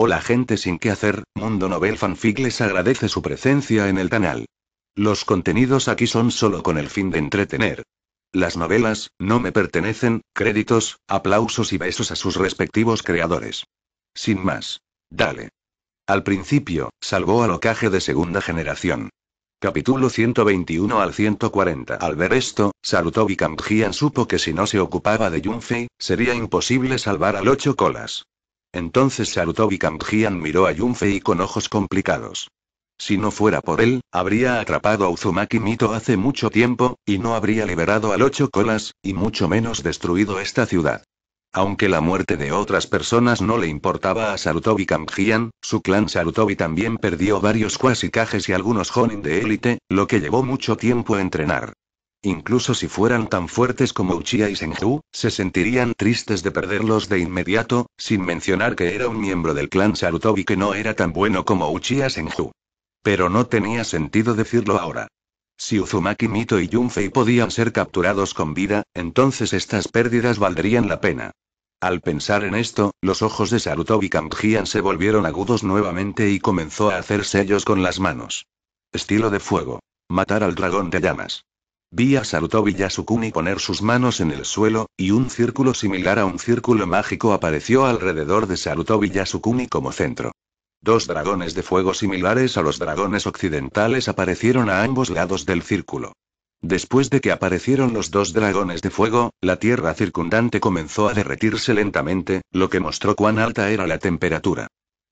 Hola gente sin qué hacer, Mundo Novel Fanfic les agradece su presencia en el canal. Los contenidos aquí son solo con el fin de entretener. Las novelas, no me pertenecen, créditos, aplausos y besos a sus respectivos creadores. Sin más. Dale. Al principio, salvó a ocaje de segunda generación. Capítulo 121 al 140. Al ver esto, y Kamjian supo que si no se ocupaba de Yunfei, sería imposible salvar al ocho colas. Entonces Sarutobi Kamjian miró a Yunfei con ojos complicados. Si no fuera por él, habría atrapado a Uzumaki Mito hace mucho tiempo, y no habría liberado al Ocho Colas, y mucho menos destruido esta ciudad. Aunque la muerte de otras personas no le importaba a Sarutobi Kamjian, su clan Sarutobi también perdió varios cuasicajes y algunos Jonin de élite, lo que llevó mucho tiempo entrenar. Incluso si fueran tan fuertes como Uchiha y Senju, se sentirían tristes de perderlos de inmediato, sin mencionar que era un miembro del clan Sarutobi que no era tan bueno como Uchiha Senju. Pero no tenía sentido decirlo ahora. Si Uzumaki Mito y Yunfei podían ser capturados con vida, entonces estas pérdidas valdrían la pena. Al pensar en esto, los ojos de Sarutobi Kamjian se volvieron agudos nuevamente y comenzó a hacer sellos con las manos. Estilo de fuego. Matar al dragón de llamas. Vi a Sarutobi Yasukuni poner sus manos en el suelo, y un círculo similar a un círculo mágico apareció alrededor de Sarutobi Yasukuni como centro. Dos dragones de fuego similares a los dragones occidentales aparecieron a ambos lados del círculo. Después de que aparecieron los dos dragones de fuego, la tierra circundante comenzó a derretirse lentamente, lo que mostró cuán alta era la temperatura.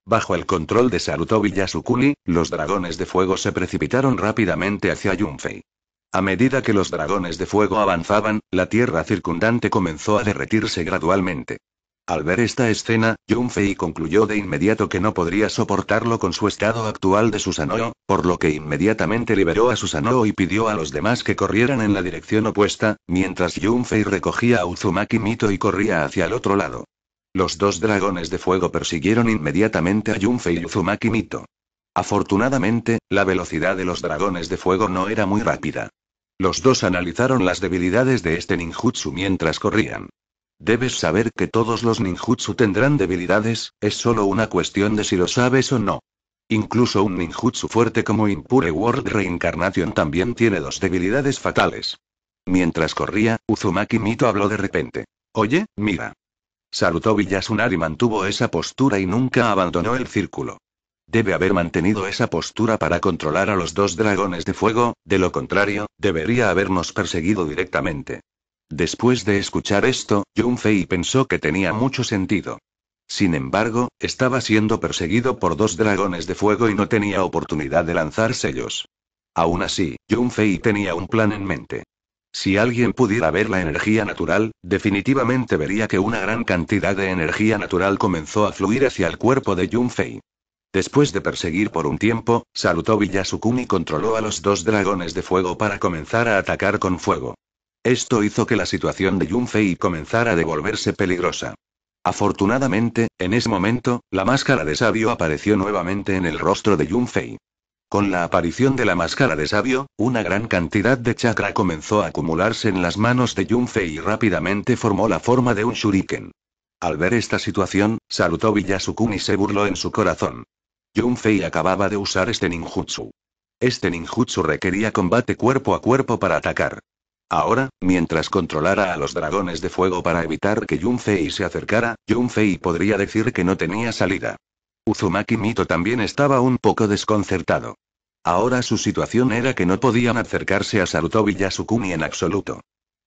Bajo el control de Sarutobi Yasukuni, los dragones de fuego se precipitaron rápidamente hacia Yunfei. A medida que los dragones de fuego avanzaban, la tierra circundante comenzó a derretirse gradualmente. Al ver esta escena, Yunfei concluyó de inmediato que no podría soportarlo con su estado actual de Susanoo, por lo que inmediatamente liberó a Susanoo y pidió a los demás que corrieran en la dirección opuesta, mientras Yunfei recogía a Uzumaki Mito y corría hacia el otro lado. Los dos dragones de fuego persiguieron inmediatamente a Yunfei y Uzumaki Mito. Afortunadamente, la velocidad de los dragones de fuego no era muy rápida. Los dos analizaron las debilidades de este ninjutsu mientras corrían. Debes saber que todos los ninjutsu tendrán debilidades, es solo una cuestión de si lo sabes o no. Incluso un ninjutsu fuerte como Impure World Reincarnation también tiene dos debilidades fatales. Mientras corría, Uzumaki Mito habló de repente. Oye, mira. Saludó Villasunari mantuvo esa postura y nunca abandonó el círculo. Debe haber mantenido esa postura para controlar a los dos dragones de fuego, de lo contrario, debería habernos perseguido directamente. Después de escuchar esto, Fei pensó que tenía mucho sentido. Sin embargo, estaba siendo perseguido por dos dragones de fuego y no tenía oportunidad de lanzarse ellos. Aún así, Fei tenía un plan en mente. Si alguien pudiera ver la energía natural, definitivamente vería que una gran cantidad de energía natural comenzó a fluir hacia el cuerpo de Fei. Después de perseguir por un tiempo, Villasukuni y controló a los dos dragones de fuego para comenzar a atacar con fuego. Esto hizo que la situación de Yunfei comenzara a devolverse peligrosa. Afortunadamente, en ese momento, la máscara de sabio apareció nuevamente en el rostro de Yunfei. Con la aparición de la máscara de sabio, una gran cantidad de chakra comenzó a acumularse en las manos de Yunfei y rápidamente formó la forma de un shuriken. Al ver esta situación, Villasukun y se burló en su corazón. Fei acababa de usar este ninjutsu. Este ninjutsu requería combate cuerpo a cuerpo para atacar. Ahora, mientras controlara a los dragones de fuego para evitar que Fei se acercara, Fei podría decir que no tenía salida. Uzumaki Mito también estaba un poco desconcertado. Ahora su situación era que no podían acercarse a Sarutobi Yasukuni en absoluto.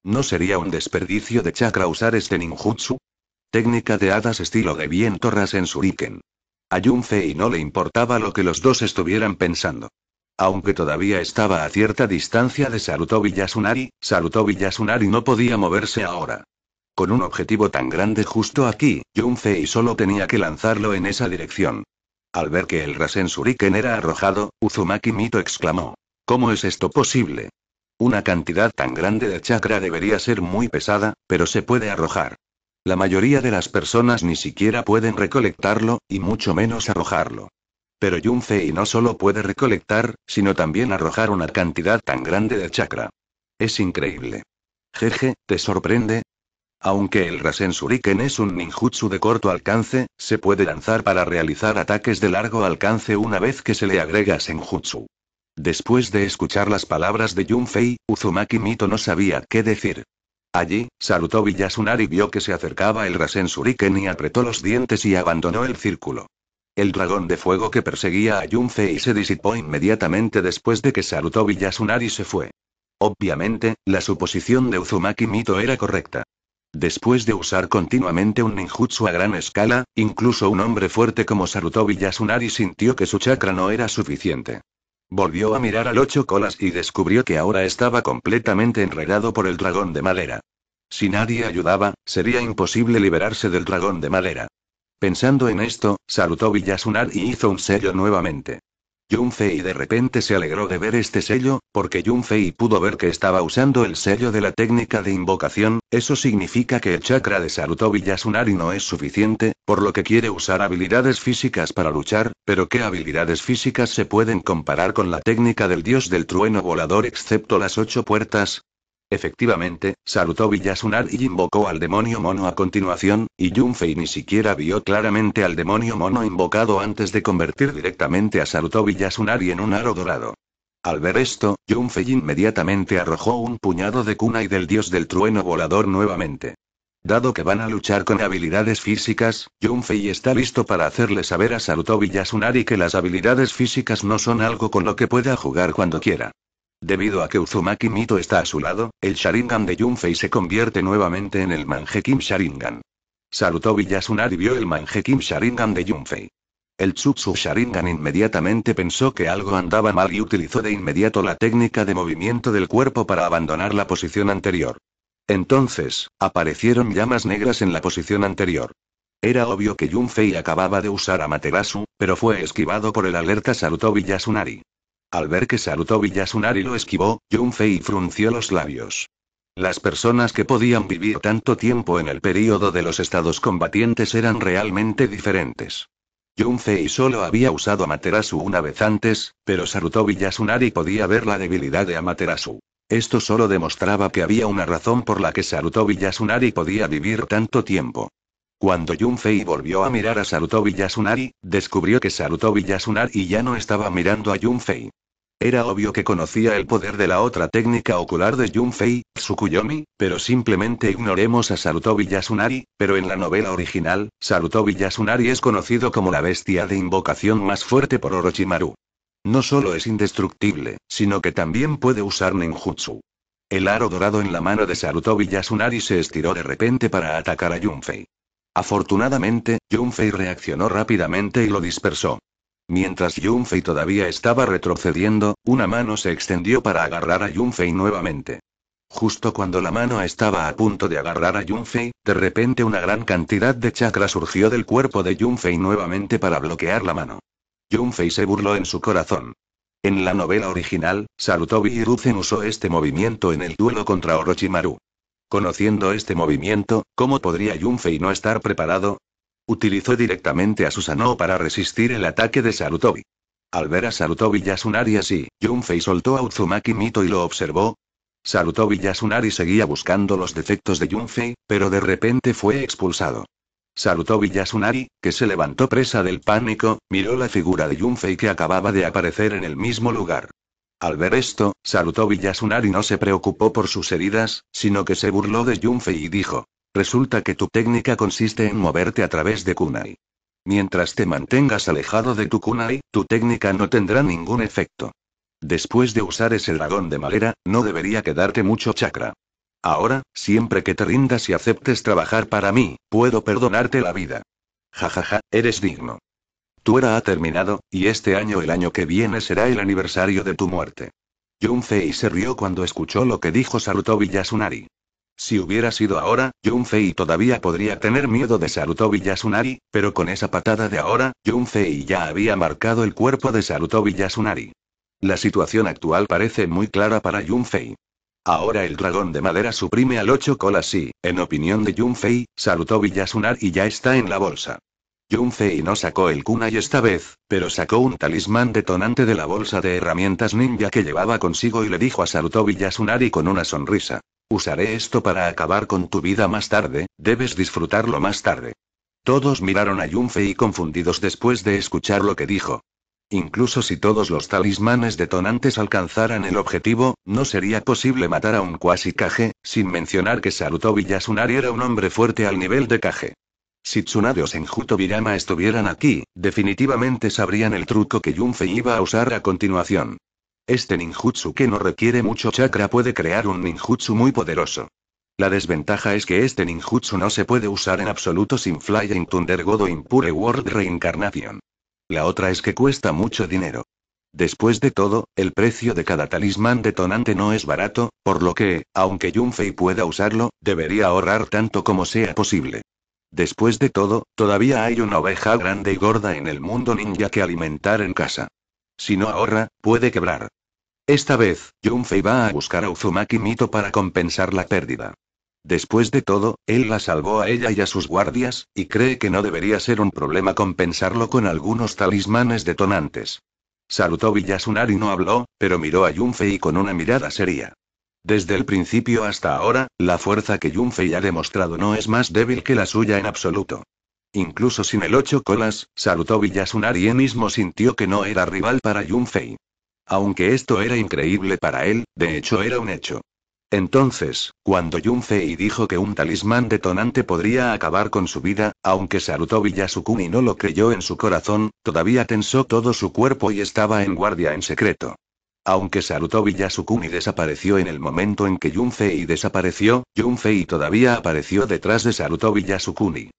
¿No sería un desperdicio de chakra usar este ninjutsu? Técnica de hadas estilo de viento Rasen Suriken. A Yun no le importaba lo que los dos estuvieran pensando. Aunque todavía estaba a cierta distancia de Sarutobi Yasunari, Sarutobi Yasunari no podía moverse ahora. Con un objetivo tan grande justo aquí, Yun Fei solo tenía que lanzarlo en esa dirección. Al ver que el Rasen era arrojado, Uzumaki Mito exclamó: ¿Cómo es esto posible? Una cantidad tan grande de chakra debería ser muy pesada, pero se puede arrojar. La mayoría de las personas ni siquiera pueden recolectarlo, y mucho menos arrojarlo. Pero Yunfei no solo puede recolectar, sino también arrojar una cantidad tan grande de chakra. Es increíble. Jeje, ¿te sorprende? Aunque el Rasen es un ninjutsu de corto alcance, se puede lanzar para realizar ataques de largo alcance una vez que se le agrega Senjutsu. Después de escuchar las palabras de Yunfei, Uzumaki Mito no sabía qué decir. Allí, salutó Yasunari vio que se acercaba el Rasen Shuriken y apretó los dientes y abandonó el círculo. El dragón de fuego que perseguía a Yunfei se disipó inmediatamente después de que salutó Villasunari se fue. Obviamente, la suposición de Uzumaki Mito era correcta. Después de usar continuamente un ninjutsu a gran escala, incluso un hombre fuerte como Sarutobi Yasunari sintió que su chakra no era suficiente. Volvió a mirar al ocho colas y descubrió que ahora estaba completamente enredado por el dragón de madera. Si nadie ayudaba, sería imposible liberarse del dragón de madera. Pensando en esto, saludó Villasunar y hizo un sello nuevamente. Yunfei de repente se alegró de ver este sello, porque Yunfei pudo ver que estaba usando el sello de la técnica de invocación, eso significa que el chakra de Sarutobi Yasunari no es suficiente, por lo que quiere usar habilidades físicas para luchar, pero ¿qué habilidades físicas se pueden comparar con la técnica del dios del trueno volador excepto las ocho puertas? Efectivamente, Sarutobi Yasunari invocó al demonio mono a continuación, y Yunfei ni siquiera vio claramente al demonio mono invocado antes de convertir directamente a Sarutobi Villasunari en un aro dorado. Al ver esto, Yunfei inmediatamente arrojó un puñado de kunai del dios del trueno volador nuevamente. Dado que van a luchar con habilidades físicas, Yunfei está listo para hacerle saber a Sarutobi Yasunari que las habilidades físicas no son algo con lo que pueda jugar cuando quiera. Debido a que Uzumaki Mito está a su lado, el Sharingan de Yunfei se convierte nuevamente en el manjekim Sharingan. Sarutobi Yasunari vio el Manjekim Sharingan de Yunfei. El Tsutsu Sharingan inmediatamente pensó que algo andaba mal y utilizó de inmediato la técnica de movimiento del cuerpo para abandonar la posición anterior. Entonces, aparecieron llamas negras en la posición anterior. Era obvio que Yunfei acababa de usar a Materasu, pero fue esquivado por el alerta Sarutobi Yasunari. Al ver que Sarutobi Yasunari lo esquivó, Junfei frunció los labios. Las personas que podían vivir tanto tiempo en el período de los estados combatientes eran realmente diferentes. Junfei solo había usado Amaterasu una vez antes, pero Sarutobi Yasunari podía ver la debilidad de Amaterasu. Esto solo demostraba que había una razón por la que Sarutobi Yasunari podía vivir tanto tiempo. Cuando Yunfei volvió a mirar a Sarutobi Yasunari, descubrió que Sarutobi Yasunari ya no estaba mirando a Yunfei. Era obvio que conocía el poder de la otra técnica ocular de Yunfei, Tsukuyomi, pero simplemente ignoremos a Sarutobi Yasunari, pero en la novela original, Sarutobi Yasunari es conocido como la bestia de invocación más fuerte por Orochimaru. No solo es indestructible, sino que también puede usar ninjutsu. El aro dorado en la mano de Sarutobi Yasunari se estiró de repente para atacar a Yunfei. Afortunadamente, Yunfei reaccionó rápidamente y lo dispersó. Mientras Yunfei todavía estaba retrocediendo, una mano se extendió para agarrar a Yunfei nuevamente. Justo cuando la mano estaba a punto de agarrar a Yunfei, de repente una gran cantidad de chakra surgió del cuerpo de Yunfei nuevamente para bloquear la mano. Yunfei se burló en su corazón. En la novela original, Sarutobi Hiruzen usó este movimiento en el duelo contra Orochimaru. Conociendo este movimiento, ¿cómo podría Yunfei no estar preparado? Utilizó directamente a Susanoo para resistir el ataque de Sarutobi. Al ver a Sarutobi Yasunari así, Yunfei soltó a Uzumaki Mito y lo observó. Sarutobi Yasunari seguía buscando los defectos de Yunfei, pero de repente fue expulsado. Sarutobi Yasunari, que se levantó presa del pánico, miró la figura de Yunfei que acababa de aparecer en el mismo lugar. Al ver esto, saludó Villasunar y no se preocupó por sus heridas, sino que se burló de Junfei y dijo: Resulta que tu técnica consiste en moverte a través de Kunai. Mientras te mantengas alejado de tu kunai, tu técnica no tendrá ningún efecto. Después de usar ese dragón de madera, no debería quedarte mucho chakra. Ahora, siempre que te rindas y aceptes trabajar para mí, puedo perdonarte la vida. Jajaja, ja, ja, eres digno. Tu era ha terminado, y este año el año que viene será el aniversario de tu muerte. fei se rió cuando escuchó lo que dijo Sarutobi Yasunari. Si hubiera sido ahora, Fei todavía podría tener miedo de Sarutobi Yasunari, pero con esa patada de ahora, Fei ya había marcado el cuerpo de Sarutobi Yasunari. La situación actual parece muy clara para Fei. Ahora el dragón de madera suprime al ocho colas y, en opinión de Fei, Sarutobi Yasunari ya está en la bolsa. Yunfei no sacó el kunai esta vez, pero sacó un talismán detonante de la bolsa de herramientas ninja que llevaba consigo y le dijo a Sarutobi Yasunari con una sonrisa. Usaré esto para acabar con tu vida más tarde, debes disfrutarlo más tarde. Todos miraron a Yunfei confundidos después de escuchar lo que dijo. Incluso si todos los talismanes detonantes alcanzaran el objetivo, no sería posible matar a un quasi Kage, sin mencionar que Sarutobi Yasunari era un hombre fuerte al nivel de Kage. Si Tsunade o Senjuto estuvieran aquí, definitivamente sabrían el truco que Yunfei iba a usar a continuación. Este ninjutsu que no requiere mucho chakra puede crear un ninjutsu muy poderoso. La desventaja es que este ninjutsu no se puede usar en absoluto sin Flying Thunder God Impure World Reincarnation. La otra es que cuesta mucho dinero. Después de todo, el precio de cada talismán detonante no es barato, por lo que, aunque Yunfei pueda usarlo, debería ahorrar tanto como sea posible. Después de todo, todavía hay una oveja grande y gorda en el mundo ninja que alimentar en casa. Si no ahorra, puede quebrar. Esta vez, Yunfei va a buscar a Uzumaki Mito para compensar la pérdida. Después de todo, él la salvó a ella y a sus guardias, y cree que no debería ser un problema compensarlo con algunos talismanes detonantes. Saludó Villasunari y no habló, pero miró a Junfei con una mirada seria. Desde el principio hasta ahora, la fuerza que Yunfei ha demostrado no es más débil que la suya en absoluto. Incluso sin el ocho colas, salutó Villasunari y mismo sintió que no era rival para Yunfei. Aunque esto era increíble para él, de hecho era un hecho. Entonces, cuando Yunfei dijo que un talismán detonante podría acabar con su vida, aunque Sarutobi Villasukuni no lo creyó en su corazón, todavía tensó todo su cuerpo y estaba en guardia en secreto. Aunque Sarutobi Villasukuni desapareció en el momento en que Yunfei desapareció, Yunfei todavía apareció detrás de Saruto Villasukuni.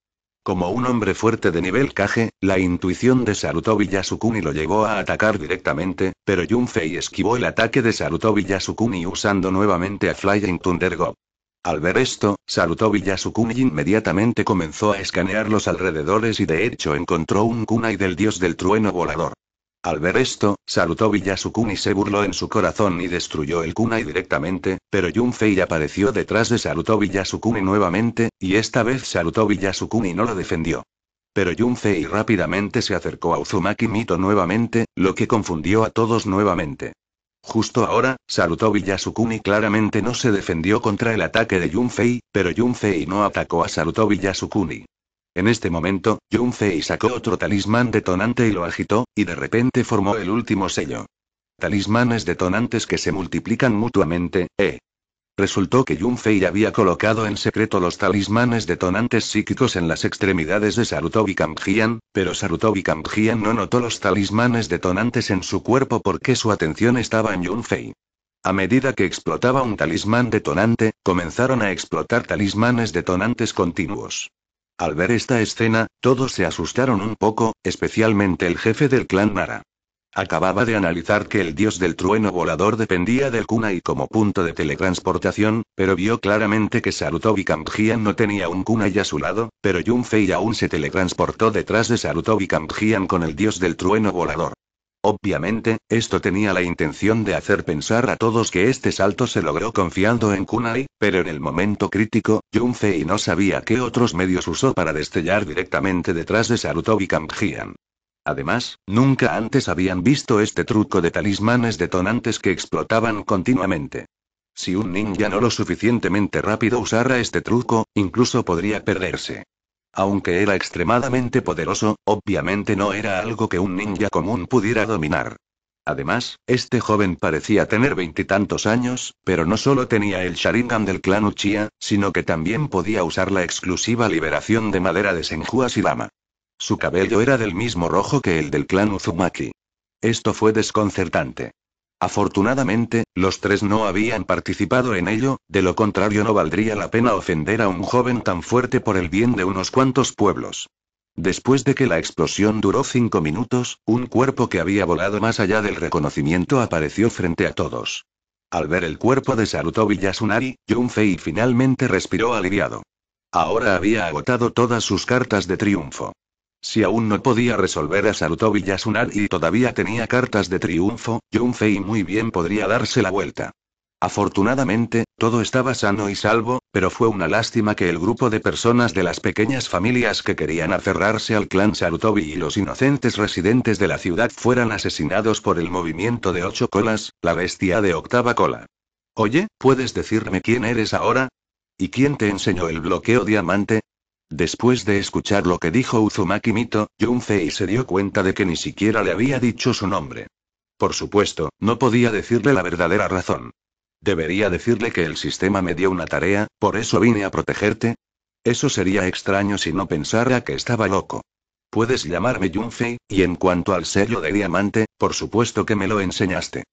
Como un hombre fuerte de nivel Kage, la intuición de Saruto Villasukuni lo llevó a atacar directamente, pero Yunfei esquivó el ataque de Saruto Villasukuni usando nuevamente a Flying Thunder Go. Al ver esto, Saruto Villasukuni inmediatamente comenzó a escanear los alrededores y de hecho encontró un kunai del dios del trueno volador. Al ver esto, salutó Yasukuni se burló en su corazón y destruyó el kunai directamente, pero Yunfei apareció detrás de Sarutobi Villasukuni nuevamente, y esta vez Sarutobi Villasukuni no lo defendió. Pero Yunfei rápidamente se acercó a Uzumaki Mito nuevamente, lo que confundió a todos nuevamente. Justo ahora, Sarutobi Villasukuni claramente no se defendió contra el ataque de Yunfei, pero Yunfei no atacó a Sarutobi Villasukuni. En este momento, Yunfei sacó otro talismán detonante y lo agitó, y de repente formó el último sello. Talismanes detonantes que se multiplican mutuamente, ¿eh? Resultó que Yunfei había colocado en secreto los talismanes detonantes psíquicos en las extremidades de Sarutobi Kamjian, pero Sarutobi Kamjian no notó los talismanes detonantes en su cuerpo porque su atención estaba en Yunfei. A medida que explotaba un talismán detonante, comenzaron a explotar talismanes detonantes continuos. Al ver esta escena, todos se asustaron un poco, especialmente el jefe del clan Nara. Acababa de analizar que el dios del trueno volador dependía del kunai como punto de teletransportación, pero vio claramente que Sarutobi Kamjian no tenía un kunai a su lado, pero Yunfei aún se teletransportó detrás de Sarutobi Kamjian con el dios del trueno volador. Obviamente, esto tenía la intención de hacer pensar a todos que este salto se logró confiando en Kunai, pero en el momento crítico, Junfei no sabía qué otros medios usó para destellar directamente detrás de Sarutobi y Kangjian. Además, nunca antes habían visto este truco de talismanes detonantes que explotaban continuamente. Si un ninja no lo suficientemente rápido usara este truco, incluso podría perderse. Aunque era extremadamente poderoso, obviamente no era algo que un ninja común pudiera dominar. Además, este joven parecía tener veintitantos años, pero no solo tenía el Sharingan del clan Uchiha, sino que también podía usar la exclusiva liberación de madera de Senju Lama. Su cabello era del mismo rojo que el del clan Uzumaki. Esto fue desconcertante. Afortunadamente, los tres no habían participado en ello, de lo contrario no valdría la pena ofender a un joven tan fuerte por el bien de unos cuantos pueblos. Después de que la explosión duró cinco minutos, un cuerpo que había volado más allá del reconocimiento apareció frente a todos. Al ver el cuerpo de Sarutobi Yasunari, Yunfei finalmente respiró aliviado. Ahora había agotado todas sus cartas de triunfo. Si aún no podía resolver a Sarutobi Sunar y todavía tenía cartas de triunfo, Yunfei muy bien podría darse la vuelta. Afortunadamente, todo estaba sano y salvo, pero fue una lástima que el grupo de personas de las pequeñas familias que querían aferrarse al clan Sarutobi y los inocentes residentes de la ciudad fueran asesinados por el movimiento de ocho colas, la bestia de octava cola. Oye, ¿puedes decirme quién eres ahora? ¿Y quién te enseñó el bloqueo diamante? Después de escuchar lo que dijo Uzumaki Mito, Yunfei se dio cuenta de que ni siquiera le había dicho su nombre. Por supuesto, no podía decirle la verdadera razón. ¿Debería decirle que el sistema me dio una tarea, por eso vine a protegerte? Eso sería extraño si no pensara que estaba loco. Puedes llamarme Yunfei, y en cuanto al sello de diamante, por supuesto que me lo enseñaste.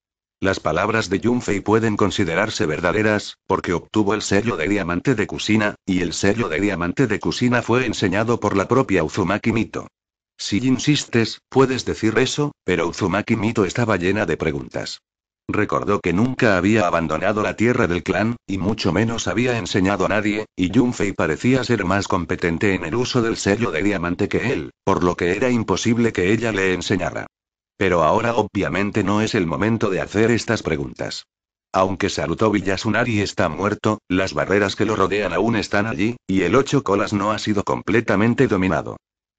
Las palabras de Yunfei pueden considerarse verdaderas, porque obtuvo el sello de diamante de Kusina, y el sello de diamante de Kusina fue enseñado por la propia Uzumaki Mito. Si insistes, puedes decir eso, pero Uzumaki Mito estaba llena de preguntas. Recordó que nunca había abandonado la tierra del clan, y mucho menos había enseñado a nadie, y Yunfei parecía ser más competente en el uso del sello de diamante que él, por lo que era imposible que ella le enseñara. Pero ahora obviamente no es el momento de hacer estas preguntas. Aunque Sarutobi Villasunari está muerto, las barreras que lo rodean aún están allí, y el ocho colas no ha sido completamente dominado.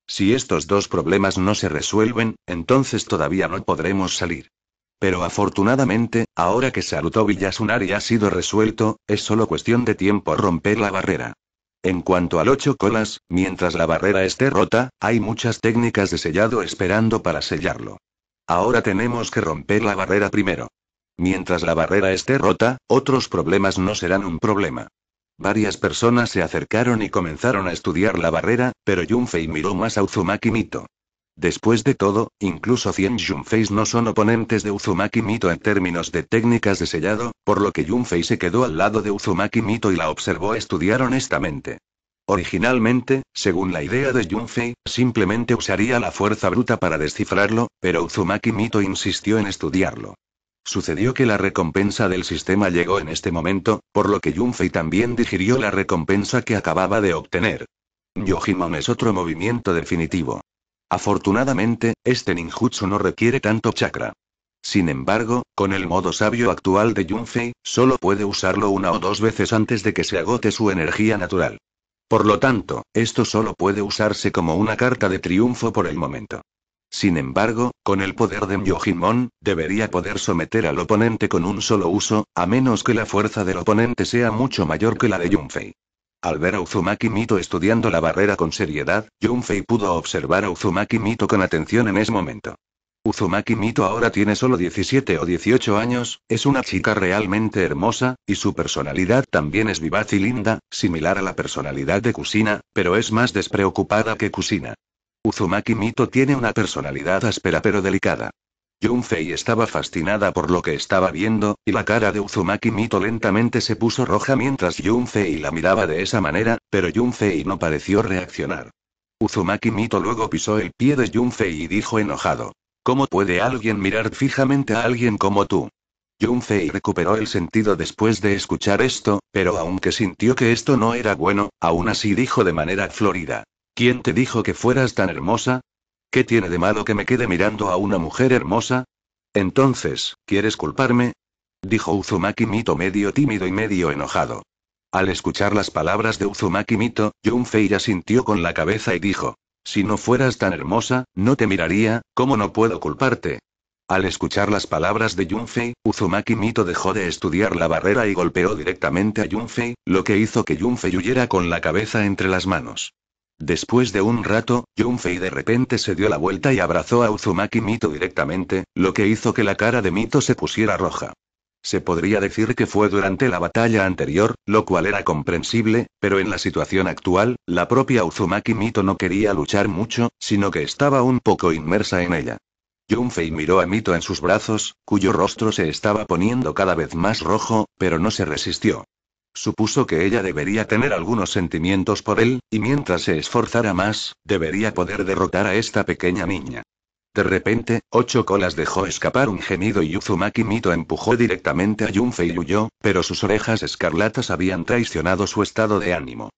Si estos dos problemas no se resuelven, entonces todavía no podremos salir. Pero afortunadamente, ahora que Sarutobi Villasunari ha sido resuelto, es solo cuestión de tiempo romper la barrera. En cuanto al ocho colas, mientras la barrera esté rota, hay muchas técnicas de sellado esperando para sellarlo. Ahora tenemos que romper la barrera primero. Mientras la barrera esté rota, otros problemas no serán un problema. Varias personas se acercaron y comenzaron a estudiar la barrera, pero Yunfei miró más a Uzumaki Mito. Después de todo, incluso 100 Junfeis no son oponentes de Uzumaki Mito en términos de técnicas de sellado, por lo que Yunfei se quedó al lado de Uzumaki Mito y la observó estudiar honestamente. Originalmente, según la idea de Yunfei, simplemente usaría la fuerza bruta para descifrarlo, pero Uzumaki Mito insistió en estudiarlo. Sucedió que la recompensa del sistema llegó en este momento, por lo que Yunfei también digirió la recompensa que acababa de obtener. Yojimon es otro movimiento definitivo. Afortunadamente, este ninjutsu no requiere tanto chakra. Sin embargo, con el modo sabio actual de Yunfei, solo puede usarlo una o dos veces antes de que se agote su energía natural. Por lo tanto, esto solo puede usarse como una carta de triunfo por el momento. Sin embargo, con el poder de Myojimon, debería poder someter al oponente con un solo uso, a menos que la fuerza del oponente sea mucho mayor que la de Yunfei. Al ver a Uzumaki Mito estudiando la barrera con seriedad, Yunfei pudo observar a Uzumaki Mito con atención en ese momento. Uzumaki Mito ahora tiene solo 17 o 18 años, es una chica realmente hermosa, y su personalidad también es vivaz y linda, similar a la personalidad de Kusina, pero es más despreocupada que Kusina. Uzumaki Mito tiene una personalidad áspera pero delicada. Fei estaba fascinada por lo que estaba viendo, y la cara de Uzumaki Mito lentamente se puso roja mientras Fei la miraba de esa manera, pero Fei no pareció reaccionar. Uzumaki Mito luego pisó el pie de Fei y dijo enojado. ¿Cómo puede alguien mirar fijamente a alguien como tú? Junfei recuperó el sentido después de escuchar esto, pero aunque sintió que esto no era bueno, aún así dijo de manera florida. ¿Quién te dijo que fueras tan hermosa? ¿Qué tiene de malo que me quede mirando a una mujer hermosa? Entonces, ¿quieres culparme? Dijo Uzumaki Mito medio tímido y medio enojado. Al escuchar las palabras de Uzumaki Mito, Junfei asintió con la cabeza y dijo, si no fueras tan hermosa, no te miraría, ¿cómo no puedo culparte? Al escuchar las palabras de Yunfei, Uzumaki Mito dejó de estudiar la barrera y golpeó directamente a Yunfei, lo que hizo que Yunfei huyera con la cabeza entre las manos. Después de un rato, Yunfei de repente se dio la vuelta y abrazó a Uzumaki Mito directamente, lo que hizo que la cara de Mito se pusiera roja. Se podría decir que fue durante la batalla anterior, lo cual era comprensible, pero en la situación actual, la propia Uzumaki Mito no quería luchar mucho, sino que estaba un poco inmersa en ella. Junfei miró a Mito en sus brazos, cuyo rostro se estaba poniendo cada vez más rojo, pero no se resistió. Supuso que ella debería tener algunos sentimientos por él, y mientras se esforzara más, debería poder derrotar a esta pequeña niña. De repente, Ocho Colas dejó escapar un gemido y Uzumaki Mito empujó directamente a Yunfei y huyó, pero sus orejas escarlatas habían traicionado su estado de ánimo.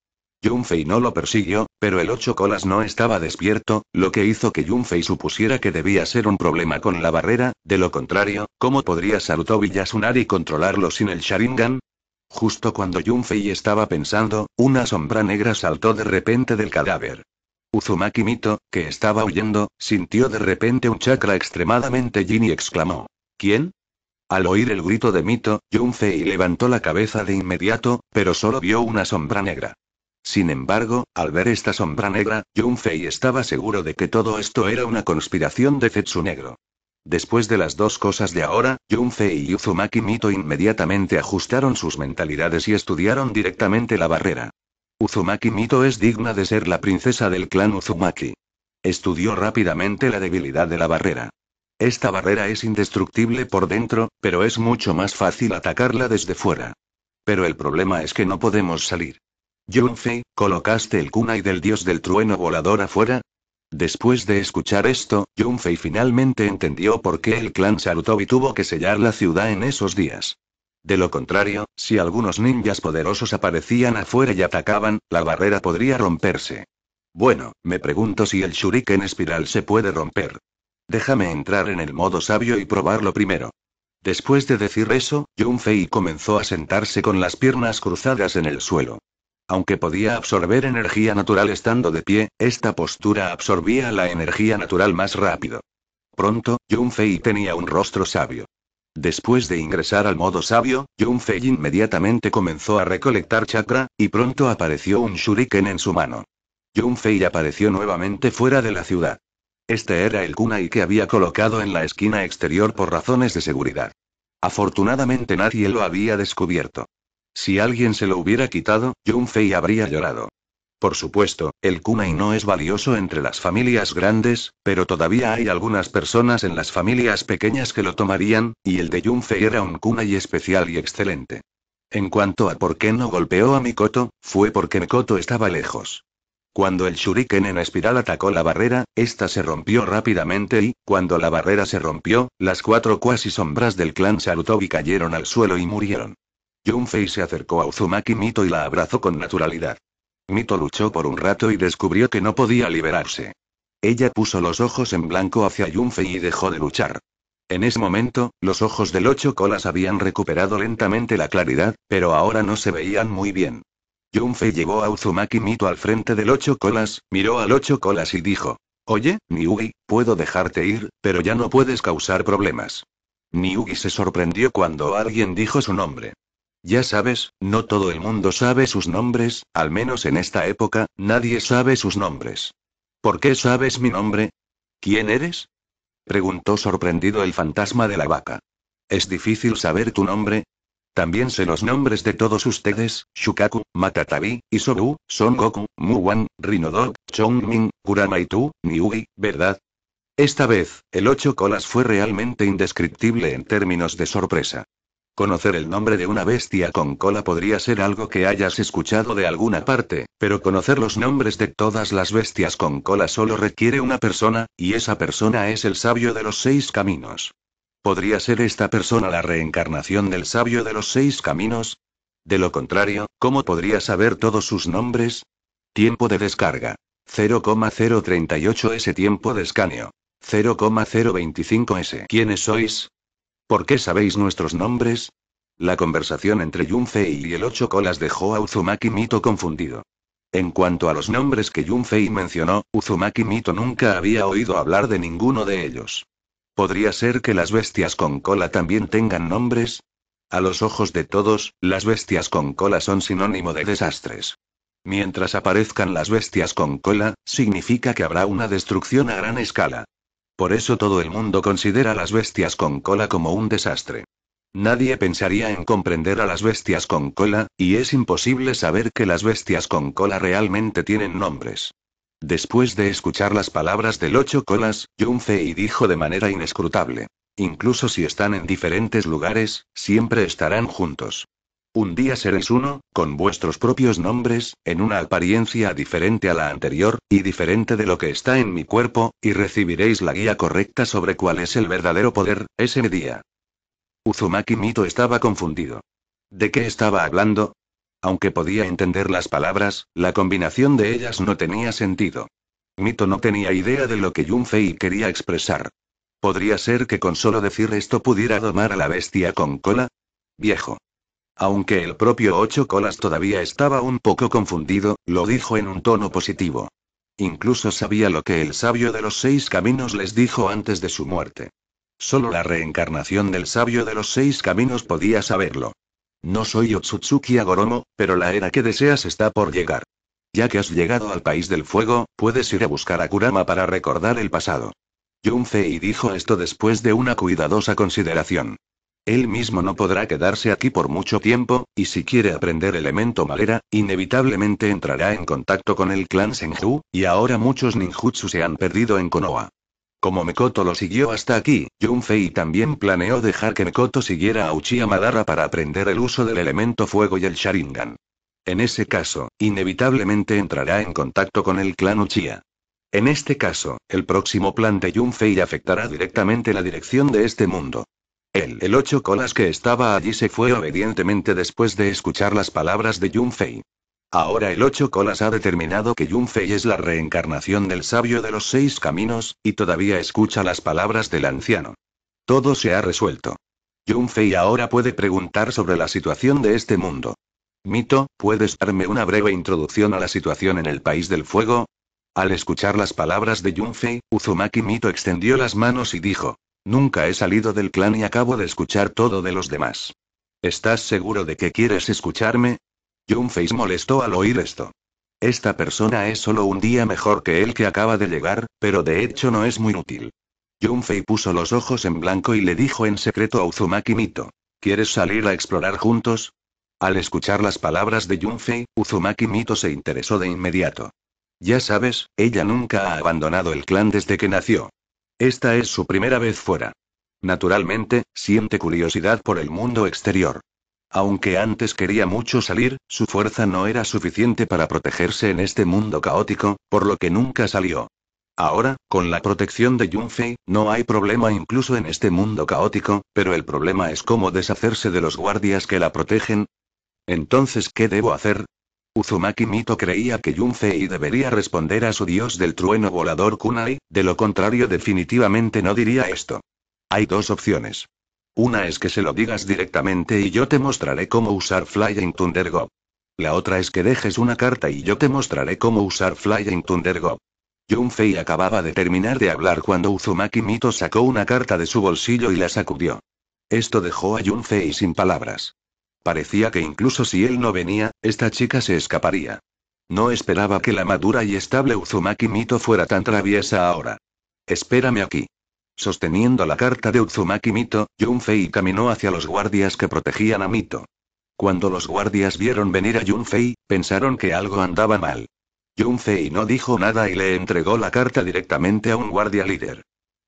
Yunfei no lo persiguió, pero el Ocho Colas no estaba despierto, lo que hizo que Yunfei supusiera que debía ser un problema con la barrera, de lo contrario, ¿cómo podría Villasunar y controlarlo sin el Sharingan? Justo cuando Yunfei estaba pensando, una sombra negra saltó de repente del cadáver. Uzumaki Mito, que estaba huyendo, sintió de repente un chakra extremadamente yin y exclamó. ¿Quién? Al oír el grito de Mito, Fei levantó la cabeza de inmediato, pero solo vio una sombra negra. Sin embargo, al ver esta sombra negra, Fei estaba seguro de que todo esto era una conspiración de Zetsu Negro. Después de las dos cosas de ahora, Fei y Uzumaki Mito inmediatamente ajustaron sus mentalidades y estudiaron directamente la barrera. Uzumaki Mito es digna de ser la princesa del clan Uzumaki. Estudió rápidamente la debilidad de la barrera. Esta barrera es indestructible por dentro, pero es mucho más fácil atacarla desde fuera. Pero el problema es que no podemos salir. Yunfei, ¿colocaste el kunai del dios del trueno volador afuera? Después de escuchar esto, Yunfei finalmente entendió por qué el clan Sarutobi tuvo que sellar la ciudad en esos días. De lo contrario, si algunos ninjas poderosos aparecían afuera y atacaban, la barrera podría romperse. Bueno, me pregunto si el shuriken espiral se puede romper. Déjame entrar en el modo sabio y probarlo primero. Después de decir eso, Jun Fei comenzó a sentarse con las piernas cruzadas en el suelo. Aunque podía absorber energía natural estando de pie, esta postura absorbía la energía natural más rápido. Pronto, Jun Fei tenía un rostro sabio. Después de ingresar al modo sabio, Fei inmediatamente comenzó a recolectar chakra, y pronto apareció un shuriken en su mano. Fei apareció nuevamente fuera de la ciudad. Este era el kunai que había colocado en la esquina exterior por razones de seguridad. Afortunadamente nadie lo había descubierto. Si alguien se lo hubiera quitado, Fei habría llorado. Por supuesto, el kunai no es valioso entre las familias grandes, pero todavía hay algunas personas en las familias pequeñas que lo tomarían, y el de Junfei era un kunai especial y excelente. En cuanto a por qué no golpeó a Mikoto, fue porque Mikoto estaba lejos. Cuando el shuriken en espiral atacó la barrera, esta se rompió rápidamente y, cuando la barrera se rompió, las cuatro cuasi sombras del clan Sarutobi cayeron al suelo y murieron. Yunfei se acercó a Uzumaki Mito y la abrazó con naturalidad. Mito luchó por un rato y descubrió que no podía liberarse. Ella puso los ojos en blanco hacia Yunfei y dejó de luchar. En ese momento, los ojos del ocho colas habían recuperado lentamente la claridad, pero ahora no se veían muy bien. Yunfei llevó a Uzumaki Mito al frente del ocho colas, miró al ocho colas y dijo, Oye, Niugi, puedo dejarte ir, pero ya no puedes causar problemas. Niugi se sorprendió cuando alguien dijo su nombre. Ya sabes, no todo el mundo sabe sus nombres, al menos en esta época, nadie sabe sus nombres. ¿Por qué sabes mi nombre? ¿Quién eres? preguntó sorprendido el fantasma de la vaca. ¿Es difícil saber tu nombre? También sé los nombres de todos ustedes, Shukaku, Matatabi, Isobu, Son Goku, Muwan, Rinodog, Chongming, tú, Niui, ¿verdad? Esta vez, el ocho colas fue realmente indescriptible en términos de sorpresa. Conocer el nombre de una bestia con cola podría ser algo que hayas escuchado de alguna parte, pero conocer los nombres de todas las bestias con cola solo requiere una persona, y esa persona es el sabio de los seis caminos. ¿Podría ser esta persona la reencarnación del sabio de los seis caminos? De lo contrario, ¿cómo podría saber todos sus nombres? Tiempo de descarga. 0,038 S. Tiempo de escaneo. 0,025 S. ¿Quiénes sois? ¿Por qué sabéis nuestros nombres? La conversación entre Yunfei y el ocho colas dejó a Uzumaki Mito confundido. En cuanto a los nombres que Yunfei mencionó, Uzumaki Mito nunca había oído hablar de ninguno de ellos. ¿Podría ser que las bestias con cola también tengan nombres? A los ojos de todos, las bestias con cola son sinónimo de desastres. Mientras aparezcan las bestias con cola, significa que habrá una destrucción a gran escala. Por eso todo el mundo considera a las bestias con cola como un desastre. Nadie pensaría en comprender a las bestias con cola, y es imposible saber que las bestias con cola realmente tienen nombres. Después de escuchar las palabras del ocho colas, Junfei dijo de manera inescrutable. Incluso si están en diferentes lugares, siempre estarán juntos. Un día seréis uno, con vuestros propios nombres, en una apariencia diferente a la anterior, y diferente de lo que está en mi cuerpo, y recibiréis la guía correcta sobre cuál es el verdadero poder, ese día. Uzumaki Mito estaba confundido. ¿De qué estaba hablando? Aunque podía entender las palabras, la combinación de ellas no tenía sentido. Mito no tenía idea de lo que Yunfei quería expresar. ¿Podría ser que con solo decir esto pudiera domar a la bestia con cola? Viejo. Aunque el propio Ocho Colas todavía estaba un poco confundido, lo dijo en un tono positivo. Incluso sabía lo que el sabio de los seis caminos les dijo antes de su muerte. Solo la reencarnación del sabio de los seis caminos podía saberlo. No soy Otsutsuki Agoromo, pero la era que deseas está por llegar. Ya que has llegado al país del fuego, puedes ir a buscar a Kurama para recordar el pasado. Junfei dijo esto después de una cuidadosa consideración. Él mismo no podrá quedarse aquí por mucho tiempo, y si quiere aprender elemento madera, inevitablemente entrará en contacto con el clan Senju, y ahora muchos ninjutsu se han perdido en Konoha. Como Mekoto lo siguió hasta aquí, Junfei también planeó dejar que Mekoto siguiera a Uchiha Madara para aprender el uso del elemento fuego y el Sharingan. En ese caso, inevitablemente entrará en contacto con el clan Uchiha. En este caso, el próximo plan de Junfei afectará directamente la dirección de este mundo. El, el ocho colas que estaba allí se fue obedientemente después de escuchar las palabras de Yunfei. Ahora el ocho colas ha determinado que Yunfei es la reencarnación del sabio de los seis caminos, y todavía escucha las palabras del anciano. Todo se ha resuelto. Yunfei ahora puede preguntar sobre la situación de este mundo. Mito, ¿puedes darme una breve introducción a la situación en el País del Fuego? Al escuchar las palabras de Yunfei, Uzumaki Mito extendió las manos y dijo, Nunca he salido del clan y acabo de escuchar todo de los demás. ¿Estás seguro de que quieres escucharme? se molestó al oír esto. Esta persona es solo un día mejor que el que acaba de llegar, pero de hecho no es muy útil. Yunfei puso los ojos en blanco y le dijo en secreto a Uzumaki Mito. ¿Quieres salir a explorar juntos? Al escuchar las palabras de Yunfei, Uzumaki Mito se interesó de inmediato. Ya sabes, ella nunca ha abandonado el clan desde que nació. Esta es su primera vez fuera. Naturalmente, siente curiosidad por el mundo exterior. Aunque antes quería mucho salir, su fuerza no era suficiente para protegerse en este mundo caótico, por lo que nunca salió. Ahora, con la protección de Yunfei, no hay problema incluso en este mundo caótico, pero el problema es cómo deshacerse de los guardias que la protegen. Entonces, ¿qué debo hacer? Uzumaki Mito creía que Yunfei debería responder a su dios del trueno volador Kunai, de lo contrario definitivamente no diría esto. Hay dos opciones. Una es que se lo digas directamente y yo te mostraré cómo usar Flying Thunder Go. La otra es que dejes una carta y yo te mostraré cómo usar Flying Thunder Go. Yunfei acababa de terminar de hablar cuando Uzumaki Mito sacó una carta de su bolsillo y la sacudió. Esto dejó a Yunfei sin palabras. Parecía que incluso si él no venía, esta chica se escaparía. No esperaba que la madura y estable Uzumaki Mito fuera tan traviesa ahora. Espérame aquí. Sosteniendo la carta de Uzumaki Mito, Junfei caminó hacia los guardias que protegían a Mito. Cuando los guardias vieron venir a Junfei, pensaron que algo andaba mal. Junfei no dijo nada y le entregó la carta directamente a un guardia líder.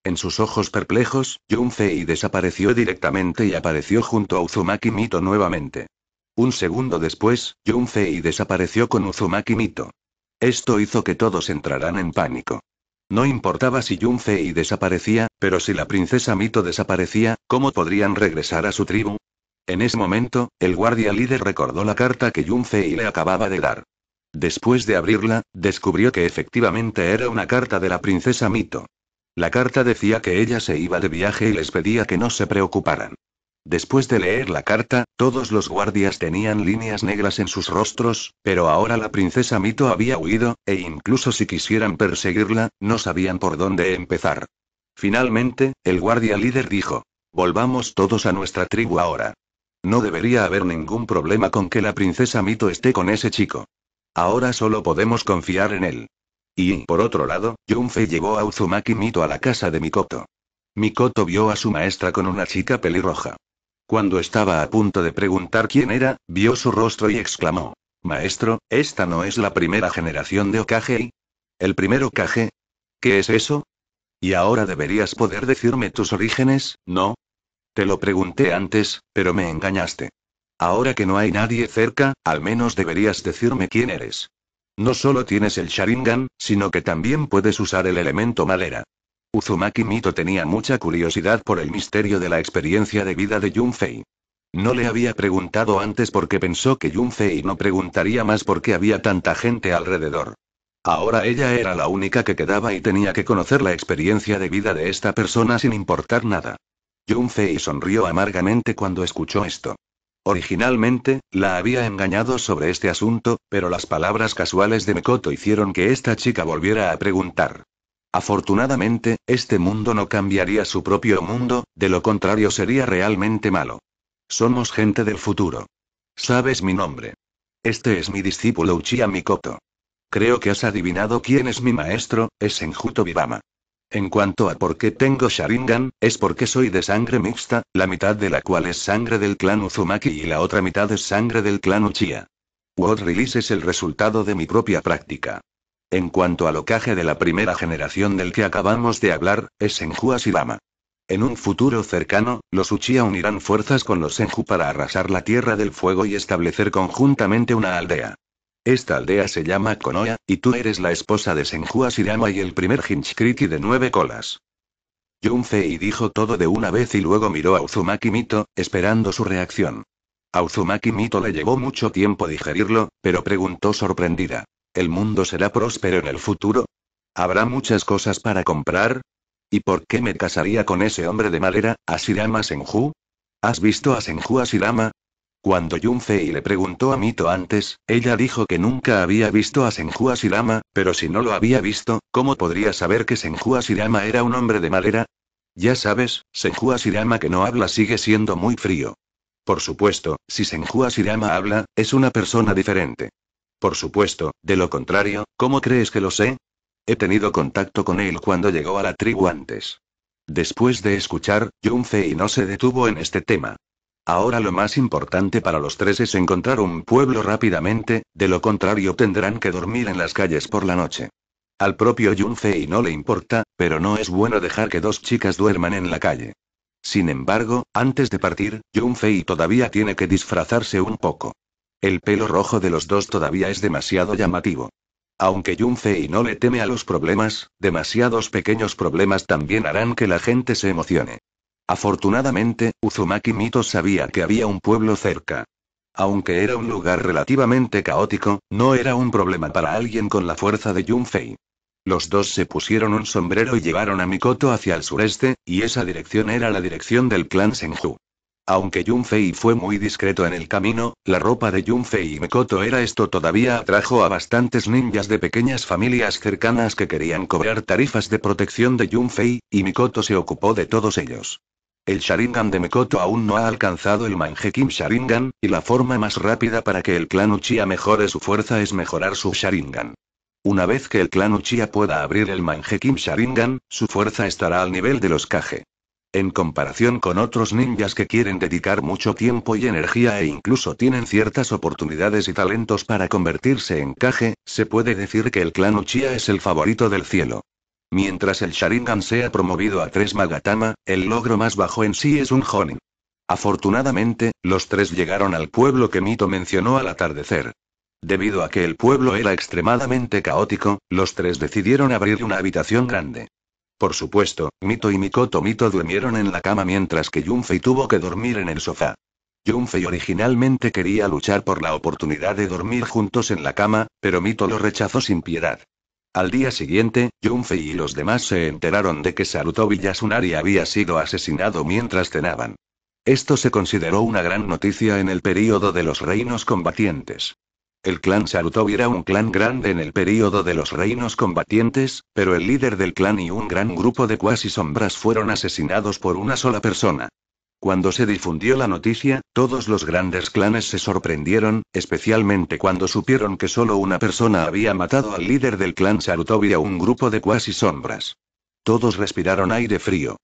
En sus ojos perplejos, Junfei desapareció directamente y apareció junto a Uzumaki Mito nuevamente. Un segundo después, Junfei desapareció con Uzumaki Mito. Esto hizo que todos entraran en pánico. No importaba si Junfei desaparecía, pero si la princesa Mito desaparecía, ¿cómo podrían regresar a su tribu? En ese momento, el guardia líder recordó la carta que Junfei le acababa de dar. Después de abrirla, descubrió que efectivamente era una carta de la princesa Mito. La carta decía que ella se iba de viaje y les pedía que no se preocuparan. Después de leer la carta, todos los guardias tenían líneas negras en sus rostros, pero ahora la princesa Mito había huido, e incluso si quisieran perseguirla, no sabían por dónde empezar. Finalmente, el guardia líder dijo, Volvamos todos a nuestra tribu ahora. No debería haber ningún problema con que la princesa Mito esté con ese chico. Ahora solo podemos confiar en él. Y, por otro lado, Yunfei llevó a Uzumaki Mito a la casa de Mikoto. Mikoto vio a su maestra con una chica pelirroja. Cuando estaba a punto de preguntar quién era, vio su rostro y exclamó. Maestro, ¿esta no es la primera generación de Okagei? ¿El primer Okage? ¿Qué es eso? Y ahora deberías poder decirme tus orígenes, ¿no? Te lo pregunté antes, pero me engañaste. Ahora que no hay nadie cerca, al menos deberías decirme quién eres. No solo tienes el Sharingan, sino que también puedes usar el elemento madera. Uzumaki Mito tenía mucha curiosidad por el misterio de la experiencia de vida de Yunfei. No le había preguntado antes porque pensó que Yunfei no preguntaría más porque había tanta gente alrededor. Ahora ella era la única que quedaba y tenía que conocer la experiencia de vida de esta persona sin importar nada. Yunfei sonrió amargamente cuando escuchó esto. Originalmente, la había engañado sobre este asunto, pero las palabras casuales de Mikoto hicieron que esta chica volviera a preguntar. Afortunadamente, este mundo no cambiaría su propio mundo, de lo contrario sería realmente malo. Somos gente del futuro. Sabes mi nombre. Este es mi discípulo Uchiha Mikoto. Creo que has adivinado quién es mi maestro, es Enjuto Vivama. En cuanto a por qué tengo Sharingan, es porque soy de sangre mixta, la mitad de la cual es sangre del clan Uzumaki y la otra mitad es sangre del clan Uchiha. World Release es el resultado de mi propia práctica. En cuanto al ocaje de la primera generación del que acabamos de hablar, es Senju Asirama. En un futuro cercano, los Uchiha unirán fuerzas con los Senju para arrasar la Tierra del Fuego y establecer conjuntamente una aldea. Esta aldea se llama Konoya, y tú eres la esposa de Senju Asirama y el primer Hinchkriti de nueve colas. Junfei dijo todo de una vez y luego miró a Uzumaki Mito, esperando su reacción. A Uzumaki Mito le llevó mucho tiempo digerirlo, pero preguntó sorprendida. ¿El mundo será próspero en el futuro? ¿Habrá muchas cosas para comprar? ¿Y por qué me casaría con ese hombre de madera, Asirama Senju? ¿Has visto a Senju Asirama? Cuando Yunfei le preguntó a Mito antes, ella dijo que nunca había visto a Senhua Sirama, pero si no lo había visto, ¿cómo podría saber que Senhua Sirama era un hombre de madera? Ya sabes, Senhua Sirama que no habla sigue siendo muy frío. Por supuesto, si Senhua Sirama habla, es una persona diferente. Por supuesto, de lo contrario, ¿cómo crees que lo sé? He tenido contacto con él cuando llegó a la tribu antes. Después de escuchar, Yunfei no se detuvo en este tema. Ahora lo más importante para los tres es encontrar un pueblo rápidamente, de lo contrario tendrán que dormir en las calles por la noche. Al propio Yunfei no le importa, pero no es bueno dejar que dos chicas duerman en la calle. Sin embargo, antes de partir, Yunfei todavía tiene que disfrazarse un poco. El pelo rojo de los dos todavía es demasiado llamativo. Aunque Yunfei no le teme a los problemas, demasiados pequeños problemas también harán que la gente se emocione. Afortunadamente, Uzumaki Mito sabía que había un pueblo cerca. Aunque era un lugar relativamente caótico, no era un problema para alguien con la fuerza de Junfei. Los dos se pusieron un sombrero y llevaron a Mikoto hacia el sureste, y esa dirección era la dirección del clan Senju. Aunque Yunfei fue muy discreto en el camino, la ropa de Yunfei y Mikoto era esto todavía atrajo a bastantes ninjas de pequeñas familias cercanas que querían cobrar tarifas de protección de Yunfei, y Mikoto se ocupó de todos ellos. El Sharingan de Mikoto aún no ha alcanzado el Manjekim Sharingan, y la forma más rápida para que el clan Uchiha mejore su fuerza es mejorar su Sharingan. Una vez que el clan Uchiha pueda abrir el Manjekim Sharingan, su fuerza estará al nivel de los Kage. En comparación con otros ninjas que quieren dedicar mucho tiempo y energía e incluso tienen ciertas oportunidades y talentos para convertirse en Kage, se puede decir que el clan Uchiha es el favorito del cielo. Mientras el Sharingan sea promovido a tres Magatama, el logro más bajo en sí es un Honin. Afortunadamente, los tres llegaron al pueblo que Mito mencionó al atardecer. Debido a que el pueblo era extremadamente caótico, los tres decidieron abrir una habitación grande. Por supuesto, Mito y Mikoto Mito durmieron en la cama mientras que Junfei tuvo que dormir en el sofá. Yunfei originalmente quería luchar por la oportunidad de dormir juntos en la cama, pero Mito lo rechazó sin piedad. Al día siguiente, Junfei y los demás se enteraron de que Saruto Yasunari había sido asesinado mientras cenaban. Esto se consideró una gran noticia en el período de los reinos combatientes. El clan Sarutov era un clan grande en el período de los reinos combatientes, pero el líder del clan y un gran grupo de cuasi sombras fueron asesinados por una sola persona. Cuando se difundió la noticia, todos los grandes clanes se sorprendieron, especialmente cuando supieron que solo una persona había matado al líder del clan Sarutobi a un grupo de cuasi sombras. Todos respiraron aire frío.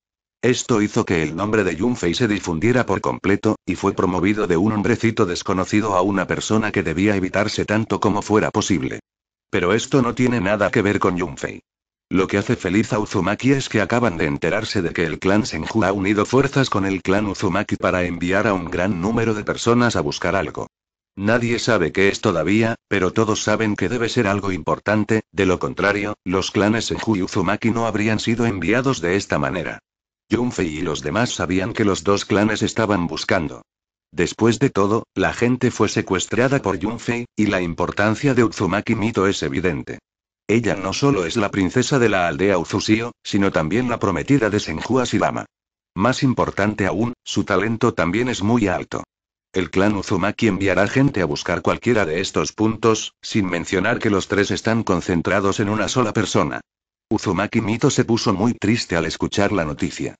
Esto hizo que el nombre de Yunfei se difundiera por completo, y fue promovido de un hombrecito desconocido a una persona que debía evitarse tanto como fuera posible. Pero esto no tiene nada que ver con Yunfei. Lo que hace feliz a Uzumaki es que acaban de enterarse de que el clan Senju ha unido fuerzas con el clan Uzumaki para enviar a un gran número de personas a buscar algo. Nadie sabe qué es todavía, pero todos saben que debe ser algo importante, de lo contrario, los clanes Senju y Uzumaki no habrían sido enviados de esta manera. Yunfei y los demás sabían que los dos clanes estaban buscando. Después de todo, la gente fue secuestrada por Yunfei, y la importancia de Uzumaki Mito es evidente. Ella no solo es la princesa de la aldea Uzusio, sino también la prometida de Senju Asirama. Más importante aún, su talento también es muy alto. El clan Uzumaki enviará gente a buscar cualquiera de estos puntos, sin mencionar que los tres están concentrados en una sola persona. Uzumaki Mito se puso muy triste al escuchar la noticia.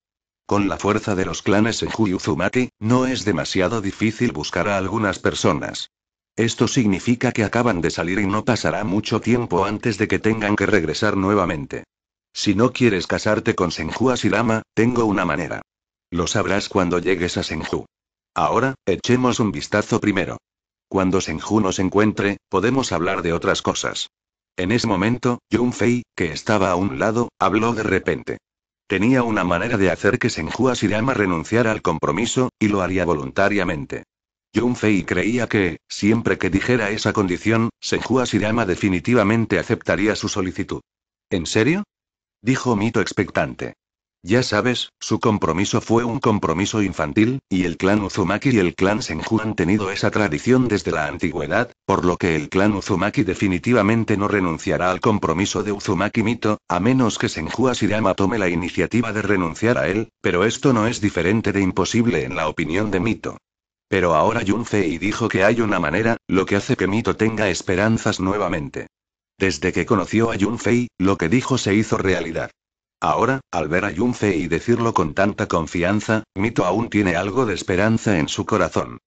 Con la fuerza de los clanes Senju y Uzumaki, no es demasiado difícil buscar a algunas personas. Esto significa que acaban de salir y no pasará mucho tiempo antes de que tengan que regresar nuevamente. Si no quieres casarte con Senju Asirama, tengo una manera. Lo sabrás cuando llegues a Senju. Ahora, echemos un vistazo primero. Cuando Senju nos encuentre, podemos hablar de otras cosas. En ese momento, Yun Fei, que estaba a un lado, habló de repente. Tenía una manera de hacer que Senhua Shirama renunciara al compromiso, y lo haría voluntariamente. Yun Fei creía que, siempre que dijera esa condición, Senhua Shirama definitivamente aceptaría su solicitud. ¿En serio? Dijo Mito expectante. Ya sabes, su compromiso fue un compromiso infantil, y el clan Uzumaki y el clan Senju han tenido esa tradición desde la antigüedad, por lo que el clan Uzumaki definitivamente no renunciará al compromiso de Uzumaki Mito, a menos que Senju Asirama tome la iniciativa de renunciar a él, pero esto no es diferente de imposible en la opinión de Mito. Pero ahora Yunfei dijo que hay una manera, lo que hace que Mito tenga esperanzas nuevamente. Desde que conoció a Yunfei, lo que dijo se hizo realidad. Ahora, al ver a Yunfei y decirlo con tanta confianza, Mito aún tiene algo de esperanza en su corazón.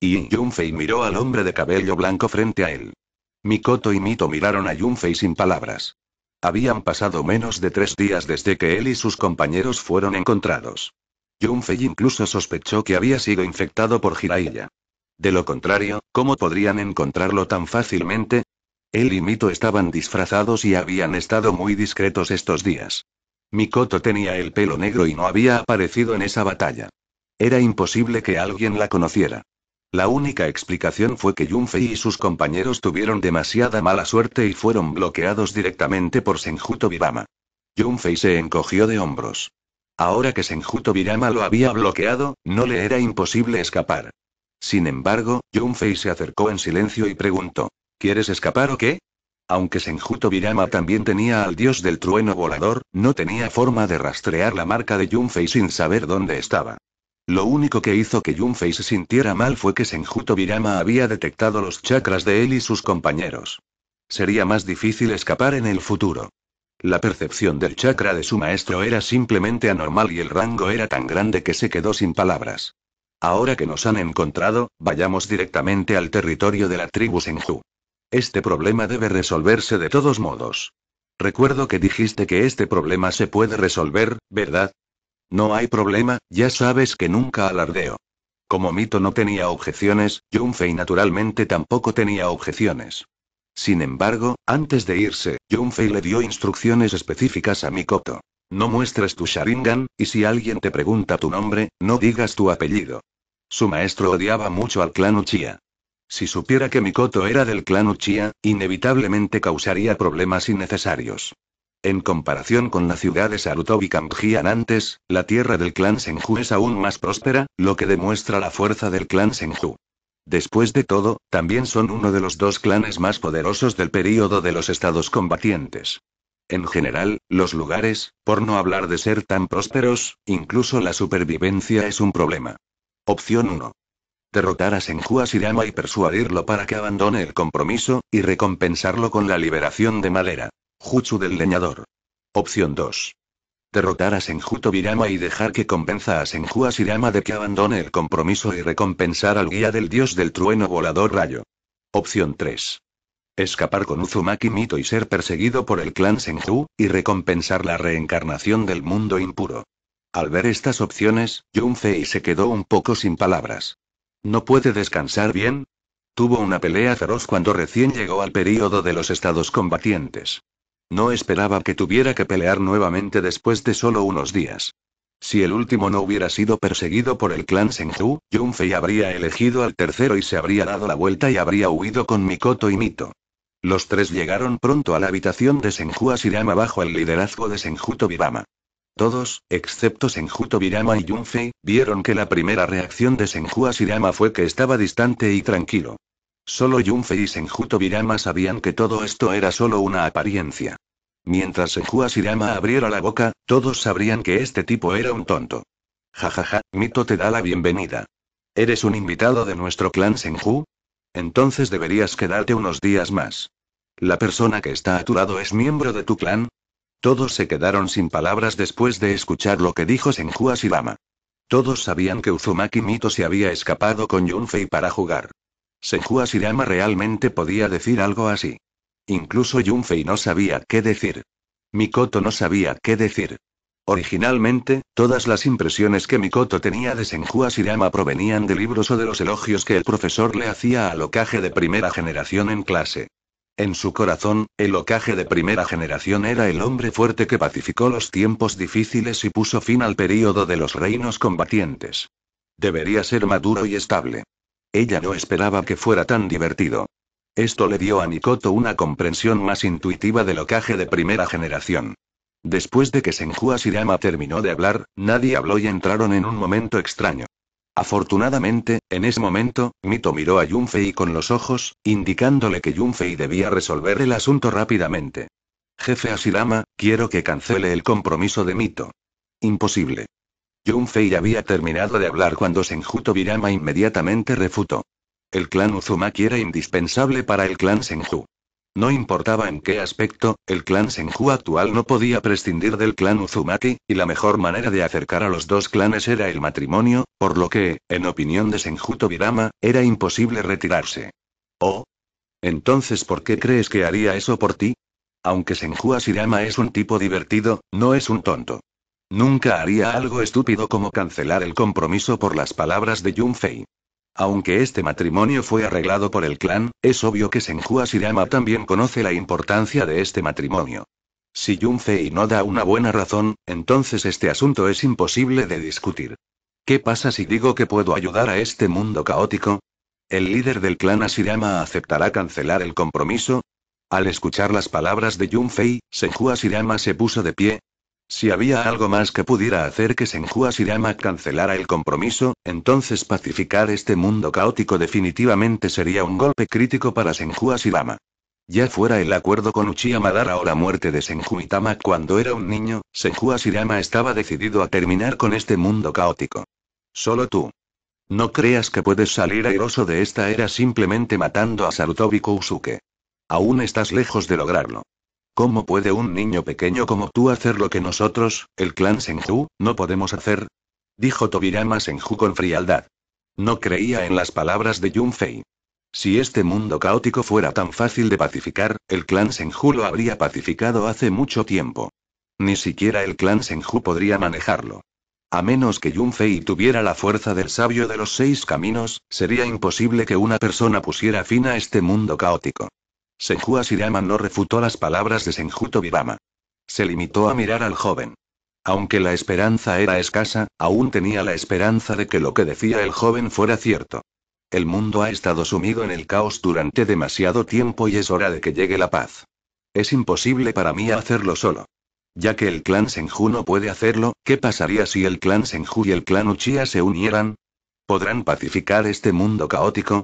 Y Yunfei miró al hombre de cabello blanco frente a él. Mikoto y Mito miraron a Yunfei sin palabras. Habían pasado menos de tres días desde que él y sus compañeros fueron encontrados. Yunfei incluso sospechó que había sido infectado por Jiraiya. De lo contrario, ¿cómo podrían encontrarlo tan fácilmente? Él y Mito estaban disfrazados y habían estado muy discretos estos días. Mikoto tenía el pelo negro y no había aparecido en esa batalla. Era imposible que alguien la conociera. La única explicación fue que Yunfei y sus compañeros tuvieron demasiada mala suerte y fueron bloqueados directamente por Senjuto Birama. Yunfei se encogió de hombros. Ahora que Senjuto Birama lo había bloqueado, no le era imposible escapar. Sin embargo, Yunfei se acercó en silencio y preguntó: ¿Quieres escapar o qué? Aunque Senjuto Virama también tenía al dios del trueno volador, no tenía forma de rastrear la marca de Yunfei sin saber dónde estaba. Lo único que hizo que Yunfei se sintiera mal fue que Senjuto Virama había detectado los chakras de él y sus compañeros. Sería más difícil escapar en el futuro. La percepción del chakra de su maestro era simplemente anormal y el rango era tan grande que se quedó sin palabras. Ahora que nos han encontrado, vayamos directamente al territorio de la tribu Senju. Este problema debe resolverse de todos modos. Recuerdo que dijiste que este problema se puede resolver, ¿verdad? No hay problema, ya sabes que nunca alardeo. Como Mito no tenía objeciones, Junfei naturalmente tampoco tenía objeciones. Sin embargo, antes de irse, Junfei le dio instrucciones específicas a Mikoto. No muestres tu Sharingan, y si alguien te pregunta tu nombre, no digas tu apellido. Su maestro odiaba mucho al clan Uchiha. Si supiera que Mikoto era del clan Uchiha, inevitablemente causaría problemas innecesarios. En comparación con la ciudad de Sarutobi Kamjian antes, la tierra del clan Senju es aún más próspera, lo que demuestra la fuerza del clan Senju. Después de todo, también son uno de los dos clanes más poderosos del período de los estados combatientes. En general, los lugares, por no hablar de ser tan prósperos, incluso la supervivencia es un problema. Opción 1 derrotar a Senju Asirama y persuadirlo para que abandone el compromiso, y recompensarlo con la liberación de madera. Jutsu del leñador. Opción 2. Derrotar a Senju Tobirama y dejar que convenza a Senju Asirama de que abandone el compromiso y recompensar al guía del dios del trueno volador rayo. Opción 3. Escapar con Uzumaki Mito y ser perseguido por el clan Senju, y recompensar la reencarnación del mundo impuro. Al ver estas opciones, Junfei se quedó un poco sin palabras. ¿No puede descansar bien? Tuvo una pelea feroz cuando recién llegó al período de los estados combatientes. No esperaba que tuviera que pelear nuevamente después de solo unos días. Si el último no hubiera sido perseguido por el clan Senju, Junfei habría elegido al tercero y se habría dado la vuelta y habría huido con Mikoto y Mito. Los tres llegaron pronto a la habitación de Senju Asirama bajo el liderazgo de Senju Tobirama. Todos, excepto Senju Tobirama y Yunfei, vieron que la primera reacción de Senju Asirama fue que estaba distante y tranquilo. Solo Yunfei y Senju Tobirama sabían que todo esto era solo una apariencia. Mientras Senju Asirama abriera la boca, todos sabrían que este tipo era un tonto. Jajaja, ja, ja, Mito te da la bienvenida. ¿Eres un invitado de nuestro clan Senju? Entonces deberías quedarte unos días más. La persona que está a tu lado es miembro de tu clan, todos se quedaron sin palabras después de escuchar lo que dijo Senju Asirama. Todos sabían que Uzumaki Mito se había escapado con Yunfei para jugar. Senju Asirama realmente podía decir algo así. Incluso Yunfei no sabía qué decir. Mikoto no sabía qué decir. Originalmente, todas las impresiones que Mikoto tenía de Senju Asirama provenían de libros o de los elogios que el profesor le hacía al ocaje de primera generación en clase. En su corazón, el ocaje de primera generación era el hombre fuerte que pacificó los tiempos difíciles y puso fin al período de los reinos combatientes. Debería ser maduro y estable. Ella no esperaba que fuera tan divertido. Esto le dio a Nikoto una comprensión más intuitiva del ocaje de primera generación. Después de que Senju Asirama terminó de hablar, nadie habló y entraron en un momento extraño. Afortunadamente, en ese momento, Mito miró a Yunfei con los ojos, indicándole que Yunfei debía resolver el asunto rápidamente. Jefe Asirama, quiero que cancele el compromiso de Mito. Imposible. Yunfei había terminado de hablar cuando Senju Virama inmediatamente refutó. El clan Uzumaki era indispensable para el clan Senju. No importaba en qué aspecto, el clan Senju actual no podía prescindir del clan Uzumaki, y la mejor manera de acercar a los dos clanes era el matrimonio, por lo que, en opinión de Senju Tobirama, era imposible retirarse. Oh. Entonces, ¿por qué crees que haría eso por ti? Aunque Senju Asirama es un tipo divertido, no es un tonto. Nunca haría algo estúpido como cancelar el compromiso por las palabras de Yunfei. Aunque este matrimonio fue arreglado por el clan, es obvio que Senju Asirama también conoce la importancia de este matrimonio. Si Yunfei no da una buena razón, entonces este asunto es imposible de discutir. ¿Qué pasa si digo que puedo ayudar a este mundo caótico? ¿El líder del clan Asirama aceptará cancelar el compromiso? Al escuchar las palabras de Yunfei, Senju Asirama se puso de pie, si había algo más que pudiera hacer que Senju sirama cancelara el compromiso, entonces pacificar este mundo caótico definitivamente sería un golpe crítico para Senjua Sirama. Ya fuera el acuerdo con Uchiha Madara o la muerte de Senju Itama cuando era un niño, Senju Asirama estaba decidido a terminar con este mundo caótico. Solo tú. No creas que puedes salir airoso de esta era simplemente matando a Sarutobi Kousuke. Aún estás lejos de lograrlo. ¿Cómo puede un niño pequeño como tú hacer lo que nosotros, el clan Senju, no podemos hacer? Dijo Tobirama Senju con frialdad. No creía en las palabras de Yunfei. Si este mundo caótico fuera tan fácil de pacificar, el clan Senju lo habría pacificado hace mucho tiempo. Ni siquiera el clan Senju podría manejarlo. A menos que Yunfei tuviera la fuerza del sabio de los seis caminos, sería imposible que una persona pusiera fin a este mundo caótico. Senju Asirama no refutó las palabras de Senjuto Vivama. Se limitó a mirar al joven. Aunque la esperanza era escasa, aún tenía la esperanza de que lo que decía el joven fuera cierto. El mundo ha estado sumido en el caos durante demasiado tiempo y es hora de que llegue la paz. Es imposible para mí hacerlo solo. Ya que el clan Senju no puede hacerlo, ¿qué pasaría si el clan Senju y el clan Uchiha se unieran? ¿Podrán pacificar este mundo caótico?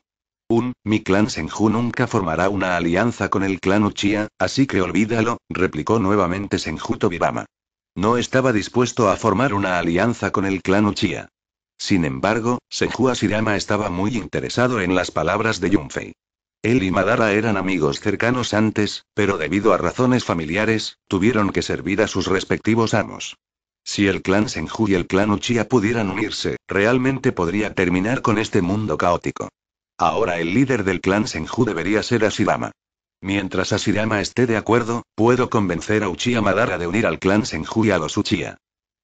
Un, mi clan Senju nunca formará una alianza con el clan Uchiha, así que olvídalo, replicó nuevamente Senju Tobirama. No estaba dispuesto a formar una alianza con el clan Uchiha. Sin embargo, Senju Asirama estaba muy interesado en las palabras de Yunfei. Él y Madara eran amigos cercanos antes, pero debido a razones familiares, tuvieron que servir a sus respectivos amos. Si el clan Senju y el clan Uchiha pudieran unirse, realmente podría terminar con este mundo caótico. Ahora el líder del clan Senju debería ser Asirama. Mientras Asirama esté de acuerdo, puedo convencer a Uchiha Madara de unir al clan Senju y a los Uchiha.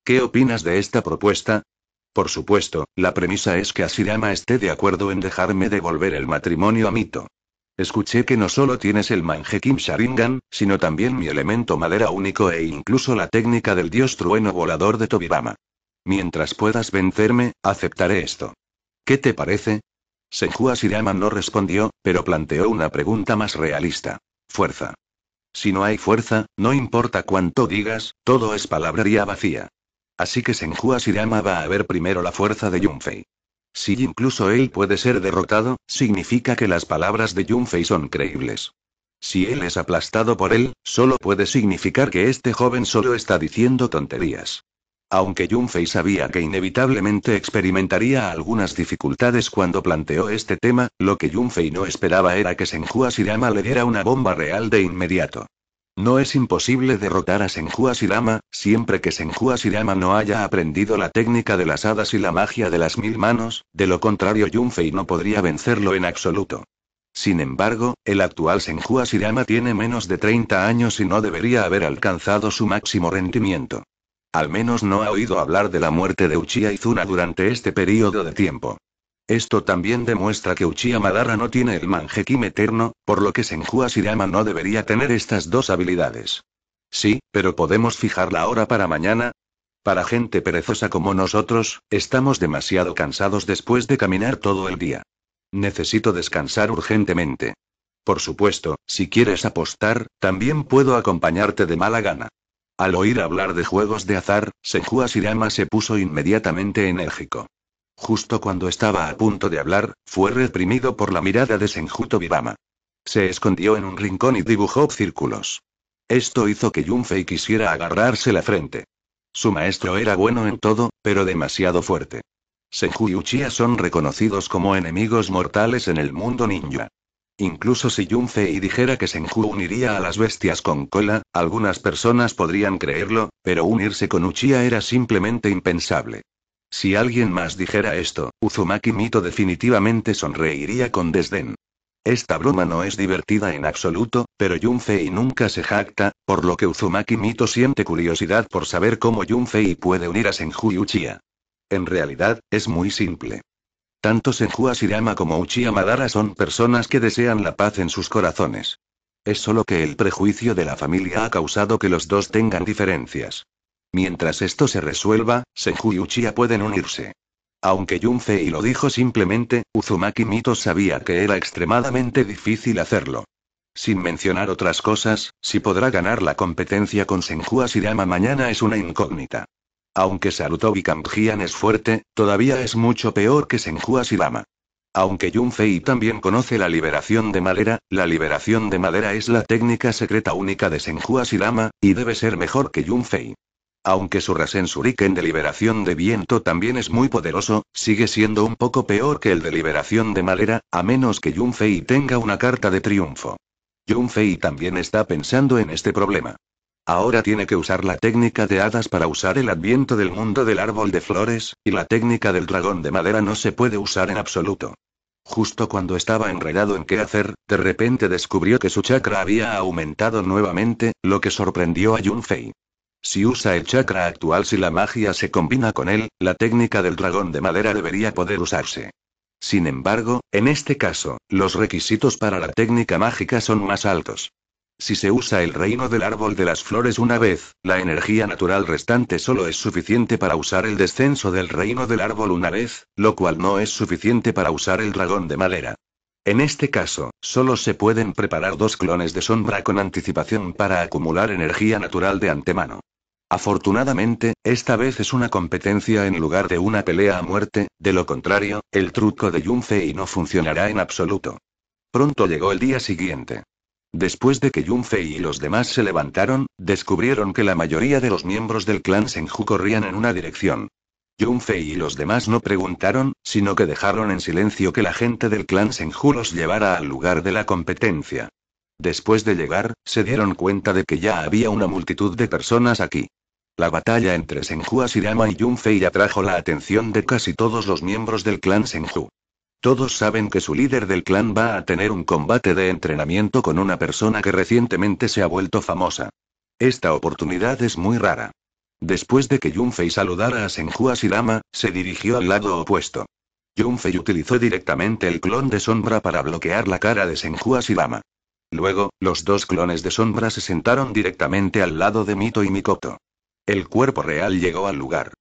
¿Qué opinas de esta propuesta? Por supuesto, la premisa es que Asirama esté de acuerdo en dejarme devolver el matrimonio a Mito. Escuché que no solo tienes el Kim Sharingan, sino también mi elemento madera único e incluso la técnica del dios trueno volador de Tobirama. Mientras puedas vencerme, aceptaré esto. ¿Qué te parece? Senju Asirama no respondió, pero planteó una pregunta más realista. Fuerza. Si no hay fuerza, no importa cuánto digas, todo es palabrería vacía. Así que Senhua Sirama va a ver primero la fuerza de Yunfei. Si incluso él puede ser derrotado, significa que las palabras de Yunfei son creíbles. Si él es aplastado por él, solo puede significar que este joven solo está diciendo tonterías. Aunque Yunfei sabía que inevitablemente experimentaría algunas dificultades cuando planteó este tema, lo que Yunfei no esperaba era que Senju Asirama le diera una bomba real de inmediato. No es imposible derrotar a Senju Asirama, siempre que Senju Asirama no haya aprendido la técnica de las hadas y la magia de las mil manos, de lo contrario Yunfei no podría vencerlo en absoluto. Sin embargo, el actual Senju Asirama tiene menos de 30 años y no debería haber alcanzado su máximo rendimiento. Al menos no ha oído hablar de la muerte de Uchiha Izuna durante este periodo de tiempo. Esto también demuestra que Uchiha Madara no tiene el manjequim eterno, por lo que Senju sirama no debería tener estas dos habilidades. Sí, pero podemos fijar la hora para mañana, para gente perezosa como nosotros, estamos demasiado cansados después de caminar todo el día. Necesito descansar urgentemente. Por supuesto, si quieres apostar, también puedo acompañarte de mala gana. Al oír hablar de juegos de azar, Senju Asirama se puso inmediatamente enérgico. Justo cuando estaba a punto de hablar, fue reprimido por la mirada de Senju Tobibama. Se escondió en un rincón y dibujó círculos. Esto hizo que Yunfei quisiera agarrarse la frente. Su maestro era bueno en todo, pero demasiado fuerte. Senju y Uchiha son reconocidos como enemigos mortales en el mundo ninja. Incluso si Yunfei dijera que Senju uniría a las bestias con cola, algunas personas podrían creerlo, pero unirse con Uchiha era simplemente impensable. Si alguien más dijera esto, Uzumaki Mito definitivamente sonreiría con desdén. Esta broma no es divertida en absoluto, pero Yunfei nunca se jacta, por lo que Uzumaki Mito siente curiosidad por saber cómo Yunfei puede unir a Senju y Uchiha. En realidad, es muy simple. Tanto Senju Asirama como Uchiha Madara son personas que desean la paz en sus corazones. Es solo que el prejuicio de la familia ha causado que los dos tengan diferencias. Mientras esto se resuelva, Senju y Uchiha pueden unirse. Aunque Yunfei lo dijo simplemente, Uzumaki Mito sabía que era extremadamente difícil hacerlo. Sin mencionar otras cosas, si podrá ganar la competencia con Senju Asirama mañana es una incógnita. Aunque Sarutobi Kamjian es fuerte, todavía es mucho peor que Senjua Silama. Aunque Yunfei también conoce la liberación de madera, la liberación de madera es la técnica secreta única de Senju Silama, y debe ser mejor que Yunfei. Aunque su Rasen de liberación de viento también es muy poderoso, sigue siendo un poco peor que el de liberación de madera, a menos que Yunfei tenga una carta de triunfo. Yunfei también está pensando en este problema. Ahora tiene que usar la técnica de hadas para usar el adviento del mundo del árbol de flores, y la técnica del dragón de madera no se puede usar en absoluto. Justo cuando estaba enredado en qué hacer, de repente descubrió que su chakra había aumentado nuevamente, lo que sorprendió a Yunfei. Si usa el chakra actual si la magia se combina con él, la técnica del dragón de madera debería poder usarse. Sin embargo, en este caso, los requisitos para la técnica mágica son más altos. Si se usa el reino del árbol de las flores una vez, la energía natural restante solo es suficiente para usar el descenso del reino del árbol una vez, lo cual no es suficiente para usar el dragón de madera. En este caso, solo se pueden preparar dos clones de sombra con anticipación para acumular energía natural de antemano. Afortunadamente, esta vez es una competencia en lugar de una pelea a muerte, de lo contrario, el truco de Yunfei no funcionará en absoluto. Pronto llegó el día siguiente. Después de que Yunfei y los demás se levantaron, descubrieron que la mayoría de los miembros del clan Senju corrían en una dirección. Yunfei y los demás no preguntaron, sino que dejaron en silencio que la gente del clan Senju los llevara al lugar de la competencia. Después de llegar, se dieron cuenta de que ya había una multitud de personas aquí. La batalla entre Senju Asirama y Yunfei atrajo la atención de casi todos los miembros del clan Senju. Todos saben que su líder del clan va a tener un combate de entrenamiento con una persona que recientemente se ha vuelto famosa. Esta oportunidad es muy rara. Después de que Yunfei saludara a Senjua Asirama, se dirigió al lado opuesto. Yunfei utilizó directamente el clon de sombra para bloquear la cara de Senju Asirama. Luego, los dos clones de sombra se sentaron directamente al lado de Mito y Mikoto. El cuerpo real llegó al lugar.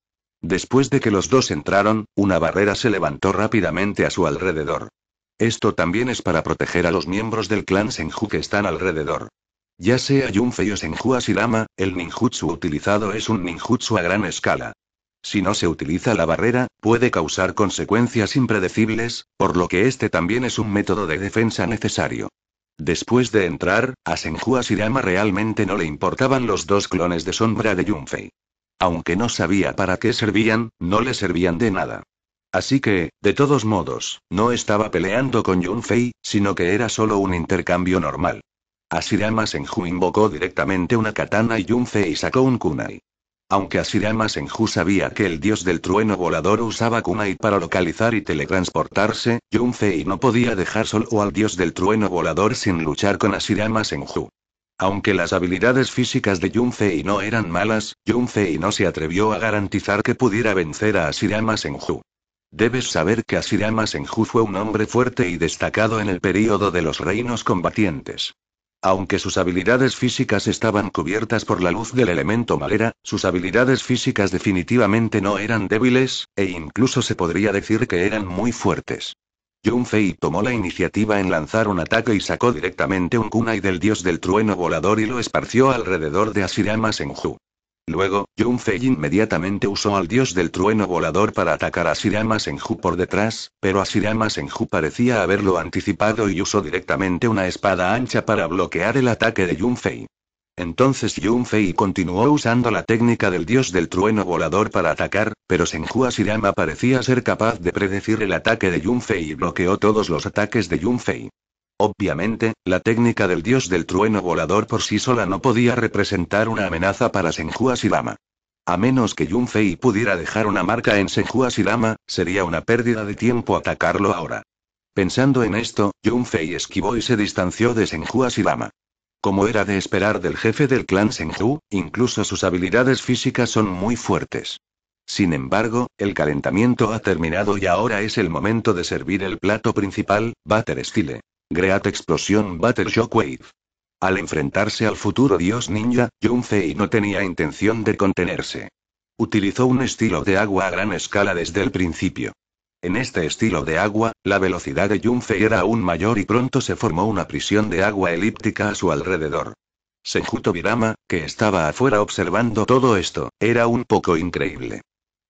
Después de que los dos entraron, una barrera se levantó rápidamente a su alrededor. Esto también es para proteger a los miembros del clan Senju que están alrededor. Ya sea Yunfei o Senju Asirama, el ninjutsu utilizado es un ninjutsu a gran escala. Si no se utiliza la barrera, puede causar consecuencias impredecibles, por lo que este también es un método de defensa necesario. Después de entrar, a Senju Asirama realmente no le importaban los dos clones de sombra de Yunfei aunque no sabía para qué servían, no le servían de nada. Así que, de todos modos, no estaba peleando con Yunfei, sino que era solo un intercambio normal. Asirama Senju invocó directamente una katana y Yunfei sacó un kunai. Aunque Asirama Senju sabía que el dios del trueno volador usaba kunai para localizar y teletransportarse, Yunfei no podía dejar solo al dios del trueno volador sin luchar con Asirama Senju. Aunque las habilidades físicas de Yunfei no eran malas, Yunfei no se atrevió a garantizar que pudiera vencer a Asirama Senju. Debes saber que Asirama Senju fue un hombre fuerte y destacado en el período de los reinos combatientes. Aunque sus habilidades físicas estaban cubiertas por la luz del elemento madera, sus habilidades físicas definitivamente no eran débiles, e incluso se podría decir que eran muy fuertes. Yunfei Fei tomó la iniciativa en lanzar un ataque y sacó directamente un kunai del dios del trueno volador y lo esparció alrededor de Asirama Senju. Luego, Yunfei Fei inmediatamente usó al dios del trueno volador para atacar a Asirama Senju por detrás, pero Asirama Senju parecía haberlo anticipado y usó directamente una espada ancha para bloquear el ataque de Yunfei. Fei. Entonces Yun Fei continuó usando la técnica del dios del trueno volador para atacar, pero Senjua parecía ser capaz de predecir el ataque de Yun Fei y bloqueó todos los ataques de Yun Fei. Obviamente, la técnica del dios del trueno volador por sí sola no podía representar una amenaza para Senhua A menos que Yun Fei pudiera dejar una marca en Senjua sería una pérdida de tiempo atacarlo ahora. Pensando en esto, Yun Fei esquivó y se distanció de Senhua como era de esperar del jefe del clan Senju, incluso sus habilidades físicas son muy fuertes. Sin embargo, el calentamiento ha terminado y ahora es el momento de servir el plato principal, Butter Style. Great Explosion Butter Shockwave. Al enfrentarse al futuro dios ninja, Fei no tenía intención de contenerse. Utilizó un estilo de agua a gran escala desde el principio. En este estilo de agua, la velocidad de yunfe era aún mayor y pronto se formó una prisión de agua elíptica a su alrededor. Senjuto Virama, que estaba afuera observando todo esto, era un poco increíble.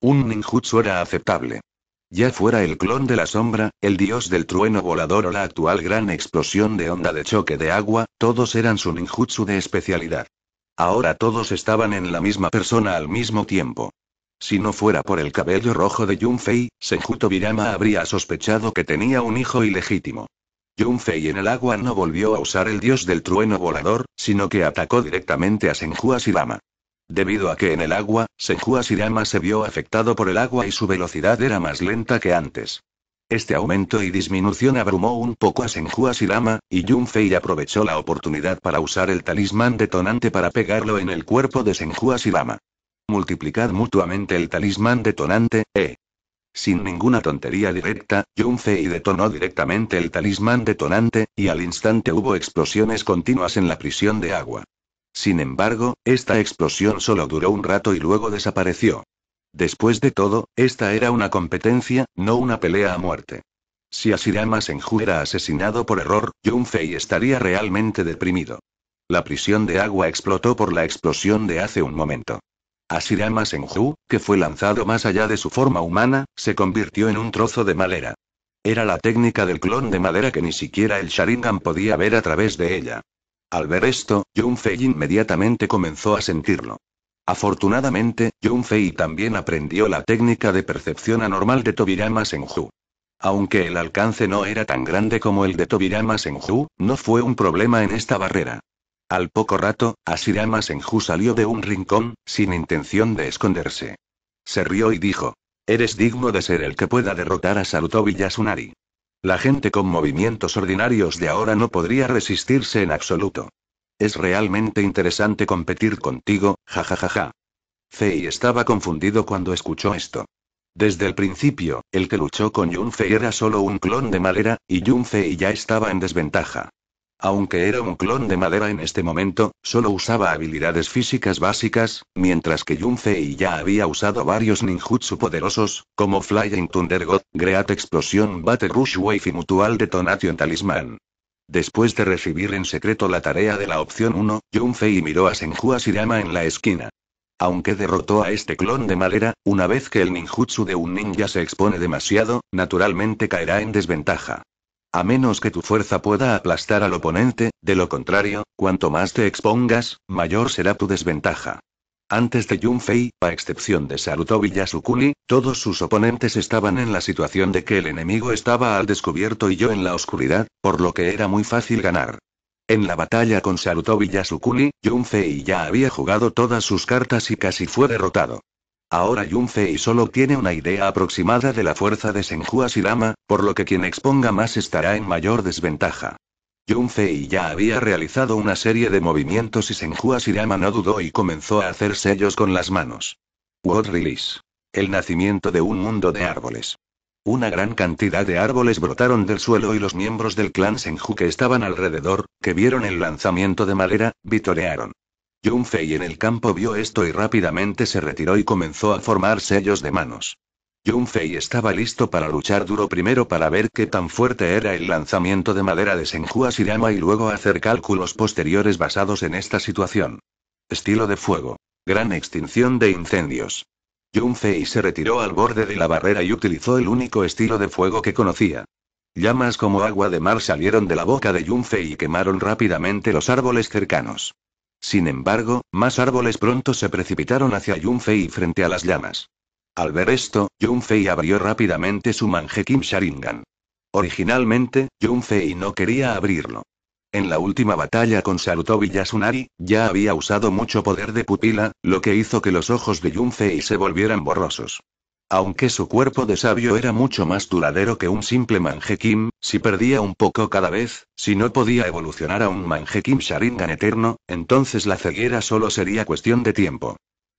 Un ninjutsu era aceptable. Ya fuera el clon de la sombra, el dios del trueno volador o la actual gran explosión de onda de choque de agua, todos eran su ninjutsu de especialidad. Ahora todos estaban en la misma persona al mismo tiempo. Si no fuera por el cabello rojo de Yunfei, Senju Tobirama habría sospechado que tenía un hijo ilegítimo. Yunfei en el agua no volvió a usar el dios del trueno volador, sino que atacó directamente a Senju Asirama. Debido a que en el agua, Senju Asirama se vio afectado por el agua y su velocidad era más lenta que antes. Este aumento y disminución abrumó un poco a Senju Asirama, y Yunfei aprovechó la oportunidad para usar el talismán detonante para pegarlo en el cuerpo de Senju Asirama. Multiplicad mutuamente el talismán detonante, E. Sin ninguna tontería directa, fei detonó directamente el talismán detonante, y al instante hubo explosiones continuas en la prisión de agua. Sin embargo, esta explosión solo duró un rato y luego desapareció. Después de todo, esta era una competencia, no una pelea a muerte. Si Asirama Senju era asesinado por error, fei estaría realmente deprimido. La prisión de agua explotó por la explosión de hace un momento. Asirama Senju, que fue lanzado más allá de su forma humana, se convirtió en un trozo de madera. Era la técnica del clon de madera que ni siquiera el Sharingan podía ver a través de ella. Al ver esto, Fei inmediatamente comenzó a sentirlo. Afortunadamente, Fei también aprendió la técnica de percepción anormal de Tobirama Senju. Aunque el alcance no era tan grande como el de Tobirama Senju, no fue un problema en esta barrera. Al poco rato, Asirama Senju salió de un rincón, sin intención de esconderse. Se rió y dijo: Eres digno de ser el que pueda derrotar a Sarutobi Yasunari. La gente con movimientos ordinarios de ahora no podría resistirse en absoluto. Es realmente interesante competir contigo, jajajaja. Fei estaba confundido cuando escuchó esto. Desde el principio, el que luchó con Yunfei era solo un clon de madera, y Yunfei ya estaba en desventaja. Aunque era un clon de madera en este momento, solo usaba habilidades físicas básicas, mientras que Yunfei ya había usado varios ninjutsu poderosos, como Flying Thunder God, Great Explosion Battle Rush Wave y Mutual Detonation Talisman. Después de recibir en secreto la tarea de la opción 1, Yunfei miró a Senju Asirama en la esquina. Aunque derrotó a este clon de madera, una vez que el ninjutsu de un ninja se expone demasiado, naturalmente caerá en desventaja. A menos que tu fuerza pueda aplastar al oponente, de lo contrario, cuanto más te expongas, mayor será tu desventaja. Antes de Yunfei, a excepción de Sarutobi Yasukuni, todos sus oponentes estaban en la situación de que el enemigo estaba al descubierto y yo en la oscuridad, por lo que era muy fácil ganar. En la batalla con Sarutobi Yasukuni, Yunfei ya había jugado todas sus cartas y casi fue derrotado. Ahora Yunfei solo tiene una idea aproximada de la fuerza de Senhu Asirama, por lo que quien exponga más estará en mayor desventaja. Yunfei ya había realizado una serie de movimientos y Senhu Asirama no dudó y comenzó a hacer sellos con las manos. What Release. El nacimiento de un mundo de árboles. Una gran cantidad de árboles brotaron del suelo y los miembros del clan Senju que estaban alrededor, que vieron el lanzamiento de madera, vitorearon. Yunfei en el campo vio esto y rápidamente se retiró y comenzó a formar sellos de manos. Yunfei Fei estaba listo para luchar duro primero para ver qué tan fuerte era el lanzamiento de madera de Senhua Sirama y luego hacer cálculos posteriores basados en esta situación. Estilo de fuego. Gran extinción de incendios. Yunfei Fei se retiró al borde de la barrera y utilizó el único estilo de fuego que conocía. Llamas como agua de mar salieron de la boca de Fei y quemaron rápidamente los árboles cercanos. Sin embargo, más árboles pronto se precipitaron hacia Yunfei frente a las llamas. Al ver esto, Yunfei abrió rápidamente su Kim Sharingan. Originalmente, Yunfei no quería abrirlo. En la última batalla con Sarutobi Yasunari, ya había usado mucho poder de pupila, lo que hizo que los ojos de Yunfei se volvieran borrosos. Aunque su cuerpo de sabio era mucho más duradero que un simple Manjekim, si perdía un poco cada vez, si no podía evolucionar a un manjequim Sharingan eterno, entonces la ceguera solo sería cuestión de tiempo.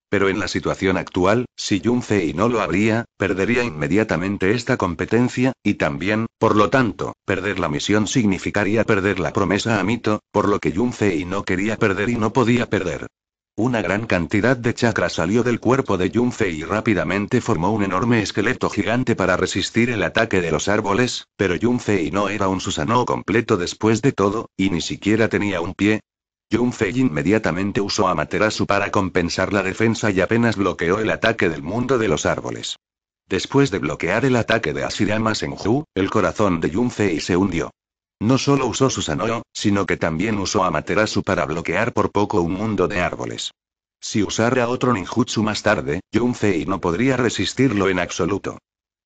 Pero en la situación actual, si Yunfei no lo habría, perdería inmediatamente esta competencia, y también, por lo tanto, perder la misión significaría perder la promesa a Mito, por lo que Yunfei no quería perder y no podía perder. Una gran cantidad de chakra salió del cuerpo de Yunfei y rápidamente formó un enorme esqueleto gigante para resistir el ataque de los árboles, pero Yunfei no era un Susanoo completo después de todo, y ni siquiera tenía un pie, Yunfei inmediatamente usó a Materasu para compensar la defensa y apenas bloqueó el ataque del mundo de los árboles. Después de bloquear el ataque de Asirama Senju, el corazón de Yunfei se hundió. No solo usó Susanoo, sino que también usó Amaterasu para bloquear por poco un mundo de árboles. Si usara otro ninjutsu más tarde, Yunfei no podría resistirlo en absoluto.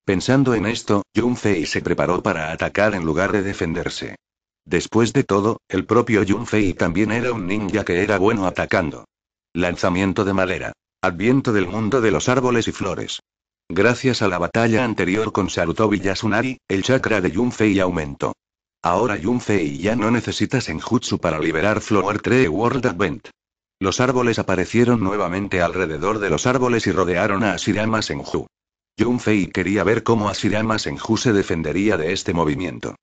Pensando en esto, Yunfei se preparó para atacar en lugar de defenderse. Después de todo, el propio Yunfei también era un ninja que era bueno atacando. Lanzamiento de madera. Adviento del mundo de los árboles y flores. Gracias a la batalla anterior con Sarutobi Yasunari, el chakra de Yunfei aumentó. Ahora Yunfei ya no necesita Senjutsu para liberar Flower Tree World Advent. Los árboles aparecieron nuevamente alrededor de los árboles y rodearon a Asirama Senju. Yunfei quería ver cómo Asirama Senju se defendería de este movimiento.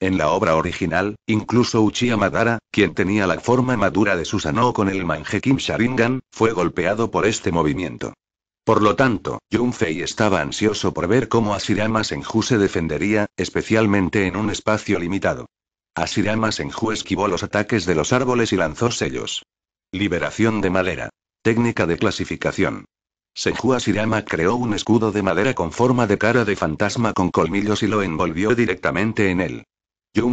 En la obra original, incluso Uchiha Madara, quien tenía la forma madura de Susanoo con el Manjekim Sharingan, fue golpeado por este movimiento. Por lo tanto, Fei estaba ansioso por ver cómo Asirama Senju se defendería, especialmente en un espacio limitado. Asirama Senju esquivó los ataques de los árboles y lanzó sellos. Liberación de madera. Técnica de clasificación. Senju Asirama creó un escudo de madera con forma de cara de fantasma con colmillos y lo envolvió directamente en él.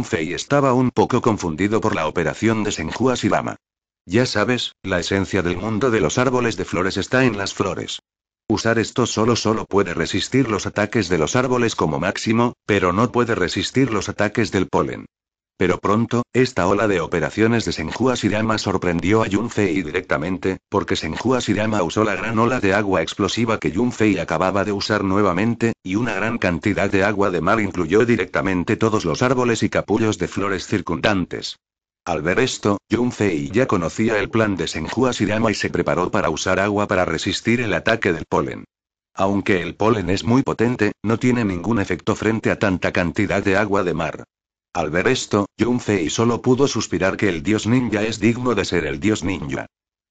Fei estaba un poco confundido por la operación de Senju Asirama. Ya sabes, la esencia del mundo de los árboles de flores está en las flores. Usar esto solo solo puede resistir los ataques de los árboles como máximo, pero no puede resistir los ataques del polen. Pero pronto, esta ola de operaciones de Senhua Shirama sorprendió a Yunfei directamente, porque Senhua Shirama usó la gran ola de agua explosiva que Yunfei acababa de usar nuevamente, y una gran cantidad de agua de mar incluyó directamente todos los árboles y capullos de flores circundantes. Al ver esto, Fei ya conocía el plan de Senhua Shirama y se preparó para usar agua para resistir el ataque del polen. Aunque el polen es muy potente, no tiene ningún efecto frente a tanta cantidad de agua de mar. Al ver esto, Fei solo pudo suspirar que el dios ninja es digno de ser el dios ninja.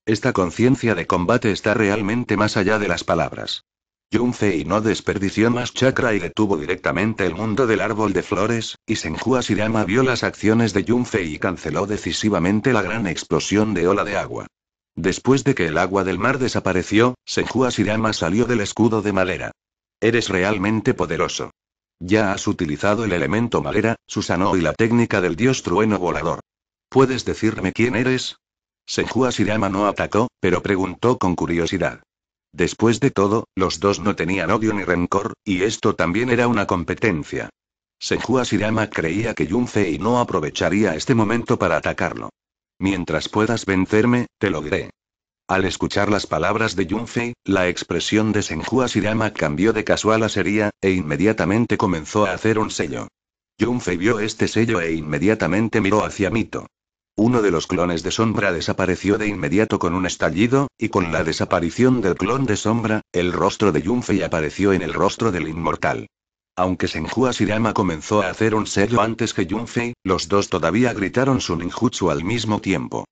Esta conciencia de combate está realmente más allá de las palabras. Yunfei no desperdició más chakra y detuvo directamente el mundo del árbol de flores, y Senju vio las acciones de Yunfei y canceló decisivamente la gran explosión de ola de agua. Después de que el agua del mar desapareció, Senju sirama salió del escudo de madera. Eres realmente poderoso. Ya has utilizado el elemento madera, Susano y la técnica del dios trueno volador. ¿Puedes decirme quién eres? Senju sirama no atacó, pero preguntó con curiosidad. Después de todo, los dos no tenían odio ni rencor, y esto también era una competencia. Senju Asirama creía que Yunfei no aprovecharía este momento para atacarlo. Mientras puedas vencerme, te lo diré. Al escuchar las palabras de Yunfei, la expresión de Senju Asirama cambió de casual a seria, e inmediatamente comenzó a hacer un sello. Yunfei vio este sello e inmediatamente miró hacia Mito. Uno de los clones de sombra desapareció de inmediato con un estallido, y con la desaparición del clon de sombra, el rostro de Yunfei apareció en el rostro del inmortal. Aunque Senju Shirama comenzó a hacer un sello antes que Yunfei, los dos todavía gritaron su ninjutsu al mismo tiempo.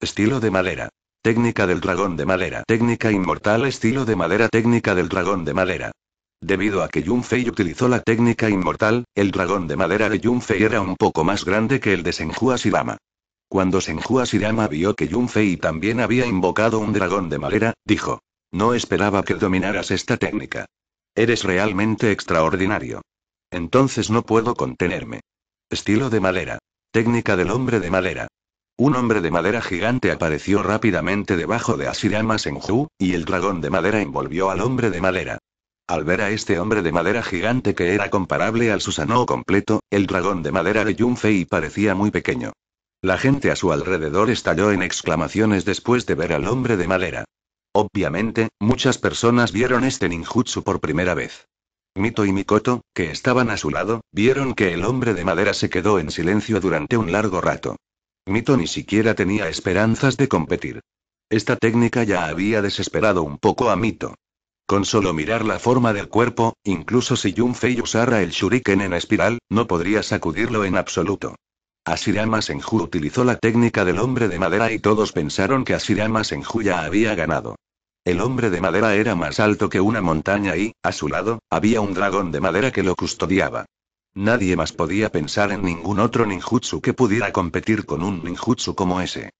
Estilo de madera. Técnica del dragón de madera. Técnica inmortal. Estilo de madera. Técnica del dragón de madera. Debido a que Yunfei utilizó la técnica inmortal, el dragón de madera de Yunfei era un poco más grande que el de Senju Shirama. Cuando Senju Asirama vio que Yunfei también había invocado un dragón de madera, dijo. No esperaba que dominaras esta técnica. Eres realmente extraordinario. Entonces no puedo contenerme. Estilo de madera. Técnica del hombre de madera. Un hombre de madera gigante apareció rápidamente debajo de Asirama Senju, y el dragón de madera envolvió al hombre de madera. Al ver a este hombre de madera gigante que era comparable al Susanoo completo, el dragón de madera de Yunfei parecía muy pequeño. La gente a su alrededor estalló en exclamaciones después de ver al hombre de madera. Obviamente, muchas personas vieron este ninjutsu por primera vez. Mito y Mikoto, que estaban a su lado, vieron que el hombre de madera se quedó en silencio durante un largo rato. Mito ni siquiera tenía esperanzas de competir. Esta técnica ya había desesperado un poco a Mito. Con solo mirar la forma del cuerpo, incluso si Fei usara el shuriken en espiral, no podría sacudirlo en absoluto. Asirama Senju utilizó la técnica del hombre de madera y todos pensaron que Asirama Senju ya había ganado. El hombre de madera era más alto que una montaña y, a su lado, había un dragón de madera que lo custodiaba. Nadie más podía pensar en ningún otro ninjutsu que pudiera competir con un ninjutsu como ese.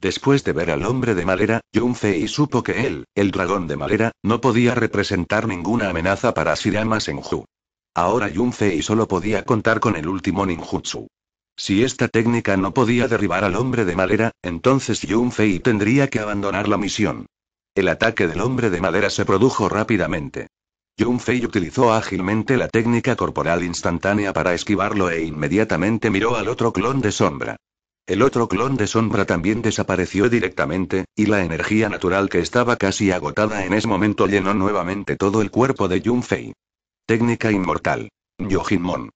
Después de ver al hombre de madera, Fei supo que él, el dragón de madera, no podía representar ninguna amenaza para Asirama Senju. Ahora Fei solo podía contar con el último ninjutsu. Si esta técnica no podía derribar al hombre de madera, entonces Yun Fei tendría que abandonar la misión. El ataque del hombre de madera se produjo rápidamente. Yun Fei utilizó ágilmente la técnica corporal instantánea para esquivarlo e inmediatamente miró al otro clon de sombra. El otro clon de sombra también desapareció directamente, y la energía natural que estaba casi agotada en ese momento llenó nuevamente todo el cuerpo de Yun Fei. Técnica inmortal. Yojinmon.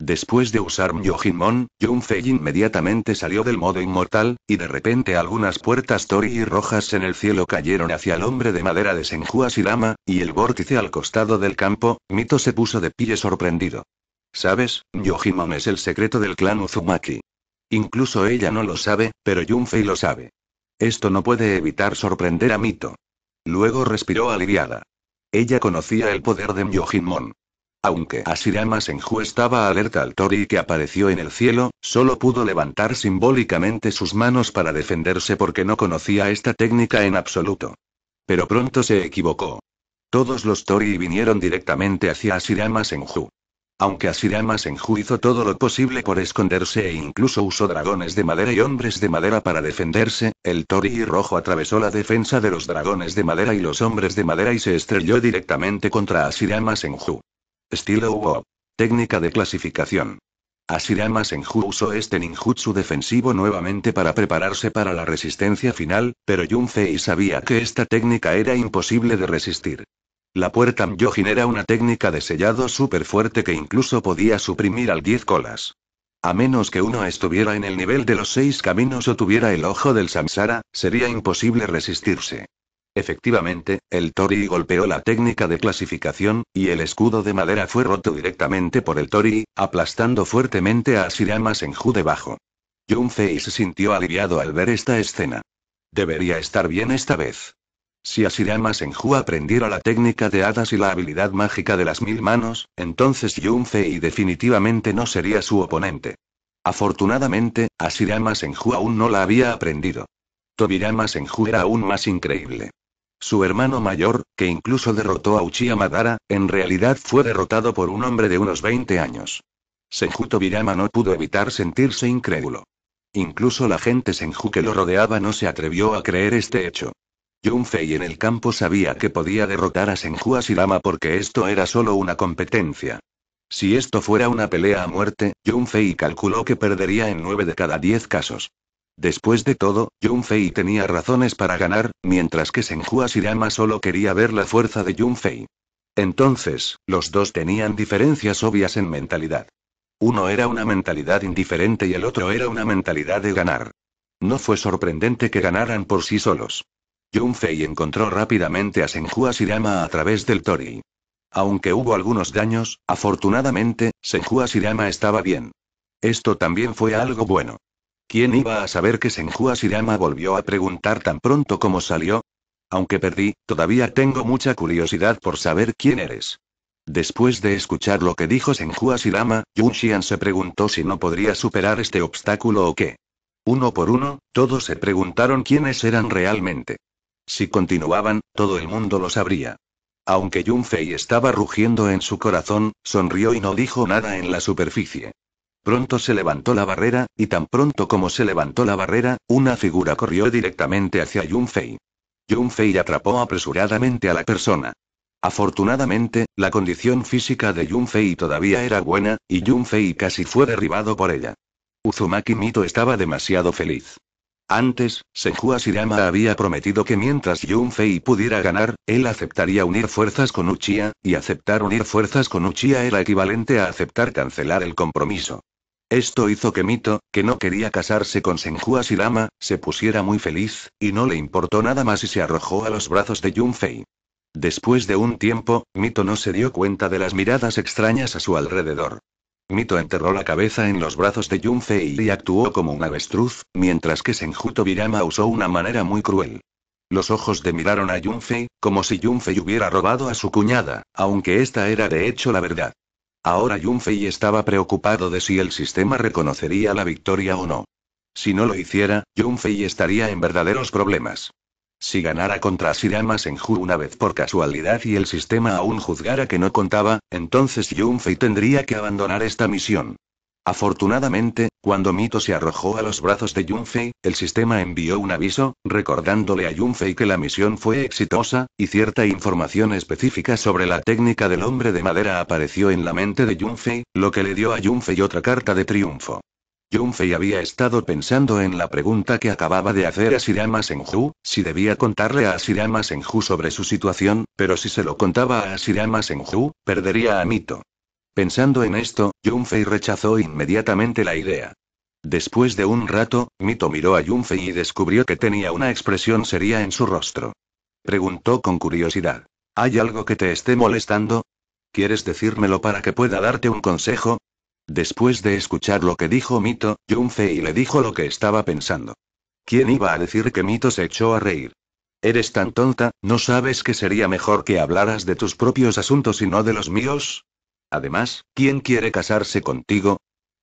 Después de usar Myojimon, Yunfei inmediatamente salió del modo inmortal, y de repente algunas puertas tori y rojas en el cielo cayeron hacia el hombre de madera de Senjua Shirama, y el vórtice al costado del campo, Mito se puso de pie sorprendido. ¿Sabes? Myojimon es el secreto del clan Uzumaki. Incluso ella no lo sabe, pero Yunfei lo sabe. Esto no puede evitar sorprender a Mito. Luego respiró aliviada. Ella conocía el poder de Myojimon. Aunque Asirama Senju estaba alerta al Tori que apareció en el cielo, solo pudo levantar simbólicamente sus manos para defenderse porque no conocía esta técnica en absoluto. Pero pronto se equivocó. Todos los Tori vinieron directamente hacia Asirama Senju. Aunque Asirama Senju hizo todo lo posible por esconderse e incluso usó dragones de madera y hombres de madera para defenderse, el Tori rojo atravesó la defensa de los dragones de madera y los hombres de madera y se estrelló directamente contra Asirama Senju. Estilo Uo. Técnica de clasificación. Asirama Senju usó este ninjutsu defensivo nuevamente para prepararse para la resistencia final, pero Yunfei sabía que esta técnica era imposible de resistir. La puerta Myojin era una técnica de sellado súper fuerte que incluso podía suprimir al 10 colas. A menos que uno estuviera en el nivel de los seis caminos o tuviera el ojo del samsara, sería imposible resistirse. Efectivamente, el Tori golpeó la técnica de clasificación, y el escudo de madera fue roto directamente por el Tori, aplastando fuertemente a Asirama Senju debajo. Junfei se sintió aliviado al ver esta escena. Debería estar bien esta vez. Si Asirama Senju aprendiera la técnica de hadas y la habilidad mágica de las mil manos, entonces Junfei definitivamente no sería su oponente. Afortunadamente, Asirama Senju aún no la había aprendido. Tobirama Senju era aún más increíble. Su hermano mayor, que incluso derrotó a Uchiha Madara, en realidad fue derrotado por un hombre de unos 20 años. Senju Tobiyama no pudo evitar sentirse incrédulo. Incluso la gente Senju que lo rodeaba no se atrevió a creer este hecho. Junfei en el campo sabía que podía derrotar a Senju Asirama porque esto era solo una competencia. Si esto fuera una pelea a muerte, Junfei calculó que perdería en 9 de cada 10 casos. Después de todo, Fei tenía razones para ganar, mientras que Senju Asirama solo quería ver la fuerza de Fei. Entonces, los dos tenían diferencias obvias en mentalidad. Uno era una mentalidad indiferente y el otro era una mentalidad de ganar. No fue sorprendente que ganaran por sí solos. Fei encontró rápidamente a Senju Asirama a través del Tori. Aunque hubo algunos daños, afortunadamente, Senju Asirama estaba bien. Esto también fue algo bueno. ¿Quién iba a saber que Senjua Sirama volvió a preguntar tan pronto como salió? Aunque perdí, todavía tengo mucha curiosidad por saber quién eres. Después de escuchar lo que dijo Senjua Sirama, Yunxian se preguntó si no podría superar este obstáculo o qué. Uno por uno, todos se preguntaron quiénes eran realmente. Si continuaban, todo el mundo lo sabría. Aunque Yunfei estaba rugiendo en su corazón, sonrió y no dijo nada en la superficie. Pronto se levantó la barrera, y tan pronto como se levantó la barrera, una figura corrió directamente hacia Yunfei. Yunfei atrapó apresuradamente a la persona. Afortunadamente, la condición física de Yunfei todavía era buena, y Yunfei casi fue derribado por ella. Uzumaki Mito estaba demasiado feliz. Antes, Senju Asirama había prometido que mientras Yunfei pudiera ganar, él aceptaría unir fuerzas con Uchiha, y aceptar unir fuerzas con Uchiha era equivalente a aceptar cancelar el compromiso. Esto hizo que Mito, que no quería casarse con Senju Asirama, se pusiera muy feliz, y no le importó nada más y se arrojó a los brazos de Yunfei. Después de un tiempo, Mito no se dio cuenta de las miradas extrañas a su alrededor. Mito enterró la cabeza en los brazos de Yunfei y actuó como un avestruz, mientras que Senju Tobirama usó una manera muy cruel. Los ojos de miraron a Yunfei, como si Yunfei hubiera robado a su cuñada, aunque esta era de hecho la verdad. Ahora Yunfei estaba preocupado de si el sistema reconocería la victoria o no. Si no lo hiciera, Yunfei estaría en verdaderos problemas. Si ganara contra Shirama Senju una vez por casualidad y el sistema aún juzgara que no contaba, entonces Yunfei tendría que abandonar esta misión. Afortunadamente, cuando Mito se arrojó a los brazos de Yunfei, el sistema envió un aviso, recordándole a Yunfei que la misión fue exitosa, y cierta información específica sobre la técnica del hombre de madera apareció en la mente de Yunfei, lo que le dio a Yunfei otra carta de triunfo. Yunfei había estado pensando en la pregunta que acababa de hacer a Sirama Senju, si debía contarle a Sirama Senju sobre su situación, pero si se lo contaba a Sirama Senju, perdería a Mito. Pensando en esto, Yunfei rechazó inmediatamente la idea. Después de un rato, Mito miró a Yunfei y descubrió que tenía una expresión seria en su rostro. Preguntó con curiosidad. ¿Hay algo que te esté molestando? ¿Quieres decírmelo para que pueda darte un consejo? Después de escuchar lo que dijo Mito, Yunfei le dijo lo que estaba pensando. ¿Quién iba a decir que Mito se echó a reír? Eres tan tonta, ¿no sabes que sería mejor que hablaras de tus propios asuntos y no de los míos? Además, ¿quién quiere casarse contigo?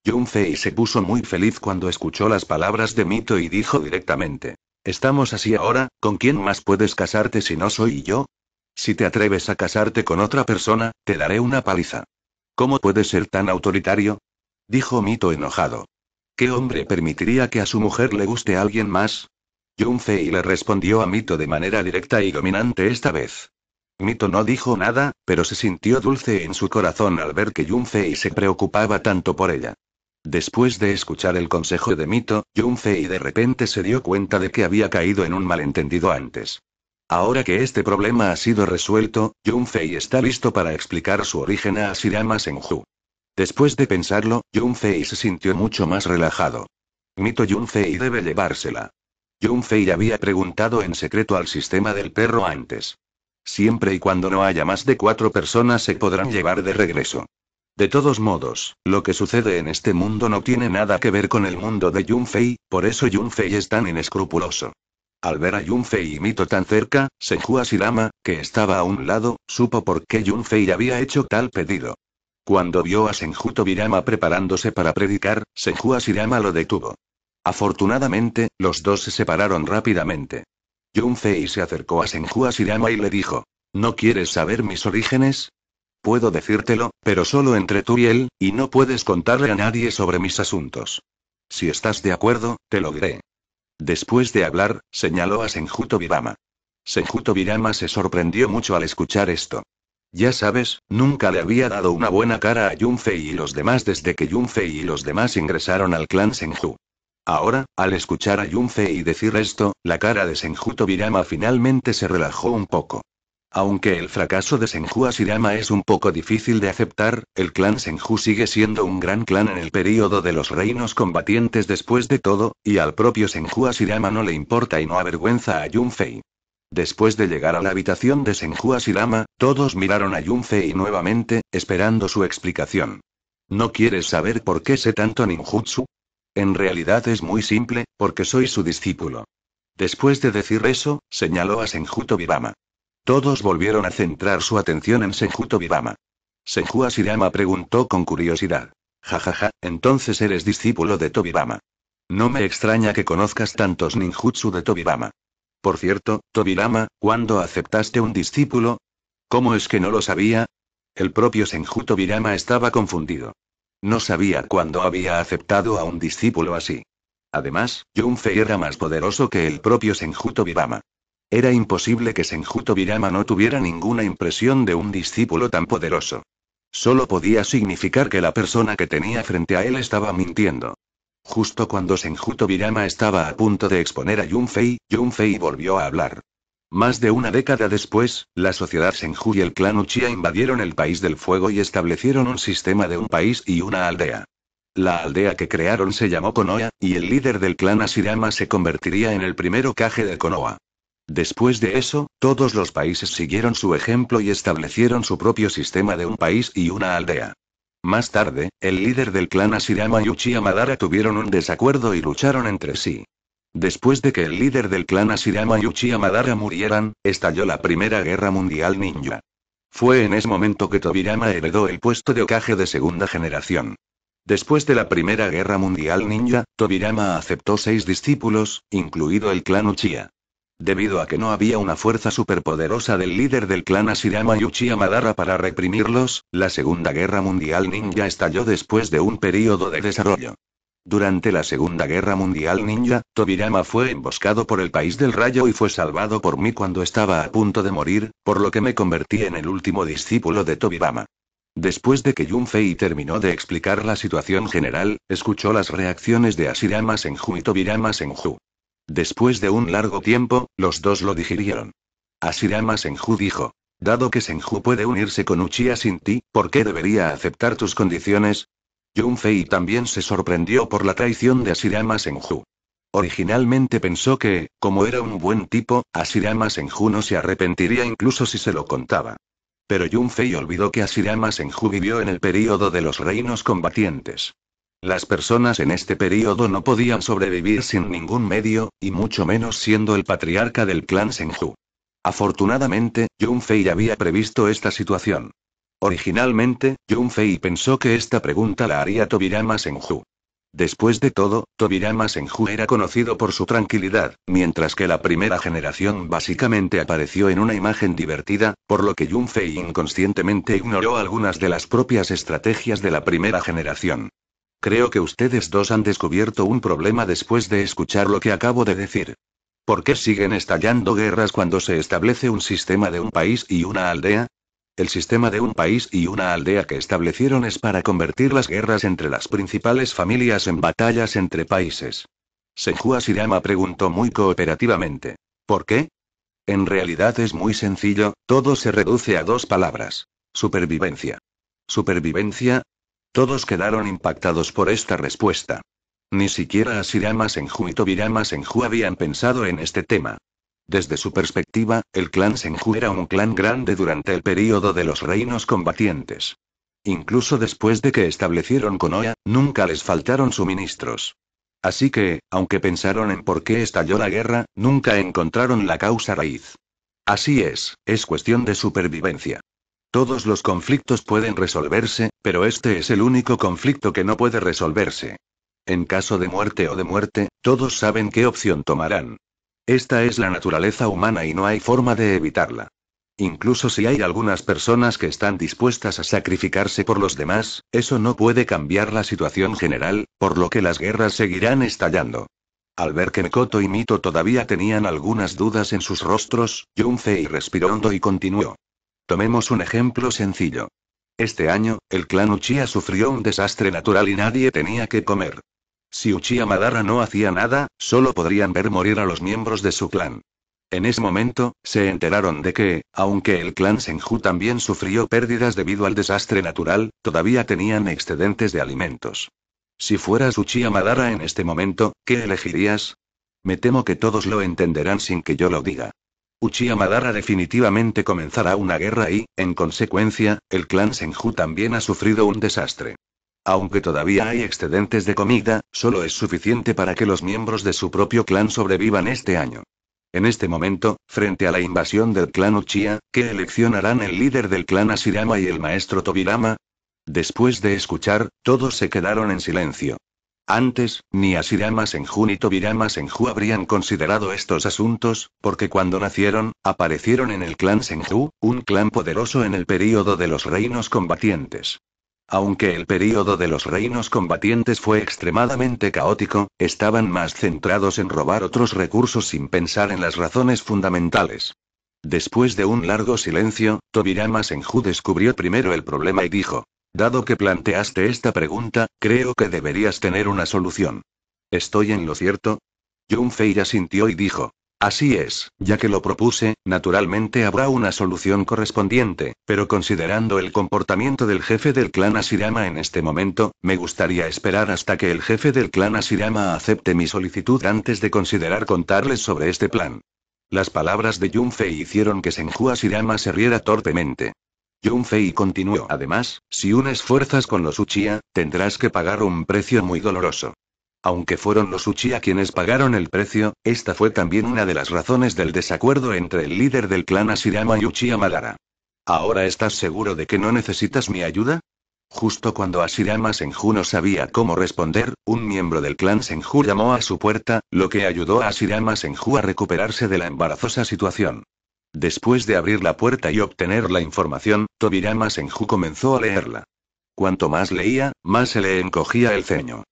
Junfei se puso muy feliz cuando escuchó las palabras de Mito y dijo directamente. Estamos así ahora, ¿con quién más puedes casarte si no soy yo? Si te atreves a casarte con otra persona, te daré una paliza. ¿Cómo puedes ser tan autoritario? Dijo Mito enojado. ¿Qué hombre permitiría que a su mujer le guste a alguien más? Junfei le respondió a Mito de manera directa y dominante esta vez. Mito no dijo nada, pero se sintió dulce en su corazón al ver que Yunfei se preocupaba tanto por ella. Después de escuchar el consejo de Mito, Yunfei de repente se dio cuenta de que había caído en un malentendido antes. Ahora que este problema ha sido resuelto, Yunfei está listo para explicar su origen a Asirama Senju. Después de pensarlo, Yunfei se sintió mucho más relajado. Mito Yunfei debe llevársela. Yunfei había preguntado en secreto al sistema del perro antes. Siempre y cuando no haya más de cuatro personas se podrán llevar de regreso. De todos modos, lo que sucede en este mundo no tiene nada que ver con el mundo de Yunfei, por eso Yunfei es tan inescrupuloso. Al ver a Yunfei y Mito tan cerca, Senhua Asirama, que estaba a un lado, supo por qué Yunfei había hecho tal pedido. Cuando vio a Senju Tobirama preparándose para predicar, Senju Asirama lo detuvo. Afortunadamente, los dos se separaron rápidamente. Yunfei se acercó a Senju Asirama y le dijo. ¿No quieres saber mis orígenes? Puedo decírtelo, pero solo entre tú y él, y no puedes contarle a nadie sobre mis asuntos. Si estás de acuerdo, te lo diré. Después de hablar, señaló a Senju Virama. Senju Virama se sorprendió mucho al escuchar esto. Ya sabes, nunca le había dado una buena cara a Yunfei y los demás desde que Yunfei y los demás ingresaron al clan Senju. Ahora, al escuchar a Yunfei decir esto, la cara de Senju Tobirama finalmente se relajó un poco. Aunque el fracaso de Senju Asirama es un poco difícil de aceptar, el clan Senju sigue siendo un gran clan en el período de los reinos combatientes después de todo, y al propio Senju Asirama no le importa y no avergüenza a Yunfei. Después de llegar a la habitación de Senju Asirama, todos miraron a Yunfei nuevamente, esperando su explicación. ¿No quieres saber por qué sé tanto ninjutsu? En realidad es muy simple, porque soy su discípulo. Después de decir eso, señaló a Senjuto Vivama. Todos volvieron a centrar su atención en Senjuto Vivama. Senju Asirama preguntó con curiosidad. Jajaja, entonces eres discípulo de Tobirama. No me extraña que conozcas tantos ninjutsu de Tobibama. Por cierto, Tobirama, ¿cuándo aceptaste un discípulo? ¿Cómo es que no lo sabía? El propio Senju Tobirama estaba confundido. No sabía cuándo había aceptado a un discípulo así. Además, Yunfei era más poderoso que el propio Senjuto Virama. Era imposible que Senjuto Birama no tuviera ninguna impresión de un discípulo tan poderoso. Solo podía significar que la persona que tenía frente a él estaba mintiendo. Justo cuando Senjuto Birama estaba a punto de exponer a Yunfei, Yunfei volvió a hablar. Más de una década después, la sociedad Senju y el clan Uchiha invadieron el País del Fuego y establecieron un sistema de un país y una aldea. La aldea que crearon se llamó Konoha, y el líder del clan Asirama se convertiría en el primero caje de Konoha. Después de eso, todos los países siguieron su ejemplo y establecieron su propio sistema de un país y una aldea. Más tarde, el líder del clan Asirama y Uchiha Madara tuvieron un desacuerdo y lucharon entre sí. Después de que el líder del clan Asirama y Uchiha Madara murieran, estalló la Primera Guerra Mundial Ninja. Fue en ese momento que Tobirama heredó el puesto de Okage de segunda generación. Después de la Primera Guerra Mundial Ninja, Tobirama aceptó seis discípulos, incluido el clan Uchiha. Debido a que no había una fuerza superpoderosa del líder del clan Asirama y Uchiha Madara para reprimirlos, la Segunda Guerra Mundial Ninja estalló después de un período de desarrollo. Durante la Segunda Guerra Mundial Ninja, Tobirama fue emboscado por el país del rayo y fue salvado por mí cuando estaba a punto de morir, por lo que me convertí en el último discípulo de Tobirama. Después de que Junfei terminó de explicar la situación general, escuchó las reacciones de Asirama Senju y Tobirama Senju. Después de un largo tiempo, los dos lo digirieron. Asirama Senju dijo, Dado que Senju puede unirse con Uchiha sin ti, ¿por qué debería aceptar tus condiciones? Yun Fei también se sorprendió por la traición de Asirama Senju. Originalmente pensó que, como era un buen tipo, Asirama Senju no se arrepentiría incluso si se lo contaba. Pero Yun Fei olvidó que Asirama Senju vivió en el período de los reinos combatientes. Las personas en este período no podían sobrevivir sin ningún medio, y mucho menos siendo el patriarca del clan Senju. Afortunadamente, Yun Fei había previsto esta situación. Originalmente, Fei pensó que esta pregunta la haría Tobirama Senju. Después de todo, Tobirama Senju era conocido por su tranquilidad, mientras que la primera generación básicamente apareció en una imagen divertida, por lo que Fei inconscientemente ignoró algunas de las propias estrategias de la primera generación. Creo que ustedes dos han descubierto un problema después de escuchar lo que acabo de decir. ¿Por qué siguen estallando guerras cuando se establece un sistema de un país y una aldea? El sistema de un país y una aldea que establecieron es para convertir las guerras entre las principales familias en batallas entre países. Senju Asirama preguntó muy cooperativamente. ¿Por qué? En realidad es muy sencillo, todo se reduce a dos palabras. Supervivencia. ¿Supervivencia? Todos quedaron impactados por esta respuesta. Ni siquiera Asirama Senju y Tobirama Senju habían pensado en este tema. Desde su perspectiva, el clan Senju era un clan grande durante el período de los reinos combatientes. Incluso después de que establecieron Konoha, nunca les faltaron suministros. Así que, aunque pensaron en por qué estalló la guerra, nunca encontraron la causa raíz. Así es, es cuestión de supervivencia. Todos los conflictos pueden resolverse, pero este es el único conflicto que no puede resolverse. En caso de muerte o de muerte, todos saben qué opción tomarán. Esta es la naturaleza humana y no hay forma de evitarla. Incluso si hay algunas personas que están dispuestas a sacrificarse por los demás, eso no puede cambiar la situación general, por lo que las guerras seguirán estallando. Al ver que Mekoto y Mito todavía tenían algunas dudas en sus rostros, Junfei respiró hondo y continuó. Tomemos un ejemplo sencillo. Este año, el clan Uchiha sufrió un desastre natural y nadie tenía que comer. Si Uchiha Madara no hacía nada, solo podrían ver morir a los miembros de su clan. En ese momento, se enteraron de que, aunque el clan Senju también sufrió pérdidas debido al desastre natural, todavía tenían excedentes de alimentos. Si fueras Uchiha Madara en este momento, ¿qué elegirías? Me temo que todos lo entenderán sin que yo lo diga. Uchiha Madara definitivamente comenzará una guerra y, en consecuencia, el clan Senju también ha sufrido un desastre. Aunque todavía hay excedentes de comida, solo es suficiente para que los miembros de su propio clan sobrevivan este año. En este momento, frente a la invasión del clan Uchiha, ¿qué elección harán el líder del clan Asirama y el maestro Tobirama? Después de escuchar, todos se quedaron en silencio. Antes, ni Asirama Senju ni Tobirama Senju habrían considerado estos asuntos, porque cuando nacieron, aparecieron en el clan Senju, un clan poderoso en el período de los reinos combatientes. Aunque el período de los reinos combatientes fue extremadamente caótico, estaban más centrados en robar otros recursos sin pensar en las razones fundamentales. Después de un largo silencio, Tobirama Senju descubrió primero el problema y dijo, Dado que planteaste esta pregunta, creo que deberías tener una solución. ¿Estoy en lo cierto? Junfei ya sintió y dijo, Así es, ya que lo propuse, naturalmente habrá una solución correspondiente, pero considerando el comportamiento del jefe del clan Asirama en este momento, me gustaría esperar hasta que el jefe del clan Asirama acepte mi solicitud antes de considerar contarles sobre este plan. Las palabras de Junfei hicieron que Senju Asirama se riera torpemente. Junfei continuó. Además, si unes fuerzas con los Uchiha, tendrás que pagar un precio muy doloroso. Aunque fueron los Uchiha quienes pagaron el precio, esta fue también una de las razones del desacuerdo entre el líder del clan Asirama y Uchiha Madara. ¿Ahora estás seguro de que no necesitas mi ayuda? Justo cuando Asirama Senju no sabía cómo responder, un miembro del clan Senju llamó a su puerta, lo que ayudó a Asirama Senju a recuperarse de la embarazosa situación. Después de abrir la puerta y obtener la información, Tobirama Senju comenzó a leerla. Cuanto más leía, más se le encogía el ceño.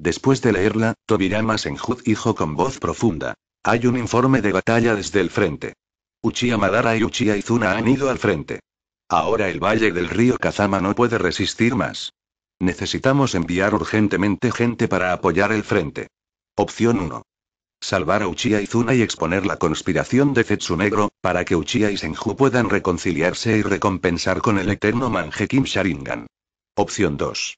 Después de leerla, Tobirama Senju dijo con voz profunda. Hay un informe de batalla desde el frente. Uchiha Madara y Uchiha Izuna han ido al frente. Ahora el valle del río Kazama no puede resistir más. Necesitamos enviar urgentemente gente para apoyar el frente. Opción 1. Salvar a Uchiha Izuna y exponer la conspiración de Negro, para que Uchiha y Senju puedan reconciliarse y recompensar con el eterno Kim Sharingan. Opción 2.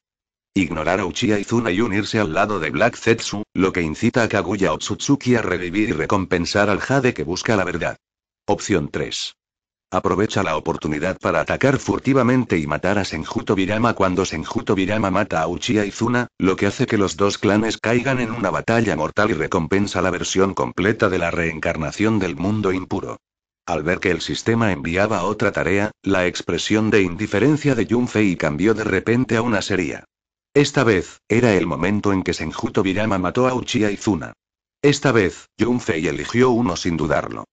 Ignorar a Uchiha Izuna y unirse al lado de Black Zetsu, lo que incita a Kaguya Otsutsuki a revivir y recompensar al Jade que busca la verdad. Opción 3. Aprovecha la oportunidad para atacar furtivamente y matar a Senjuto Birama cuando Senjuto Birama mata a Uchiha Izuna, lo que hace que los dos clanes caigan en una batalla mortal y recompensa la versión completa de la reencarnación del mundo impuro. Al ver que el sistema enviaba otra tarea, la expresión de indiferencia de Yunfei cambió de repente a una seria. Esta vez, era el momento en que Senjuto Birama mató a Uchiha Zuna. Esta vez, Junfei eligió uno sin dudarlo.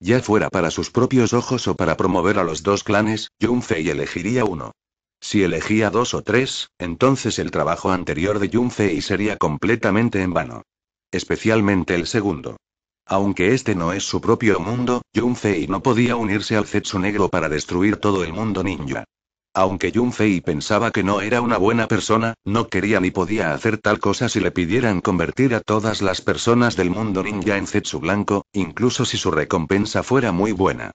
Ya fuera para sus propios ojos o para promover a los dos clanes, Junfei elegiría uno. Si elegía dos o tres, entonces el trabajo anterior de Junfei sería completamente en vano. Especialmente el segundo. Aunque este no es su propio mundo, Junfei no podía unirse al Zetsu Negro para destruir todo el mundo ninja. Aunque Fei pensaba que no era una buena persona, no quería ni podía hacer tal cosa si le pidieran convertir a todas las personas del mundo ninja en Zetsu blanco, incluso si su recompensa fuera muy buena.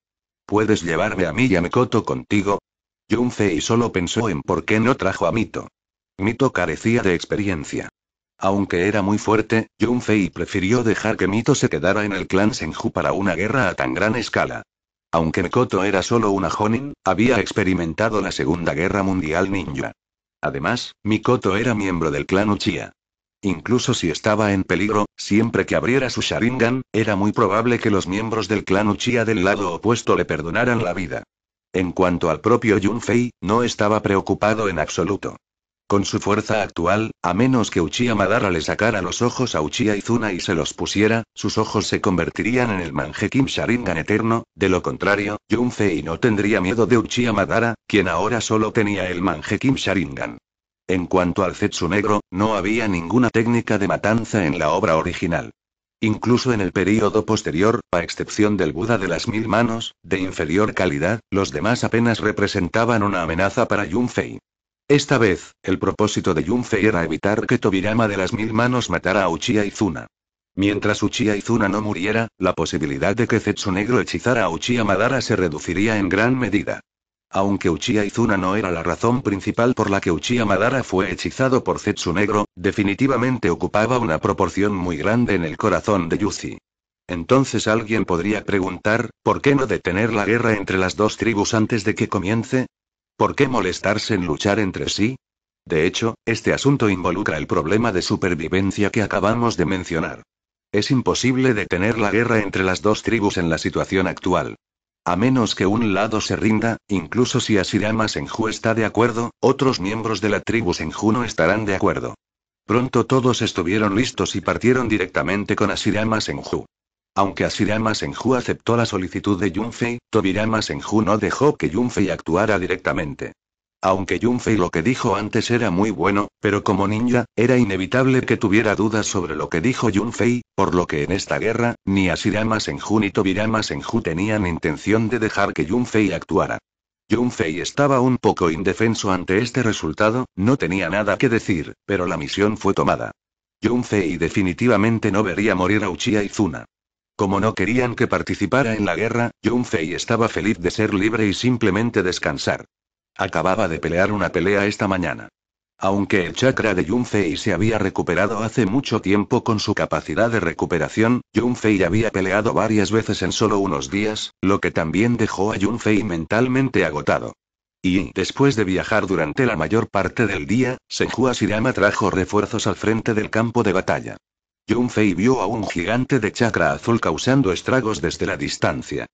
¿Puedes llevarme a mí y contigo? Yunfei solo pensó en por qué no trajo a Mito. Mito carecía de experiencia. Aunque era muy fuerte, Fei prefirió dejar que Mito se quedara en el clan Senju para una guerra a tan gran escala. Aunque Mikoto era solo una Jonin, había experimentado la Segunda Guerra Mundial ninja. Además, Mikoto era miembro del clan Uchiha. Incluso si estaba en peligro, siempre que abriera su Sharingan, era muy probable que los miembros del clan Uchiha del lado opuesto le perdonaran la vida. En cuanto al propio Yunfei, no estaba preocupado en absoluto. Con su fuerza actual, a menos que Uchiha Madara le sacara los ojos a Uchiha Izuna y se los pusiera, sus ojos se convertirían en el Kim Sharingan eterno, de lo contrario, Yunfei no tendría miedo de Uchiha Madara, quien ahora solo tenía el Kim Sharingan. En cuanto al Zetsu negro, no había ninguna técnica de matanza en la obra original. Incluso en el período posterior, a excepción del Buda de las Mil Manos, de inferior calidad, los demás apenas representaban una amenaza para Yunfei. Esta vez, el propósito de Yunfei era evitar que Tobirama de las Mil Manos matara a Uchiha Izuna. Mientras Uchiha Izuna no muriera, la posibilidad de que Zetsu Negro hechizara a Uchiha Madara se reduciría en gran medida. Aunque Uchiha Izuna no era la razón principal por la que Uchiha Madara fue hechizado por Zetsu Negro, definitivamente ocupaba una proporción muy grande en el corazón de Yuzi. Entonces alguien podría preguntar, ¿por qué no detener la guerra entre las dos tribus antes de que comience? ¿Por qué molestarse en luchar entre sí? De hecho, este asunto involucra el problema de supervivencia que acabamos de mencionar. Es imposible detener la guerra entre las dos tribus en la situación actual. A menos que un lado se rinda, incluso si Asirama Senju está de acuerdo, otros miembros de la tribu Senju no estarán de acuerdo. Pronto todos estuvieron listos y partieron directamente con Asirama Senju. Aunque Asirama Senju aceptó la solicitud de Yunfei, Tobirama Senju no dejó que Yunfei actuara directamente. Aunque Yunfei lo que dijo antes era muy bueno, pero como ninja, era inevitable que tuviera dudas sobre lo que dijo Yunfei, por lo que en esta guerra, ni Asirama Senju ni Tobirama Senju tenían intención de dejar que Yunfei actuara. Yunfei estaba un poco indefenso ante este resultado, no tenía nada que decir, pero la misión fue tomada. Yunfei definitivamente no vería morir a Uchiha Izuna. Como no querían que participara en la guerra, Yunfei estaba feliz de ser libre y simplemente descansar. Acababa de pelear una pelea esta mañana. Aunque el chakra de Yunfei se había recuperado hace mucho tiempo con su capacidad de recuperación, Yunfei había peleado varias veces en solo unos días, lo que también dejó a Yunfei mentalmente agotado. Y, después de viajar durante la mayor parte del día, Senhua Sirama trajo refuerzos al frente del campo de batalla. Fei vio a un gigante de chakra azul causando estragos desde la distancia.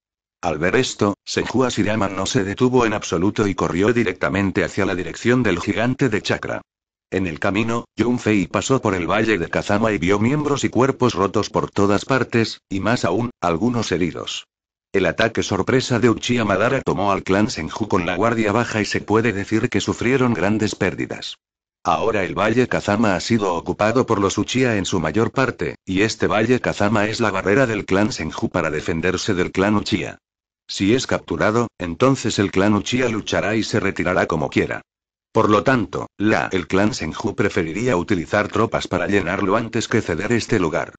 Al ver esto, Senju Asirama no se detuvo en absoluto y corrió directamente hacia la dirección del gigante de chakra. En el camino, Fei pasó por el valle de Kazama y vio miembros y cuerpos rotos por todas partes, y más aún, algunos heridos. El ataque sorpresa de Uchiha Madara tomó al clan Senju con la guardia baja y se puede decir que sufrieron grandes pérdidas. Ahora el Valle Kazama ha sido ocupado por los Uchiha en su mayor parte, y este Valle Kazama es la barrera del clan Senju para defenderse del clan Uchiha. Si es capturado, entonces el clan Uchiha luchará y se retirará como quiera. Por lo tanto, la el clan Senju preferiría utilizar tropas para llenarlo antes que ceder este lugar.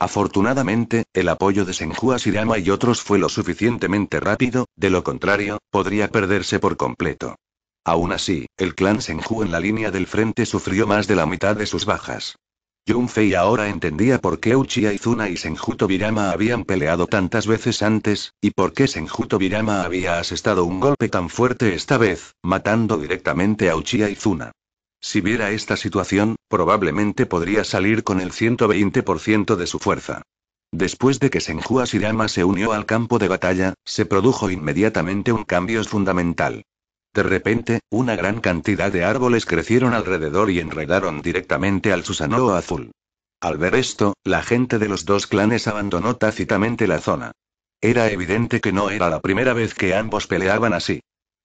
Afortunadamente, el apoyo de Senju a Sirama y otros fue lo suficientemente rápido, de lo contrario, podría perderse por completo. Aún así, el clan Senju en la línea del frente sufrió más de la mitad de sus bajas. Fei ahora entendía por qué Uchiha Izuna y Senju Tobirama habían peleado tantas veces antes, y por qué Senju Tobirama había asestado un golpe tan fuerte esta vez, matando directamente a Uchiha Izuna. Si viera esta situación, probablemente podría salir con el 120% de su fuerza. Después de que Senju Asirama se unió al campo de batalla, se produjo inmediatamente un cambio fundamental. De repente, una gran cantidad de árboles crecieron alrededor y enredaron directamente al Susanoo azul. Al ver esto, la gente de los dos clanes abandonó tácitamente la zona. Era evidente que no era la primera vez que ambos peleaban así.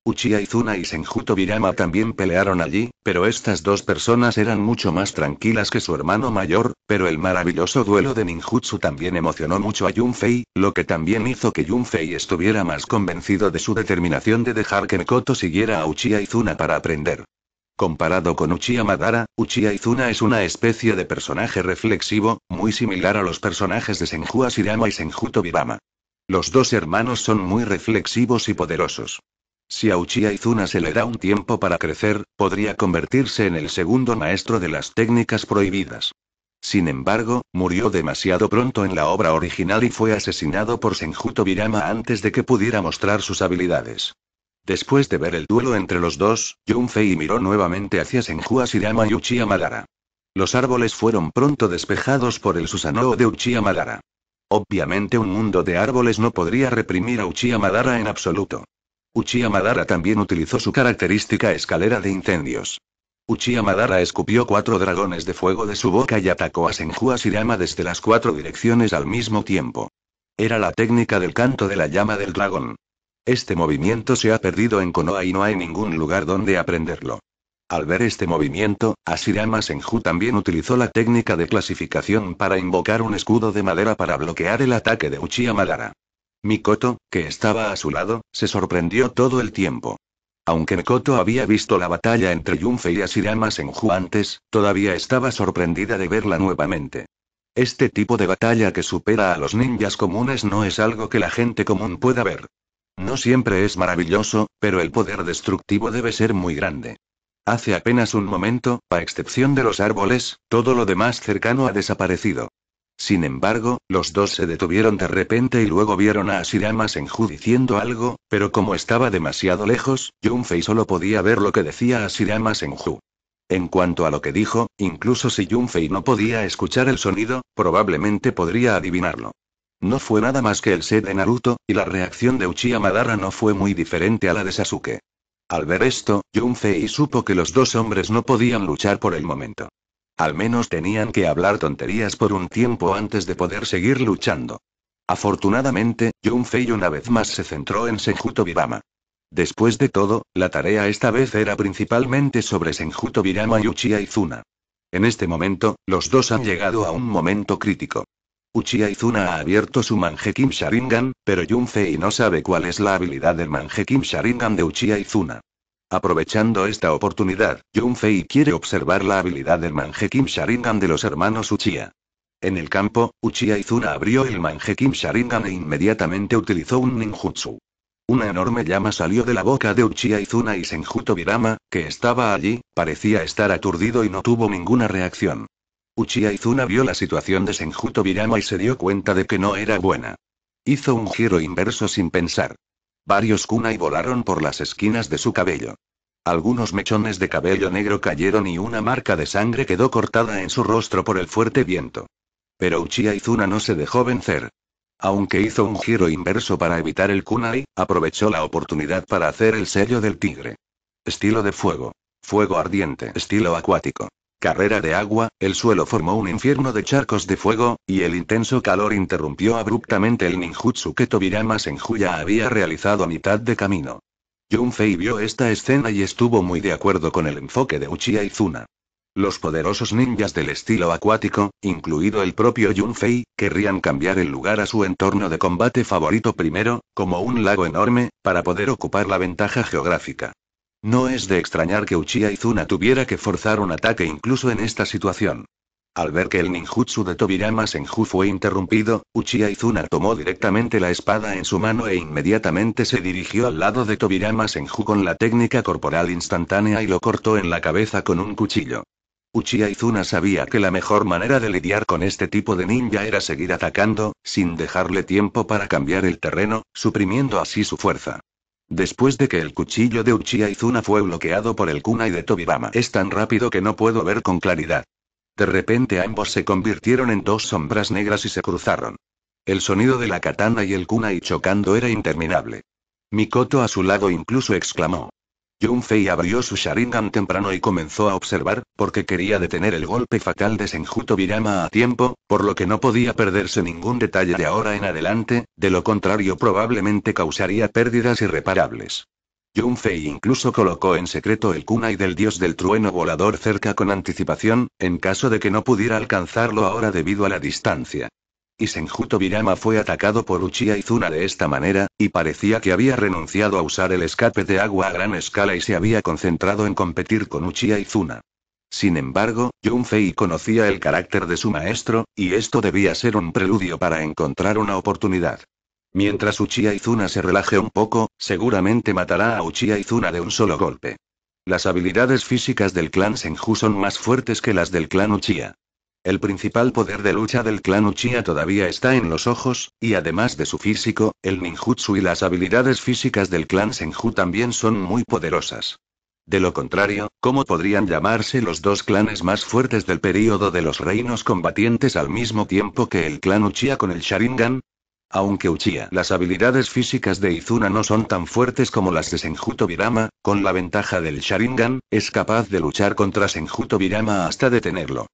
Uchiha Izuna y Senjuto Birama también pelearon allí, pero estas dos personas eran mucho más tranquilas que su hermano mayor, pero el maravilloso duelo de ninjutsu también emocionó mucho a Yunfei, lo que también hizo que Yunfei estuviera más convencido de su determinación de dejar que Mikoto siguiera a Uchiha Izuna para aprender. Comparado con Uchiha Madara, Uchiha Izuna es una especie de personaje reflexivo, muy similar a los personajes de Senju Asirama y Senjuto Birama. Los dos hermanos son muy reflexivos y poderosos. Si a Uchiha Izuna se le da un tiempo para crecer, podría convertirse en el segundo maestro de las técnicas prohibidas. Sin embargo, murió demasiado pronto en la obra original y fue asesinado por Senjuto Birama antes de que pudiera mostrar sus habilidades. Después de ver el duelo entre los dos, Junfei miró nuevamente hacia Senju Asirama y Uchiha Madara. Los árboles fueron pronto despejados por el Susanoo de Uchiha Madara. Obviamente un mundo de árboles no podría reprimir a Uchiha Madara en absoluto. Uchiha Madara también utilizó su característica escalera de incendios. Uchiha Madara escupió cuatro dragones de fuego de su boca y atacó a Senju Asirama desde las cuatro direcciones al mismo tiempo. Era la técnica del canto de la llama del dragón. Este movimiento se ha perdido en Konoha y no hay ningún lugar donde aprenderlo. Al ver este movimiento, Asirama Senju también utilizó la técnica de clasificación para invocar un escudo de madera para bloquear el ataque de Uchiha Madara. Mikoto, que estaba a su lado, se sorprendió todo el tiempo. Aunque Mikoto había visto la batalla entre Yunfei y Asirama Senju antes, todavía estaba sorprendida de verla nuevamente. Este tipo de batalla que supera a los ninjas comunes no es algo que la gente común pueda ver. No siempre es maravilloso, pero el poder destructivo debe ser muy grande. Hace apenas un momento, a excepción de los árboles, todo lo demás cercano ha desaparecido. Sin embargo, los dos se detuvieron de repente y luego vieron a Asirama Senju diciendo algo, pero como estaba demasiado lejos, Yunfei solo podía ver lo que decía Asirama Senju. En cuanto a lo que dijo, incluso si Yunfei no podía escuchar el sonido, probablemente podría adivinarlo. No fue nada más que el sed de Naruto, y la reacción de Uchiha Madara no fue muy diferente a la de Sasuke. Al ver esto, Yunfei supo que los dos hombres no podían luchar por el momento. Al menos tenían que hablar tonterías por un tiempo antes de poder seguir luchando. Afortunadamente, Fei una vez más se centró en Senjuto Birama. Después de todo, la tarea esta vez era principalmente sobre Senjuto Birama y Uchiha Izuna. En este momento, los dos han llegado a un momento crítico. Uchiha Izuna ha abierto su Kim Sharingan, pero Yunfei no sabe cuál es la habilidad del Kim Sharingan de Uchiha Izuna. Aprovechando esta oportunidad, Fei quiere observar la habilidad del Manjekim Sharingan de los hermanos Uchiha. En el campo, Uchiha Izuna abrió el Manjekim Sharingan e inmediatamente utilizó un ninjutsu. Una enorme llama salió de la boca de Uchiha Izuna y Senjuto Birama, que estaba allí, parecía estar aturdido y no tuvo ninguna reacción. Uchiha Izuna vio la situación de Senjuto Birama y se dio cuenta de que no era buena. Hizo un giro inverso sin pensar. Varios kunai volaron por las esquinas de su cabello. Algunos mechones de cabello negro cayeron y una marca de sangre quedó cortada en su rostro por el fuerte viento. Pero Uchiha Izuna no se dejó vencer. Aunque hizo un giro inverso para evitar el kunai, aprovechó la oportunidad para hacer el sello del tigre. Estilo de fuego. Fuego ardiente. Estilo acuático carrera de agua, el suelo formó un infierno de charcos de fuego, y el intenso calor interrumpió abruptamente el ninjutsu que Tobirama Senjuya había realizado a mitad de camino. Yunfei vio esta escena y estuvo muy de acuerdo con el enfoque de Uchiha Izuna. Los poderosos ninjas del estilo acuático, incluido el propio Yunfei, querrían cambiar el lugar a su entorno de combate favorito primero, como un lago enorme, para poder ocupar la ventaja geográfica. No es de extrañar que Uchiha Izuna tuviera que forzar un ataque incluso en esta situación. Al ver que el ninjutsu de Tobirama Senju fue interrumpido, Uchiha Izuna tomó directamente la espada en su mano e inmediatamente se dirigió al lado de Tobirama Senju con la técnica corporal instantánea y lo cortó en la cabeza con un cuchillo. Uchiha Izuna sabía que la mejor manera de lidiar con este tipo de ninja era seguir atacando, sin dejarle tiempo para cambiar el terreno, suprimiendo así su fuerza. Después de que el cuchillo de Uchiha Izuna fue bloqueado por el kunai de Tobibama, es tan rápido que no puedo ver con claridad. De repente ambos se convirtieron en dos sombras negras y se cruzaron. El sonido de la katana y el kunai chocando era interminable. Mikoto a su lado incluso exclamó: Yunfei abrió su Sharingan temprano y comenzó a observar, porque quería detener el golpe fatal de Senjuto Virama a tiempo, por lo que no podía perderse ningún detalle de ahora en adelante, de lo contrario probablemente causaría pérdidas irreparables. Yunfei incluso colocó en secreto el kunai del dios del trueno volador cerca con anticipación, en caso de que no pudiera alcanzarlo ahora debido a la distancia y Senju Tobiyama fue atacado por Uchiha Izuna de esta manera, y parecía que había renunciado a usar el escape de agua a gran escala y se había concentrado en competir con Uchiha Izuna. Sin embargo, Fei conocía el carácter de su maestro, y esto debía ser un preludio para encontrar una oportunidad. Mientras Uchiha Izuna se relaje un poco, seguramente matará a Uchiha Izuna de un solo golpe. Las habilidades físicas del clan Senju son más fuertes que las del clan Uchiha. El principal poder de lucha del clan Uchiha todavía está en los ojos, y además de su físico, el ninjutsu y las habilidades físicas del clan Senju también son muy poderosas. De lo contrario, ¿cómo podrían llamarse los dos clanes más fuertes del período de los reinos combatientes al mismo tiempo que el clan Uchiha con el Sharingan? Aunque Uchiha, las habilidades físicas de Izuna no son tan fuertes como las de Senjuto Virama, con la ventaja del Sharingan, es capaz de luchar contra Senjuto Virama hasta detenerlo.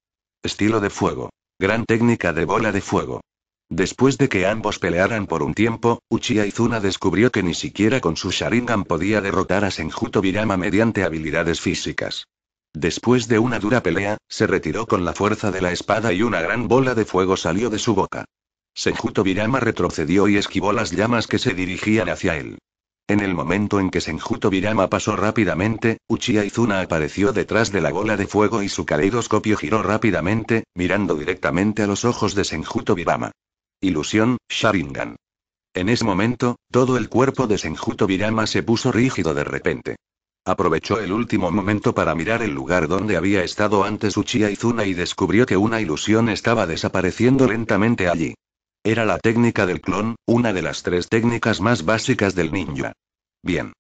Estilo de fuego. Gran técnica de bola de fuego. Después de que ambos pelearan por un tiempo, Uchiha Izuna descubrió que ni siquiera con su Sharingan podía derrotar a Senjuto Birama mediante habilidades físicas. Después de una dura pelea, se retiró con la fuerza de la espada y una gran bola de fuego salió de su boca. Senjuto Birama retrocedió y esquivó las llamas que se dirigían hacia él. En el momento en que Senjuto Virama pasó rápidamente, Uchiha Izuna apareció detrás de la bola de fuego y su caleidoscopio giró rápidamente, mirando directamente a los ojos de Senjuto Virama. Ilusión, Sharingan. En ese momento, todo el cuerpo de Senjuto Virama se puso rígido de repente. Aprovechó el último momento para mirar el lugar donde había estado antes Uchiha Izuna y descubrió que una ilusión estaba desapareciendo lentamente allí. Era la técnica del clon, una de las tres técnicas más básicas del ninja. Bien.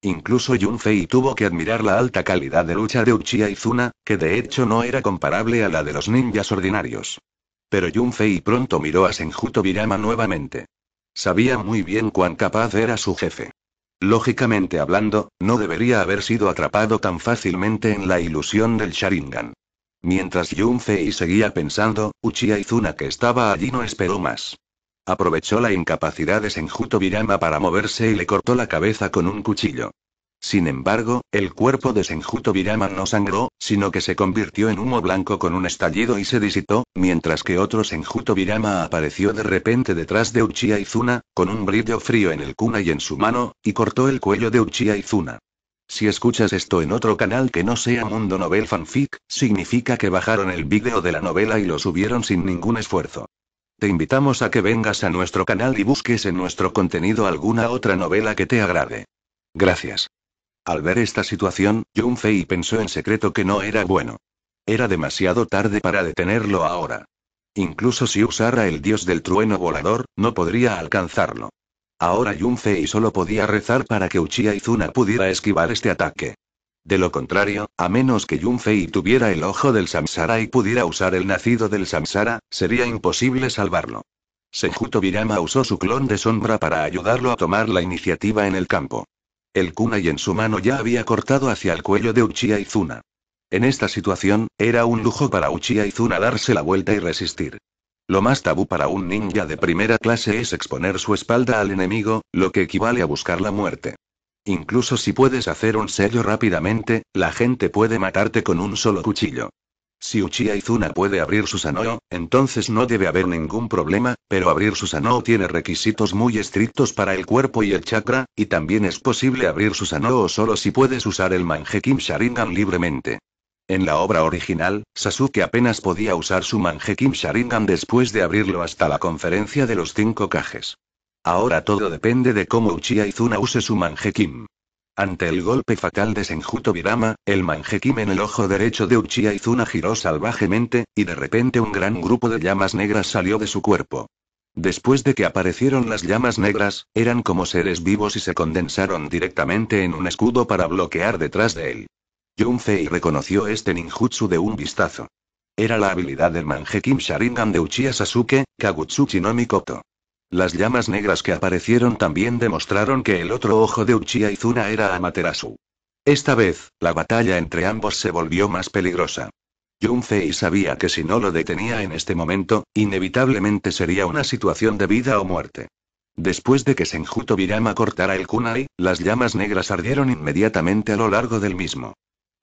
Incluso Yunfei tuvo que admirar la alta calidad de lucha de Uchiha Izuna, que de hecho no era comparable a la de los ninjas ordinarios. Pero Yunfei pronto miró a Senjuto Virama nuevamente. Sabía muy bien cuán capaz era su jefe. Lógicamente hablando, no debería haber sido atrapado tan fácilmente en la ilusión del Sharingan. Mientras Yunfei seguía pensando, Uchiha Izuna que estaba allí no esperó más. Aprovechó la incapacidad de Senjuto Birama para moverse y le cortó la cabeza con un cuchillo. Sin embargo, el cuerpo de Senjuto Birama no sangró, sino que se convirtió en humo blanco con un estallido y se disitó, mientras que otro Senjuto Birama apareció de repente detrás de Uchiha Izuna, con un brillo frío en el cuna y en su mano, y cortó el cuello de Uchiha Izuna. Si escuchas esto en otro canal que no sea Mundo Novel Fanfic, significa que bajaron el vídeo de la novela y lo subieron sin ningún esfuerzo. Te invitamos a que vengas a nuestro canal y busques en nuestro contenido alguna otra novela que te agrade. Gracias. Al ver esta situación, Jun Fei pensó en secreto que no era bueno. Era demasiado tarde para detenerlo ahora. Incluso si usara el dios del trueno volador, no podría alcanzarlo. Ahora Yunfei solo podía rezar para que Uchiha Izuna pudiera esquivar este ataque. De lo contrario, a menos que Yunfei tuviera el ojo del Samsara y pudiera usar el nacido del Samsara, sería imposible salvarlo. Senjuto Birama usó su clon de sombra para ayudarlo a tomar la iniciativa en el campo. El kunai en su mano ya había cortado hacia el cuello de Uchiha Izuna. En esta situación, era un lujo para Uchiha Izuna darse la vuelta y resistir. Lo más tabú para un ninja de primera clase es exponer su espalda al enemigo, lo que equivale a buscar la muerte. Incluso si puedes hacer un sello rápidamente, la gente puede matarte con un solo cuchillo. Si Uchiha Izuna puede abrir su Sanoo, entonces no debe haber ningún problema, pero abrir su Sanoo tiene requisitos muy estrictos para el cuerpo y el chakra, y también es posible abrir su Sanoo solo si puedes usar el manjekim Sharingan libremente. En la obra original, Sasuke apenas podía usar su manjekim Sharingan después de abrirlo hasta la conferencia de los cinco cajes. Ahora todo depende de cómo Uchiha Izuna use su manjekim. Ante el golpe fatal de Senjuto Birama, el manjekim en el ojo derecho de Uchiha Izuna giró salvajemente, y de repente un gran grupo de llamas negras salió de su cuerpo. Después de que aparecieron las llamas negras, eran como seres vivos y se condensaron directamente en un escudo para bloquear detrás de él. Yunfei reconoció este ninjutsu de un vistazo. Era la habilidad del Kim Sharingan de Uchiha Sasuke, Kagutsuchi no Mikoto. Las llamas negras que aparecieron también demostraron que el otro ojo de Uchiha Izuna era Amaterasu. Esta vez, la batalla entre ambos se volvió más peligrosa. Yunfei sabía que si no lo detenía en este momento, inevitablemente sería una situación de vida o muerte. Después de que Senjuto Birama cortara el kunai, las llamas negras ardieron inmediatamente a lo largo del mismo.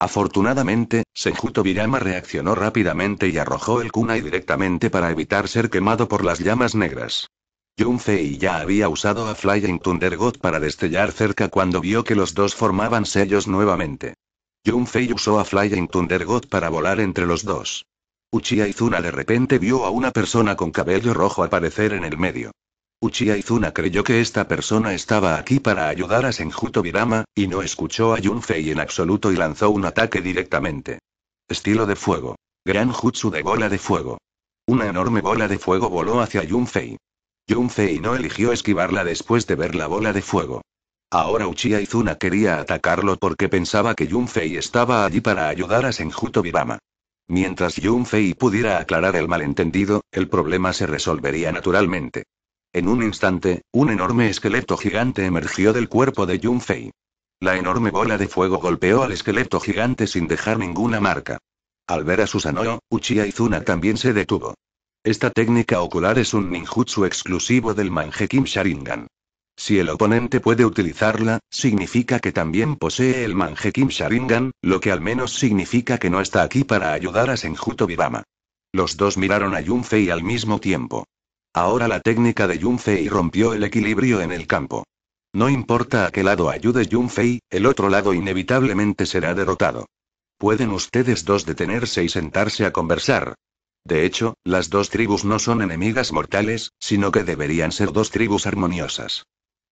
Afortunadamente, Senjuto Virama reaccionó rápidamente y arrojó el kunai directamente para evitar ser quemado por las llamas negras. Junfei ya había usado a Flying Thunder God para destellar cerca cuando vio que los dos formaban sellos nuevamente. Junfei usó a Flying Thunder God para volar entre los dos. Uchiha Izuna de repente vio a una persona con cabello rojo aparecer en el medio. Uchiha Izuna creyó que esta persona estaba aquí para ayudar a Senjuto Birama, y no escuchó a Yunfei en absoluto y lanzó un ataque directamente. Estilo de fuego. Gran jutsu de bola de fuego. Una enorme bola de fuego voló hacia Yunfei. Yunfei no eligió esquivarla después de ver la bola de fuego. Ahora Uchiha Izuna quería atacarlo porque pensaba que Yunfei estaba allí para ayudar a Senjuto Birama. Mientras Yunfei pudiera aclarar el malentendido, el problema se resolvería naturalmente. En un instante, un enorme esqueleto gigante emergió del cuerpo de Fei. La enorme bola de fuego golpeó al esqueleto gigante sin dejar ninguna marca. Al ver a Susanoo, Uchiha Izuna también se detuvo. Esta técnica ocular es un ninjutsu exclusivo del Kim Sharingan. Si el oponente puede utilizarla, significa que también posee el Kim Sharingan, lo que al menos significa que no está aquí para ayudar a Senjuto Bibama. Los dos miraron a Yunfei al mismo tiempo. Ahora la técnica de Yunfei rompió el equilibrio en el campo. No importa a qué lado ayude Yunfei, el otro lado inevitablemente será derrotado. Pueden ustedes dos detenerse y sentarse a conversar. De hecho, las dos tribus no son enemigas mortales, sino que deberían ser dos tribus armoniosas.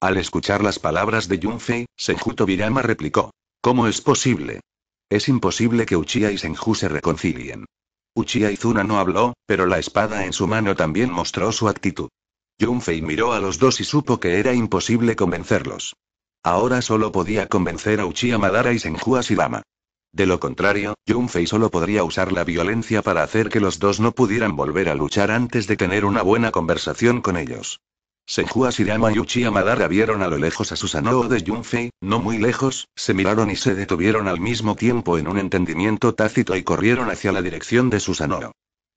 Al escuchar las palabras de Yunfei, Senju Tobirama replicó. ¿Cómo es posible? Es imposible que Uchiha y Senju se reconcilien. Uchiha Izuna no habló, pero la espada en su mano también mostró su actitud. Junfei miró a los dos y supo que era imposible convencerlos. Ahora solo podía convencer a Uchiha Madara y Senju Asidama. De lo contrario, Junfei solo podría usar la violencia para hacer que los dos no pudieran volver a luchar antes de tener una buena conversación con ellos. Senju Shirama y Uchiha Madara vieron a lo lejos a Susanoo de Junfei, no muy lejos, se miraron y se detuvieron al mismo tiempo en un entendimiento tácito y corrieron hacia la dirección de Susanoo.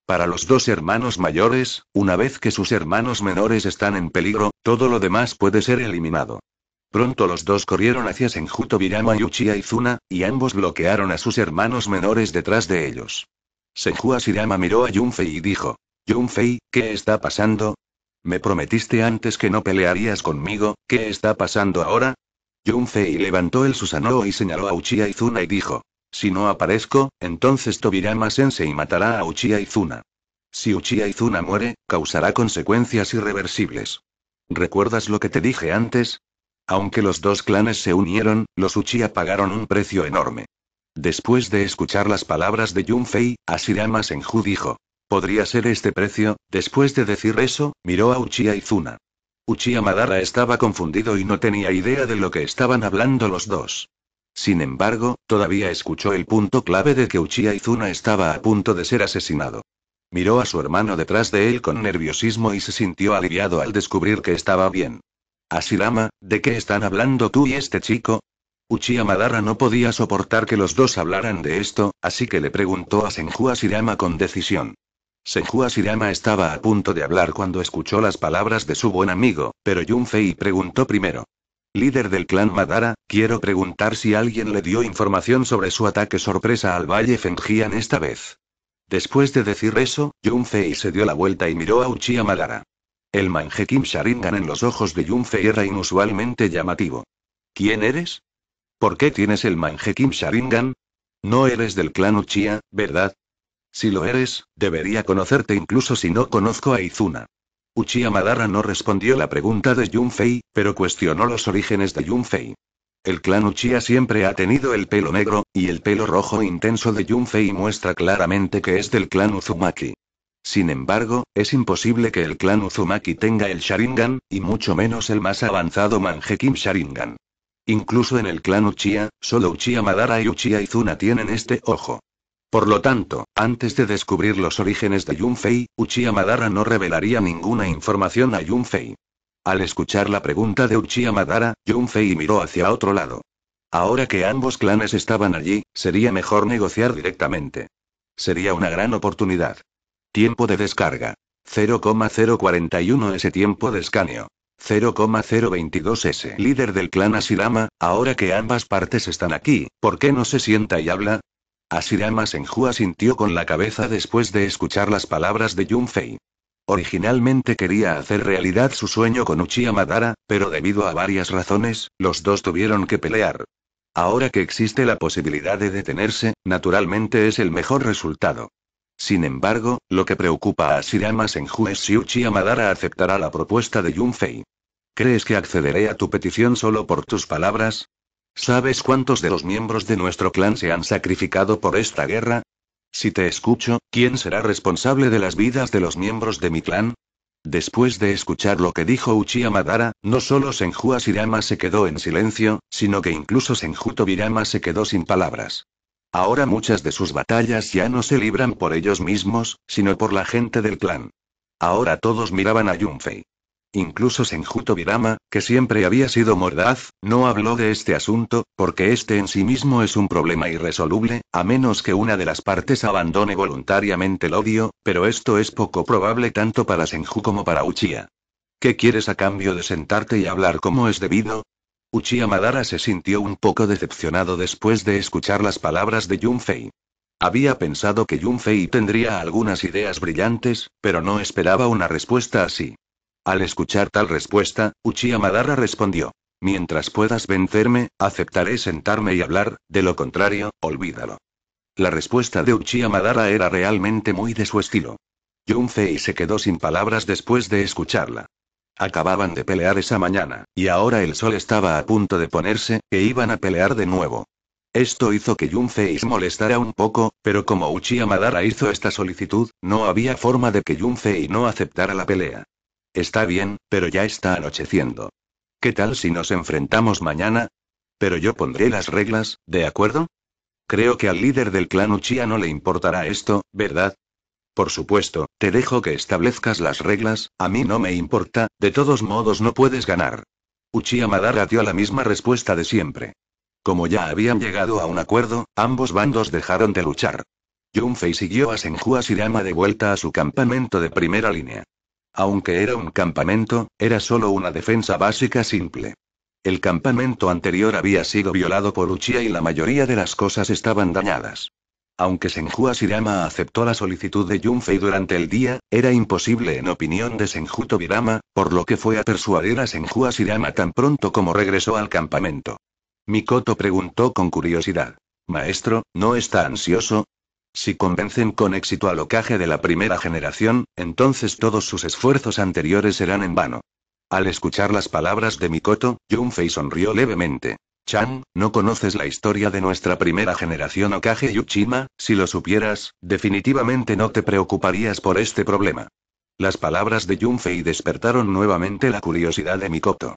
Para los dos hermanos mayores, una vez que sus hermanos menores están en peligro, todo lo demás puede ser eliminado. Pronto los dos corrieron hacia Senjuto Birama y Uchiha Izuna, y ambos bloquearon a sus hermanos menores detrás de ellos. Senjua Shirama miró a Junfei y dijo, «Yunfei, ¿qué está pasando? Me prometiste antes que no pelearías conmigo, ¿qué está pasando ahora? Yunfei levantó el Susanoo y señaló a Uchiha Izuna y dijo. Si no aparezco, entonces Tobirama y matará a Uchiha Izuna. Si Uchiha Izuna muere, causará consecuencias irreversibles. ¿Recuerdas lo que te dije antes? Aunque los dos clanes se unieron, los Uchiha pagaron un precio enorme. Después de escuchar las palabras de Yunfei, Asirama Senju dijo. Podría ser este precio, después de decir eso, miró a Uchiha Izuna. Uchiha Madara estaba confundido y no tenía idea de lo que estaban hablando los dos. Sin embargo, todavía escuchó el punto clave de que Uchiha Izuna estaba a punto de ser asesinado. Miró a su hermano detrás de él con nerviosismo y se sintió aliviado al descubrir que estaba bien. Asirama, ¿de qué están hablando tú y este chico? Uchiha Madara no podía soportar que los dos hablaran de esto, así que le preguntó a Senju Asirama con decisión. Senhua estaba a punto de hablar cuando escuchó las palabras de su buen amigo, pero Yunfei preguntó primero. Líder del clan Madara, quiero preguntar si alguien le dio información sobre su ataque sorpresa al Valle Fengjian esta vez. Después de decir eso, Yunfei se dio la vuelta y miró a Uchiha Madara. El Manjekim Sharingan en los ojos de Yunfei era inusualmente llamativo. ¿Quién eres? ¿Por qué tienes el Manjekim Sharingan? No eres del clan Uchiha, ¿verdad? Si lo eres, debería conocerte incluso si no conozco a Izuna. Uchiha Madara no respondió la pregunta de Yunfei, pero cuestionó los orígenes de Yunfei. El clan Uchiha siempre ha tenido el pelo negro, y el pelo rojo intenso de Yunfei muestra claramente que es del clan Uzumaki. Sin embargo, es imposible que el clan Uzumaki tenga el Sharingan, y mucho menos el más avanzado Manjekim Sharingan. Incluso en el clan Uchiha, solo Uchiha Madara y Uchiha Izuna tienen este ojo. Por lo tanto, antes de descubrir los orígenes de Yunfei, Uchiha Madara no revelaría ninguna información a Yunfei. Al escuchar la pregunta de Uchiha Madara, Yunfei miró hacia otro lado. Ahora que ambos clanes estaban allí, sería mejor negociar directamente. Sería una gran oportunidad. Tiempo de descarga. 0,041 ese tiempo de escaneo. 0,022 S. Líder del clan Asirama, ahora que ambas partes están aquí, ¿por qué no se sienta y habla? Asirama Senju sintió con la cabeza después de escuchar las palabras de Junfei. Originalmente quería hacer realidad su sueño con Uchiha Madara, pero debido a varias razones, los dos tuvieron que pelear. Ahora que existe la posibilidad de detenerse, naturalmente es el mejor resultado. Sin embargo, lo que preocupa a Asirama Senju es si Uchiha Madara aceptará la propuesta de Junfei. ¿Crees que accederé a tu petición solo por tus palabras? ¿Sabes cuántos de los miembros de nuestro clan se han sacrificado por esta guerra? Si te escucho, ¿quién será responsable de las vidas de los miembros de mi clan? Después de escuchar lo que dijo Uchiha Madara, no solo Senju Asirama se quedó en silencio, sino que incluso Senju Tobirama se quedó sin palabras. Ahora muchas de sus batallas ya no se libran por ellos mismos, sino por la gente del clan. Ahora todos miraban a Yunfei. Incluso Senju Tobirama, que siempre había sido mordaz, no habló de este asunto, porque este en sí mismo es un problema irresoluble, a menos que una de las partes abandone voluntariamente el odio, pero esto es poco probable tanto para Senju como para Uchiha. ¿Qué quieres a cambio de sentarte y hablar como es debido? Uchiha Madara se sintió un poco decepcionado después de escuchar las palabras de Yunfei. Había pensado que Yunfei tendría algunas ideas brillantes, pero no esperaba una respuesta así. Al escuchar tal respuesta, Uchiha Madara respondió. Mientras puedas vencerme, aceptaré sentarme y hablar, de lo contrario, olvídalo. La respuesta de Uchiha Madara era realmente muy de su estilo. Junfei se quedó sin palabras después de escucharla. Acababan de pelear esa mañana, y ahora el sol estaba a punto de ponerse, e iban a pelear de nuevo. Esto hizo que se molestara un poco, pero como Uchiha Madara hizo esta solicitud, no había forma de que Junfei no aceptara la pelea. Está bien, pero ya está anocheciendo. ¿Qué tal si nos enfrentamos mañana? Pero yo pondré las reglas, ¿de acuerdo? Creo que al líder del clan Uchiha no le importará esto, ¿verdad? Por supuesto, te dejo que establezcas las reglas, a mí no me importa, de todos modos no puedes ganar. Uchiha Madara dio la misma respuesta de siempre. Como ya habían llegado a un acuerdo, ambos bandos dejaron de luchar. Yunfei siguió a Senju Asirama de vuelta a su campamento de primera línea. Aunque era un campamento, era solo una defensa básica simple. El campamento anterior había sido violado por Uchiha y la mayoría de las cosas estaban dañadas. Aunque Senju Asirama aceptó la solicitud de Yunfei durante el día, era imposible en opinión de Senju Tobirama, por lo que fue a persuadir a Senju Asirama tan pronto como regresó al campamento. Mikoto preguntó con curiosidad. Maestro, ¿no está ansioso? Si convencen con éxito al ocaje de la primera generación, entonces todos sus esfuerzos anteriores serán en vano. Al escuchar las palabras de Mikoto, Junfei sonrió levemente. Chan, no conoces la historia de nuestra primera generación Okage Yuchima, si lo supieras, definitivamente no te preocuparías por este problema. Las palabras de Junfei despertaron nuevamente la curiosidad de Mikoto.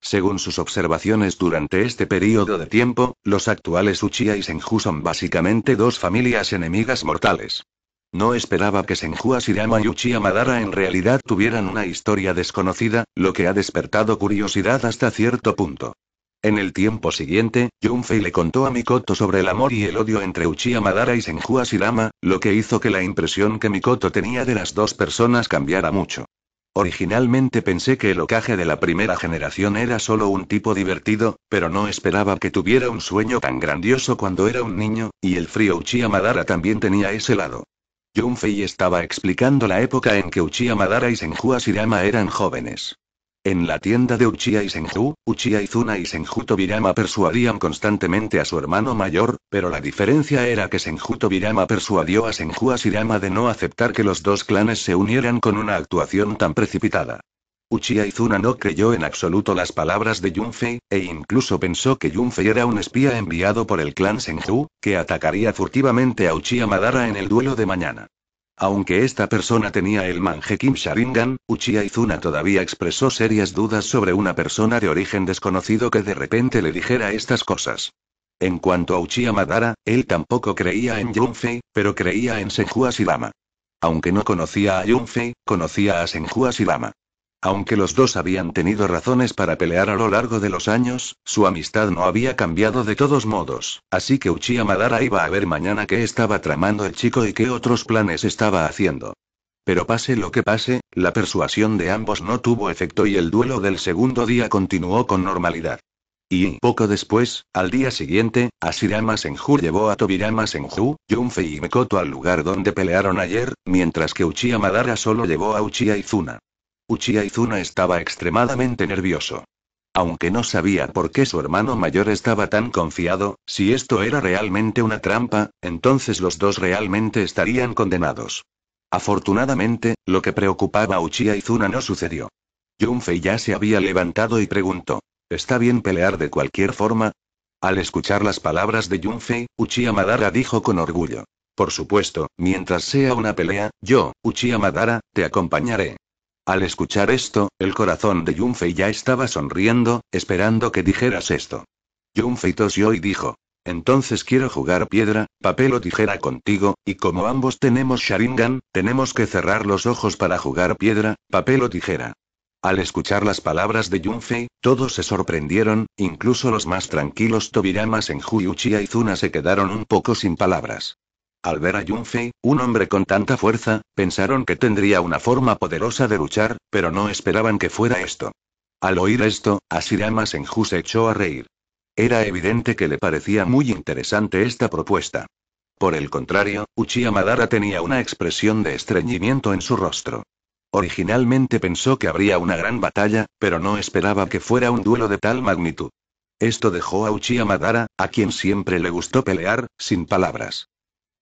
Según sus observaciones durante este periodo de tiempo, los actuales Uchiha y Senju son básicamente dos familias enemigas mortales. No esperaba que Senju Asirama y Uchiha Madara en realidad tuvieran una historia desconocida, lo que ha despertado curiosidad hasta cierto punto. En el tiempo siguiente, Junfei le contó a Mikoto sobre el amor y el odio entre Uchiha Madara y Senju Asirama, lo que hizo que la impresión que Mikoto tenía de las dos personas cambiara mucho. Originalmente pensé que el ocaje de la primera generación era solo un tipo divertido, pero no esperaba que tuviera un sueño tan grandioso cuando era un niño, y el frío Uchiha Madara también tenía ese lado. Junfei estaba explicando la época en que Uchiha Madara y Senju Asirama eran jóvenes. En la tienda de Uchiha y Senju, Uchiha Izuna y Senju Tobirama persuadían constantemente a su hermano mayor, pero la diferencia era que Senju Tobirama persuadió a Senju Asirama de no aceptar que los dos clanes se unieran con una actuación tan precipitada. Uchiha Izuna no creyó en absoluto las palabras de Yunfei, e incluso pensó que Yunfei era un espía enviado por el clan Senju, que atacaría furtivamente a Uchiha Madara en el duelo de mañana. Aunque esta persona tenía el Kim Sharingan, Uchiha Izuna todavía expresó serias dudas sobre una persona de origen desconocido que de repente le dijera estas cosas. En cuanto a Uchiha Madara, él tampoco creía en Yunfei, pero creía en Senju Asirama. Aunque no conocía a Yunfei, conocía a Senju Asirama. Aunque los dos habían tenido razones para pelear a lo largo de los años, su amistad no había cambiado de todos modos, así que Uchiha Madara iba a ver mañana qué estaba tramando el chico y qué otros planes estaba haciendo. Pero pase lo que pase, la persuasión de ambos no tuvo efecto y el duelo del segundo día continuó con normalidad. Y poco después, al día siguiente, Asirama Senju llevó a Tobirama Senju, Junfei y Mekoto al lugar donde pelearon ayer, mientras que Uchiha Madara solo llevó a Uchiha Izuna. Uchiha Izuna estaba extremadamente nervioso. Aunque no sabía por qué su hermano mayor estaba tan confiado, si esto era realmente una trampa, entonces los dos realmente estarían condenados. Afortunadamente, lo que preocupaba a Uchiha Izuna no sucedió. Junfei ya se había levantado y preguntó: ¿Está bien pelear de cualquier forma? Al escuchar las palabras de Yunfei, Uchiha Madara dijo con orgullo: Por supuesto, mientras sea una pelea, yo, Uchiha Madara, te acompañaré. Al escuchar esto, el corazón de Yunfei ya estaba sonriendo, esperando que dijeras esto. Yunfei tosió y dijo. Entonces quiero jugar piedra, papel o tijera contigo, y como ambos tenemos Sharingan, tenemos que cerrar los ojos para jugar piedra, papel o tijera. Al escuchar las palabras de Yunfei, todos se sorprendieron, incluso los más tranquilos Tobiramas en Juyuchi y Zuna se quedaron un poco sin palabras. Al ver a Yunfei, un hombre con tanta fuerza, pensaron que tendría una forma poderosa de luchar, pero no esperaban que fuera esto. Al oír esto, Asirama Senju se echó a reír. Era evidente que le parecía muy interesante esta propuesta. Por el contrario, Uchiha Madara tenía una expresión de estreñimiento en su rostro. Originalmente pensó que habría una gran batalla, pero no esperaba que fuera un duelo de tal magnitud. Esto dejó a Uchiha Madara, a quien siempre le gustó pelear, sin palabras.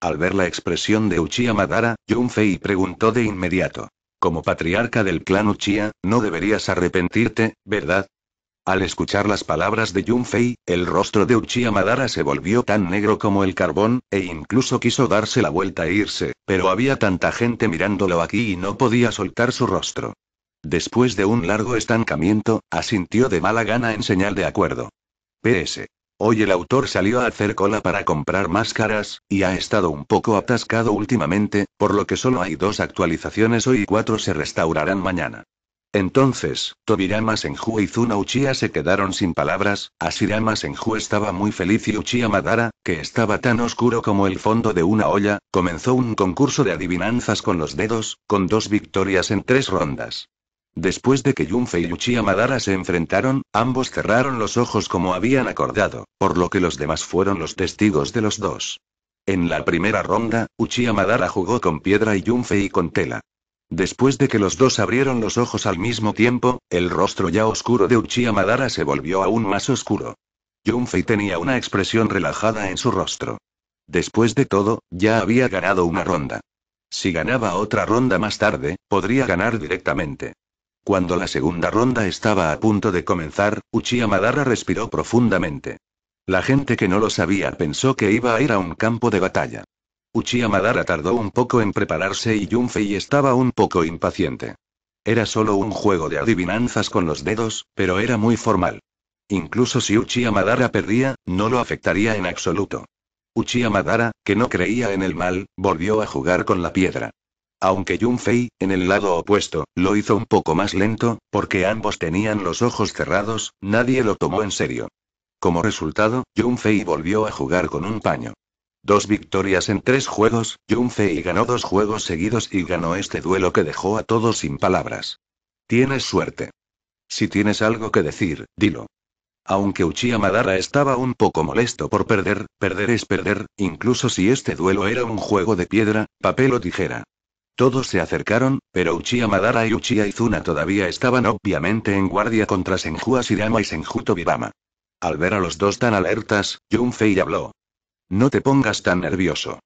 Al ver la expresión de Uchiha Madara, Junfei preguntó de inmediato. Como patriarca del clan Uchiha, no deberías arrepentirte, ¿verdad? Al escuchar las palabras de Junfei, el rostro de Uchiha Madara se volvió tan negro como el carbón, e incluso quiso darse la vuelta e irse, pero había tanta gente mirándolo aquí y no podía soltar su rostro. Después de un largo estancamiento, asintió de mala gana en señal de acuerdo. PS. Hoy el autor salió a hacer cola para comprar máscaras, y ha estado un poco atascado últimamente, por lo que solo hay dos actualizaciones hoy y cuatro se restaurarán mañana. Entonces, Tobirama Senju y Zuna Uchiha se quedaron sin palabras, Asirama Senju estaba muy feliz y Uchiha Madara, que estaba tan oscuro como el fondo de una olla, comenzó un concurso de adivinanzas con los dedos, con dos victorias en tres rondas. Después de que Yunfei y Uchiha Madara se enfrentaron, ambos cerraron los ojos como habían acordado, por lo que los demás fueron los testigos de los dos. En la primera ronda, Uchiha Madara jugó con piedra y Yunfei con tela. Después de que los dos abrieron los ojos al mismo tiempo, el rostro ya oscuro de Uchiha Madara se volvió aún más oscuro. Yunfei tenía una expresión relajada en su rostro. Después de todo, ya había ganado una ronda. Si ganaba otra ronda más tarde, podría ganar directamente. Cuando la segunda ronda estaba a punto de comenzar, Uchiha Madara respiró profundamente. La gente que no lo sabía pensó que iba a ir a un campo de batalla. Uchiha Madara tardó un poco en prepararse y Yunfei estaba un poco impaciente. Era solo un juego de adivinanzas con los dedos, pero era muy formal. Incluso si Uchiha Madara perdía, no lo afectaría en absoluto. Uchiha Madara, que no creía en el mal, volvió a jugar con la piedra. Aunque Fei, en el lado opuesto, lo hizo un poco más lento, porque ambos tenían los ojos cerrados, nadie lo tomó en serio. Como resultado, Fei volvió a jugar con un paño. Dos victorias en tres juegos, Fei ganó dos juegos seguidos y ganó este duelo que dejó a todos sin palabras. Tienes suerte. Si tienes algo que decir, dilo. Aunque Uchiha Madara estaba un poco molesto por perder, perder es perder, incluso si este duelo era un juego de piedra, papel o tijera. Todos se acercaron, pero Uchiha Madara y Uchiha Izuna todavía estaban obviamente en guardia contra Senju Asirama y Senju Tobirama. Al ver a los dos tan alertas, Junfei habló. No te pongas tan nervioso.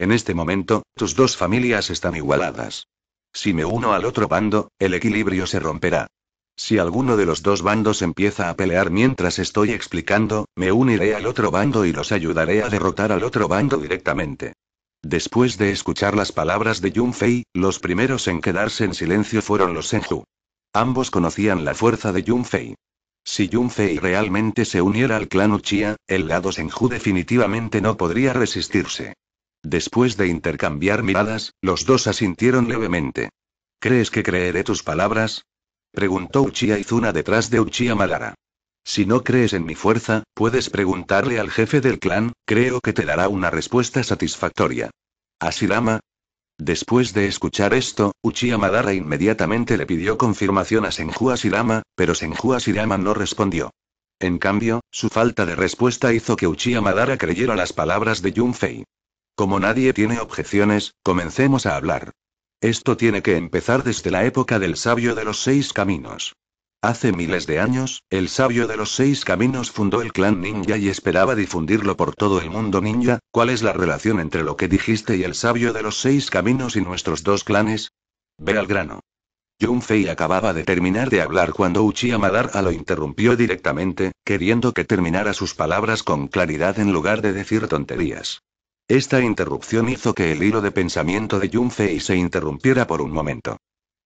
En este momento, tus dos familias están igualadas. Si me uno al otro bando, el equilibrio se romperá. Si alguno de los dos bandos empieza a pelear mientras estoy explicando, me uniré al otro bando y los ayudaré a derrotar al otro bando directamente. Después de escuchar las palabras de Yunfei, los primeros en quedarse en silencio fueron los Senju. Ambos conocían la fuerza de Yunfei. Si Yunfei realmente se uniera al clan Uchiha, el lado Senju definitivamente no podría resistirse. Después de intercambiar miradas, los dos asintieron levemente. ¿Crees que creeré tus palabras? Preguntó Uchiha Izuna detrás de Uchiha Madara. Si no crees en mi fuerza, puedes preguntarle al jefe del clan, creo que te dará una respuesta satisfactoria. ¿Asirama? Después de escuchar esto, Uchiha Madara inmediatamente le pidió confirmación a Senju Asirama, pero Senju Asirama no respondió. En cambio, su falta de respuesta hizo que Uchiha Madara creyera las palabras de Yunfei. Como nadie tiene objeciones, comencemos a hablar. Esto tiene que empezar desde la época del sabio de los seis caminos. Hace miles de años, el sabio de los seis caminos fundó el clan ninja y esperaba difundirlo por todo el mundo ninja. ¿Cuál es la relación entre lo que dijiste y el sabio de los seis caminos y nuestros dos clanes? Ve al grano. Junfei acababa de terminar de hablar cuando Uchiha Madara lo interrumpió directamente, queriendo que terminara sus palabras con claridad en lugar de decir tonterías. Esta interrupción hizo que el hilo de pensamiento de Junfei se interrumpiera por un momento.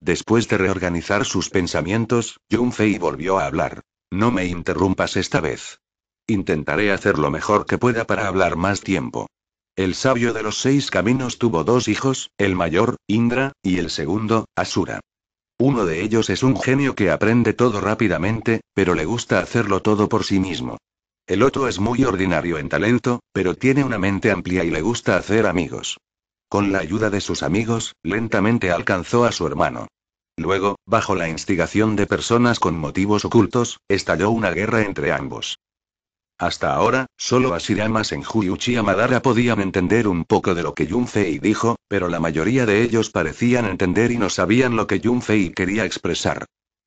Después de reorganizar sus pensamientos, Fei volvió a hablar. No me interrumpas esta vez. Intentaré hacer lo mejor que pueda para hablar más tiempo. El sabio de los seis caminos tuvo dos hijos, el mayor, Indra, y el segundo, Asura. Uno de ellos es un genio que aprende todo rápidamente, pero le gusta hacerlo todo por sí mismo. El otro es muy ordinario en talento, pero tiene una mente amplia y le gusta hacer amigos. Con la ayuda de sus amigos, lentamente alcanzó a su hermano. Luego, bajo la instigación de personas con motivos ocultos, estalló una guerra entre ambos. Hasta ahora, solo Asirama Senju y Uchiha Madara podían entender un poco de lo que Fei dijo, pero la mayoría de ellos parecían entender y no sabían lo que Fei quería expresar.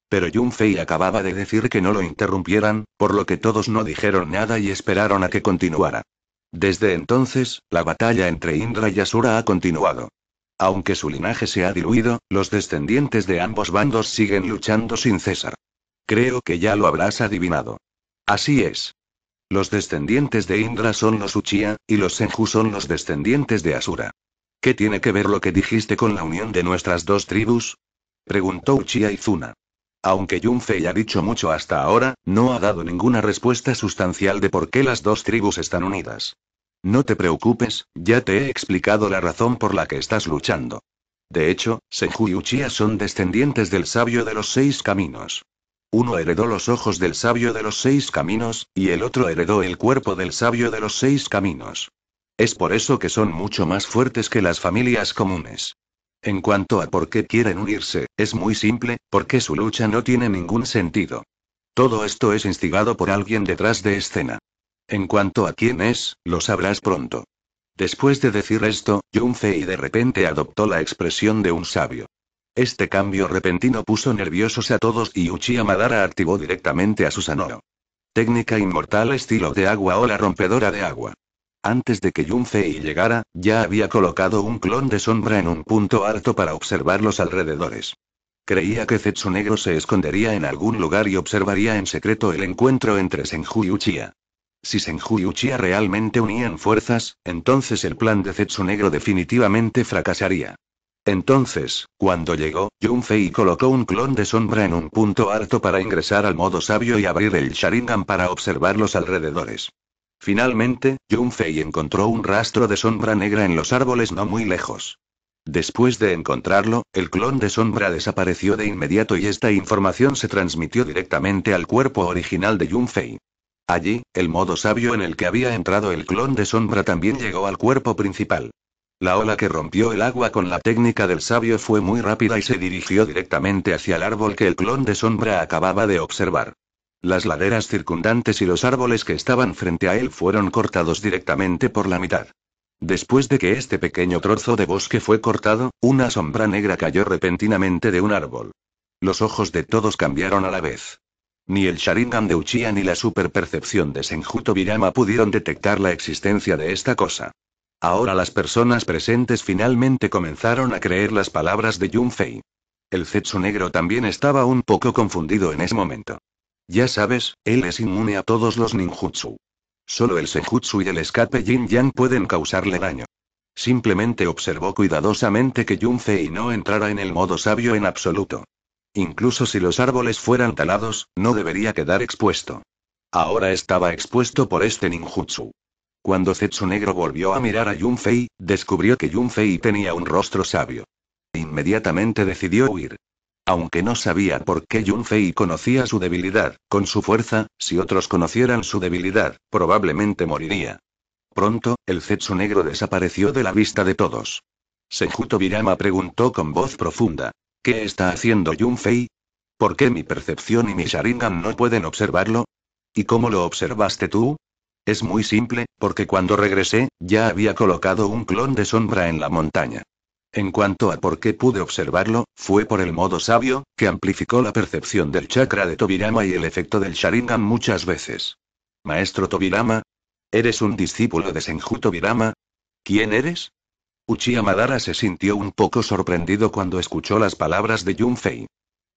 Pero Yunfei acababa de decir que no lo interrumpieran, por lo que todos no dijeron nada y esperaron a que continuara. Desde entonces, la batalla entre Indra y Asura ha continuado. Aunque su linaje se ha diluido, los descendientes de ambos bandos siguen luchando sin cesar. Creo que ya lo habrás adivinado. Así es. Los descendientes de Indra son los Uchiha, y los Senju son los descendientes de Asura. ¿Qué tiene que ver lo que dijiste con la unión de nuestras dos tribus? Preguntó Uchiha Zuna. Aunque Yunfei ha dicho mucho hasta ahora, no ha dado ninguna respuesta sustancial de por qué las dos tribus están unidas. No te preocupes, ya te he explicado la razón por la que estás luchando. De hecho, Senju y Uchiha son descendientes del sabio de los seis caminos. Uno heredó los ojos del sabio de los seis caminos, y el otro heredó el cuerpo del sabio de los seis caminos. Es por eso que son mucho más fuertes que las familias comunes. En cuanto a por qué quieren unirse, es muy simple, porque su lucha no tiene ningún sentido. Todo esto es instigado por alguien detrás de escena. En cuanto a quién es, lo sabrás pronto. Después de decir esto, Fei de repente adoptó la expresión de un sabio. Este cambio repentino puso nerviosos a todos y Uchiha Madara activó directamente a Susanoo. Técnica inmortal estilo de agua o la rompedora de agua. Antes de que Yunfei llegara, ya había colocado un clon de sombra en un punto alto para observar los alrededores. Creía que Zetsu Negro se escondería en algún lugar y observaría en secreto el encuentro entre Senju y Uchiha. Si Senju y Uchiha realmente unían fuerzas, entonces el plan de Zetsu Negro definitivamente fracasaría. Entonces, cuando llegó, Yunfei colocó un clon de sombra en un punto alto para ingresar al modo sabio y abrir el Sharingan para observar los alrededores. Finalmente, Fei encontró un rastro de sombra negra en los árboles no muy lejos. Después de encontrarlo, el clon de sombra desapareció de inmediato y esta información se transmitió directamente al cuerpo original de Fei. Allí, el modo sabio en el que había entrado el clon de sombra también llegó al cuerpo principal. La ola que rompió el agua con la técnica del sabio fue muy rápida y se dirigió directamente hacia el árbol que el clon de sombra acababa de observar. Las laderas circundantes y los árboles que estaban frente a él fueron cortados directamente por la mitad. Después de que este pequeño trozo de bosque fue cortado, una sombra negra cayó repentinamente de un árbol. Los ojos de todos cambiaron a la vez. Ni el Sharingan de Uchiha ni la superpercepción de Senjuto Virama pudieron detectar la existencia de esta cosa. Ahora las personas presentes finalmente comenzaron a creer las palabras de Yunfei. El Zetsu negro también estaba un poco confundido en ese momento. Ya sabes, él es inmune a todos los ninjutsu. Solo el senjutsu y el escape yin-yang pueden causarle daño. Simplemente observó cuidadosamente que Yunfei no entrara en el modo sabio en absoluto. Incluso si los árboles fueran talados, no debería quedar expuesto. Ahora estaba expuesto por este ninjutsu. Cuando Zetsu Negro volvió a mirar a Yunfei, descubrió que Yunfei tenía un rostro sabio. Inmediatamente decidió huir. Aunque no sabía por qué Yunfei conocía su debilidad, con su fuerza, si otros conocieran su debilidad, probablemente moriría. Pronto, el Zetsu negro desapareció de la vista de todos. Senjuto preguntó con voz profunda. ¿Qué está haciendo Yunfei? ¿Por qué mi percepción y mi Sharingan no pueden observarlo? ¿Y cómo lo observaste tú? Es muy simple, porque cuando regresé, ya había colocado un clon de sombra en la montaña. En cuanto a por qué pude observarlo, fue por el modo sabio, que amplificó la percepción del chakra de Tobirama y el efecto del Sharingan muchas veces. Maestro Tobirama, ¿eres un discípulo de Senju Tobirama? ¿Quién eres? Uchiha Madara se sintió un poco sorprendido cuando escuchó las palabras de Yunfei.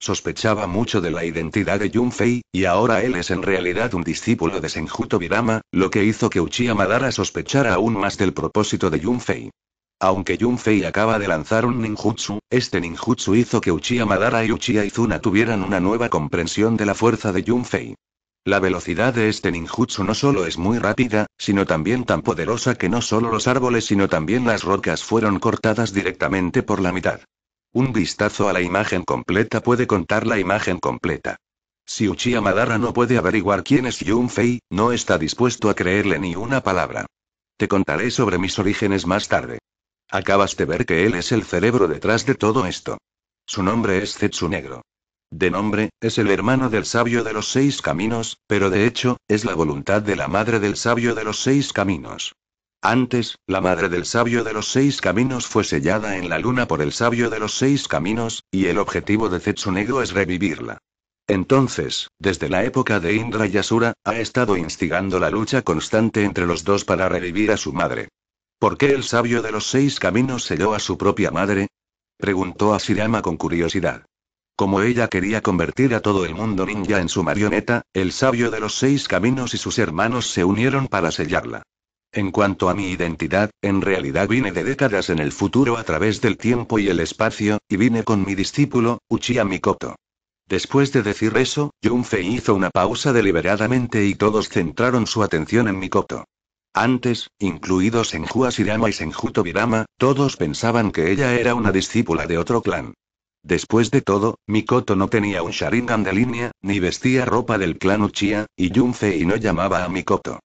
Sospechaba mucho de la identidad de Yunfei, y ahora él es en realidad un discípulo de Senju Tobirama, lo que hizo que Uchiha Madara sospechara aún más del propósito de Yunfei. Aunque Yunfei acaba de lanzar un ninjutsu, este ninjutsu hizo que Uchiha Madara y Uchiha Izuna tuvieran una nueva comprensión de la fuerza de Yunfei. La velocidad de este ninjutsu no solo es muy rápida, sino también tan poderosa que no solo los árboles sino también las rocas fueron cortadas directamente por la mitad. Un vistazo a la imagen completa puede contar la imagen completa. Si Uchiha Madara no puede averiguar quién es Yunfei, no está dispuesto a creerle ni una palabra. Te contaré sobre mis orígenes más tarde. Acabas de ver que él es el cerebro detrás de todo esto. Su nombre es Zetsu Negro. De nombre, es el hermano del sabio de los seis caminos, pero de hecho, es la voluntad de la madre del sabio de los seis caminos. Antes, la madre del sabio de los seis caminos fue sellada en la luna por el sabio de los seis caminos, y el objetivo de Zetsu Negro es revivirla. Entonces, desde la época de Indra y Asura, ha estado instigando la lucha constante entre los dos para revivir a su madre. ¿Por qué el sabio de los seis caminos selló a su propia madre? preguntó a con curiosidad. Como ella quería convertir a todo el mundo ninja en su marioneta, el sabio de los seis caminos y sus hermanos se unieron para sellarla. En cuanto a mi identidad, en realidad vine de décadas en el futuro a través del tiempo y el espacio, y vine con mi discípulo, Uchiha Mikoto. Después de decir eso, Yunfei hizo una pausa deliberadamente y todos centraron su atención en Mikoto. Antes, incluidos en Asirama y Senju todos pensaban que ella era una discípula de otro clan. Después de todo, Mikoto no tenía un Sharingan de línea, ni vestía ropa del clan Uchiha, y Yunfei no llamaba a Mikoto.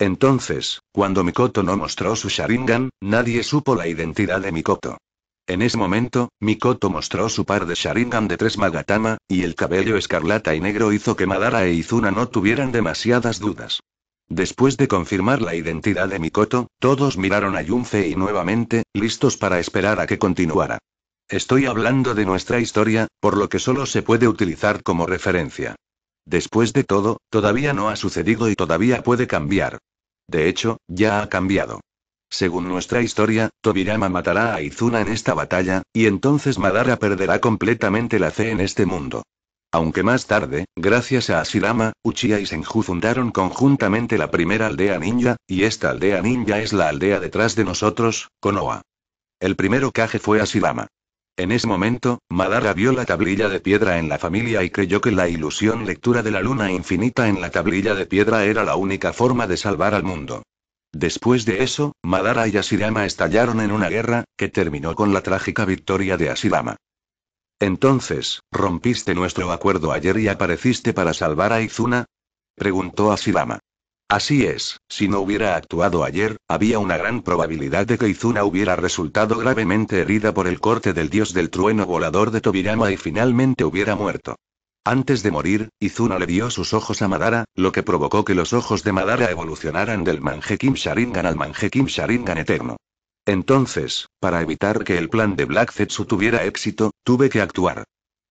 Entonces, cuando Mikoto no mostró su Sharingan, nadie supo la identidad de Mikoto. En ese momento, Mikoto mostró su par de Sharingan de tres Magatama, y el cabello escarlata y negro hizo que Madara e Izuna no tuvieran demasiadas dudas. Después de confirmar la identidad de Mikoto, todos miraron a Yunfei nuevamente, listos para esperar a que continuara. Estoy hablando de nuestra historia, por lo que solo se puede utilizar como referencia. Después de todo, todavía no ha sucedido y todavía puede cambiar. De hecho, ya ha cambiado. Según nuestra historia, Tobirama matará a Izuna en esta batalla, y entonces Madara perderá completamente la fe en este mundo. Aunque más tarde, gracias a Asirama, Uchiha y Senju fundaron conjuntamente la primera aldea ninja, y esta aldea ninja es la aldea detrás de nosotros, Konoha. El primero caje fue Asirama. En ese momento, Madara vio la tablilla de piedra en la familia y creyó que la ilusión lectura de la luna infinita en la tablilla de piedra era la única forma de salvar al mundo. Después de eso, Madara y Asirama estallaron en una guerra, que terminó con la trágica victoria de Asirama. Entonces, ¿rompiste nuestro acuerdo ayer y apareciste para salvar a Izuna? preguntó silama Así es, si no hubiera actuado ayer, había una gran probabilidad de que Izuna hubiera resultado gravemente herida por el corte del dios del trueno volador de Tobirama y finalmente hubiera muerto. Antes de morir, Izuna le dio sus ojos a Madara, lo que provocó que los ojos de Madara evolucionaran del Manjekim Sharingan al Mangekyou Sharingan eterno. Entonces, para evitar que el plan de Black Zetsu tuviera éxito, tuve que actuar.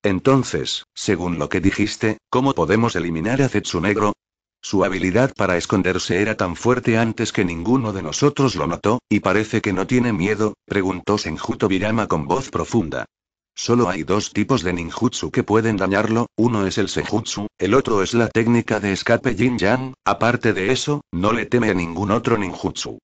Entonces, según lo que dijiste, ¿cómo podemos eliminar a Zetsu Negro? Su habilidad para esconderse era tan fuerte antes que ninguno de nosotros lo notó, y parece que no tiene miedo, preguntó Senjuto con voz profunda. Solo hay dos tipos de ninjutsu que pueden dañarlo, uno es el sejutsu, el otro es la técnica de escape Jin aparte de eso, no le teme a ningún otro ninjutsu.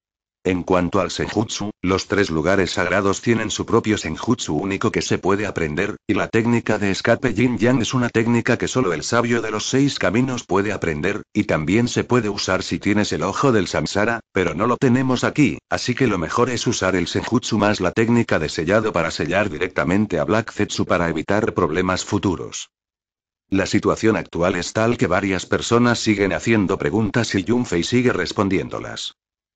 En cuanto al senjutsu, los tres lugares sagrados tienen su propio senjutsu único que se puede aprender, y la técnica de escape yin-yang es una técnica que solo el sabio de los seis caminos puede aprender, y también se puede usar si tienes el ojo del samsara, pero no lo tenemos aquí, así que lo mejor es usar el senjutsu más la técnica de sellado para sellar directamente a Black Zetsu para evitar problemas futuros. La situación actual es tal que varias personas siguen haciendo preguntas y Yunfei sigue respondiéndolas.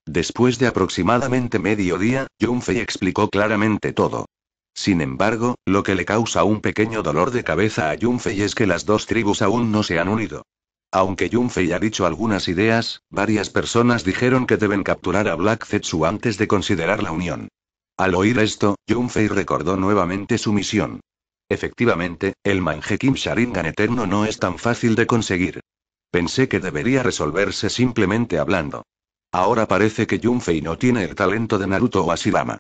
Después de aproximadamente medio día, Fei explicó claramente todo. Sin embargo, lo que le causa un pequeño dolor de cabeza a Fei es que las dos tribus aún no se han unido. Aunque Fei ha dicho algunas ideas, varias personas dijeron que deben capturar a Black Zetsu antes de considerar la unión. Al oír esto, Fei recordó nuevamente su misión. Efectivamente, el Manjekim Sharingan Eterno no es tan fácil de conseguir. Pensé que debería resolverse simplemente hablando. Ahora parece que Junfei no tiene el talento de Naruto o Asilama.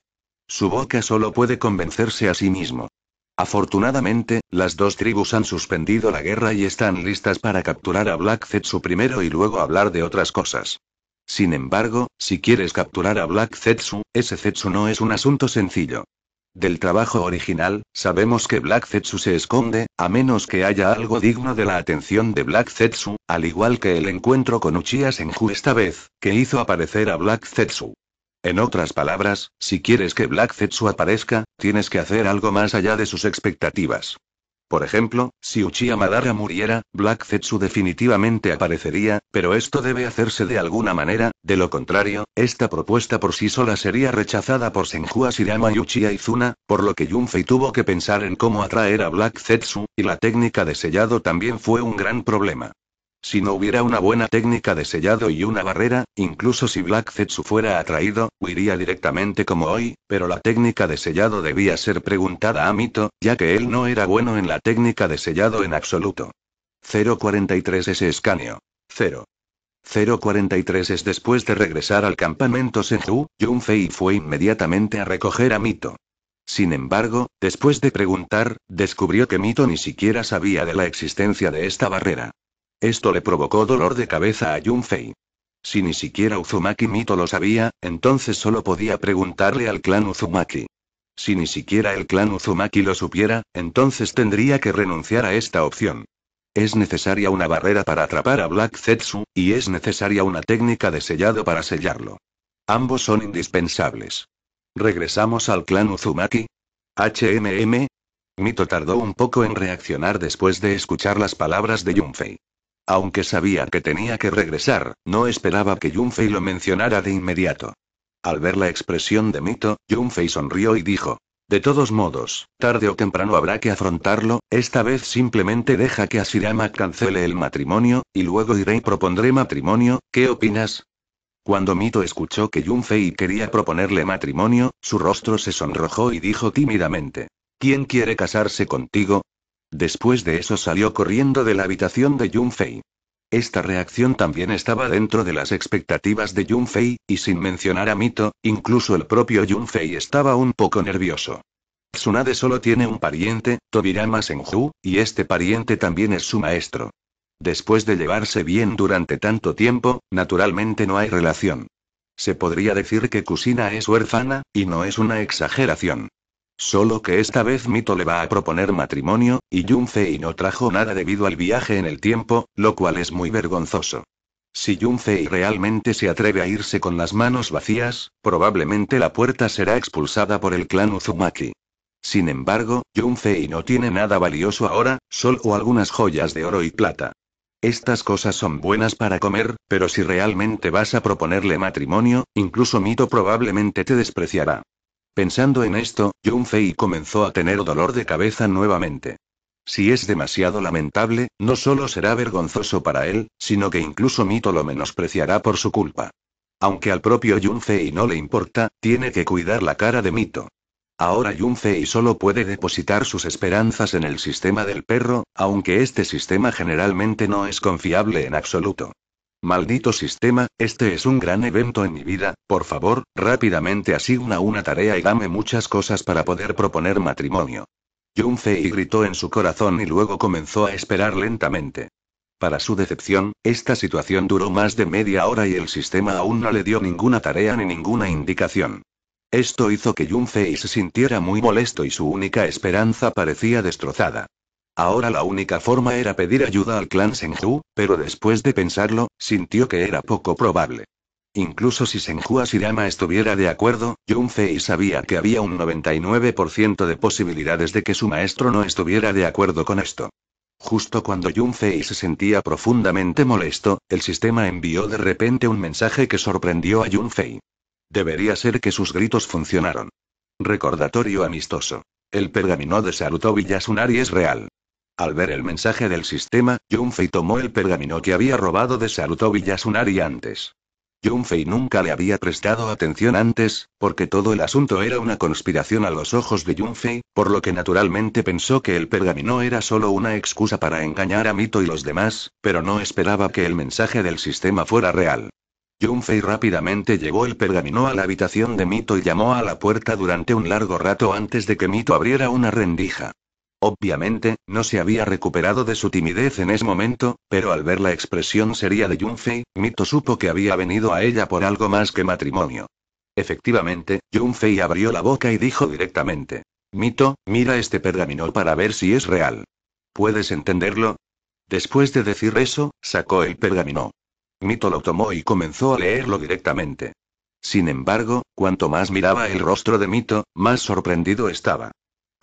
Su boca solo puede convencerse a sí mismo. Afortunadamente, las dos tribus han suspendido la guerra y están listas para capturar a Black Zetsu primero y luego hablar de otras cosas. Sin embargo, si quieres capturar a Black Zetsu, ese Zetsu no es un asunto sencillo. Del trabajo original, sabemos que Black Zetsu se esconde, a menos que haya algo digno de la atención de Black Zetsu, al igual que el encuentro con Uchiha Senju esta vez, que hizo aparecer a Black Zetsu. En otras palabras, si quieres que Black Zetsu aparezca, tienes que hacer algo más allá de sus expectativas. Por ejemplo, si Uchiha Madara muriera, Black Zetsu definitivamente aparecería, pero esto debe hacerse de alguna manera, de lo contrario, esta propuesta por sí sola sería rechazada por Senju Shirama y Uchiha Izuna, por lo que Yunfei tuvo que pensar en cómo atraer a Black Zetsu, y la técnica de sellado también fue un gran problema. Si no hubiera una buena técnica de sellado y una barrera, incluso si Black Zetsu fuera atraído, huiría directamente como hoy, pero la técnica de sellado debía ser preguntada a Mito, ya que él no era bueno en la técnica de sellado en absoluto. 043 es escaneo. 0. 043 es después de regresar al campamento Senju, Junfei fue inmediatamente a recoger a Mito. Sin embargo, después de preguntar, descubrió que Mito ni siquiera sabía de la existencia de esta barrera. Esto le provocó dolor de cabeza a Yunfei. Si ni siquiera Uzumaki Mito lo sabía, entonces solo podía preguntarle al clan Uzumaki. Si ni siquiera el clan Uzumaki lo supiera, entonces tendría que renunciar a esta opción. Es necesaria una barrera para atrapar a Black Zetsu, y es necesaria una técnica de sellado para sellarlo. Ambos son indispensables. ¿Regresamos al clan Uzumaki? HMM? Mito tardó un poco en reaccionar después de escuchar las palabras de Yunfei. Aunque sabía que tenía que regresar, no esperaba que Yunfei lo mencionara de inmediato. Al ver la expresión de Mito, Yunfei sonrió y dijo: De todos modos, tarde o temprano habrá que afrontarlo, esta vez simplemente deja que Asirama cancele el matrimonio, y luego iré y propondré matrimonio, ¿qué opinas? Cuando Mito escuchó que Yunfei quería proponerle matrimonio, su rostro se sonrojó y dijo tímidamente: ¿Quién quiere casarse contigo? Después de eso salió corriendo de la habitación de Yunfei. Fei. Esta reacción también estaba dentro de las expectativas de Yunfei, Fei, y sin mencionar a Mito, incluso el propio Yunfei Fei estaba un poco nervioso. Tsunade solo tiene un pariente, Tobirama Senju, y este pariente también es su maestro. Después de llevarse bien durante tanto tiempo, naturalmente no hay relación. Se podría decir que Kusina es huérfana, y no es una exageración. Solo que esta vez Mito le va a proponer matrimonio, y Yunfei no trajo nada debido al viaje en el tiempo, lo cual es muy vergonzoso. Si Yunfei realmente se atreve a irse con las manos vacías, probablemente la puerta será expulsada por el clan Uzumaki. Sin embargo, Yunfei no tiene nada valioso ahora, solo algunas joyas de oro y plata. Estas cosas son buenas para comer, pero si realmente vas a proponerle matrimonio, incluso Mito probablemente te despreciará. Pensando en esto, Yunfei Fei comenzó a tener dolor de cabeza nuevamente. Si es demasiado lamentable, no solo será vergonzoso para él, sino que incluso Mito lo menospreciará por su culpa. Aunque al propio Yunfei no le importa, tiene que cuidar la cara de Mito. Ahora Yunfei solo puede depositar sus esperanzas en el sistema del perro, aunque este sistema generalmente no es confiable en absoluto. Maldito sistema, este es un gran evento en mi vida, por favor, rápidamente asigna una tarea y dame muchas cosas para poder proponer matrimonio. Jun Fei gritó en su corazón y luego comenzó a esperar lentamente. Para su decepción, esta situación duró más de media hora y el sistema aún no le dio ninguna tarea ni ninguna indicación. Esto hizo que Yunfei se sintiera muy molesto y su única esperanza parecía destrozada. Ahora la única forma era pedir ayuda al clan Senju, pero después de pensarlo, sintió que era poco probable. Incluso si Senju Asirama estuviera de acuerdo, Fei sabía que había un 99% de posibilidades de que su maestro no estuviera de acuerdo con esto. Justo cuando Fei se sentía profundamente molesto, el sistema envió de repente un mensaje que sorprendió a Fei. Debería ser que sus gritos funcionaron. Recordatorio amistoso. El pergamino de Sarutobi Yasunari es real. Al ver el mensaje del sistema, Junfei tomó el pergamino que había robado de Saruto Villasunari antes. Junfei nunca le había prestado atención antes, porque todo el asunto era una conspiración a los ojos de Junfei, por lo que naturalmente pensó que el pergamino era solo una excusa para engañar a Mito y los demás, pero no esperaba que el mensaje del sistema fuera real. Junfei rápidamente llevó el pergamino a la habitación de Mito y llamó a la puerta durante un largo rato antes de que Mito abriera una rendija. Obviamente, no se había recuperado de su timidez en ese momento, pero al ver la expresión seria de Yunfei, Mito supo que había venido a ella por algo más que matrimonio. Efectivamente, Yunfei abrió la boca y dijo directamente. Mito, mira este pergamino para ver si es real. ¿Puedes entenderlo? Después de decir eso, sacó el pergamino. Mito lo tomó y comenzó a leerlo directamente. Sin embargo, cuanto más miraba el rostro de Mito, más sorprendido estaba.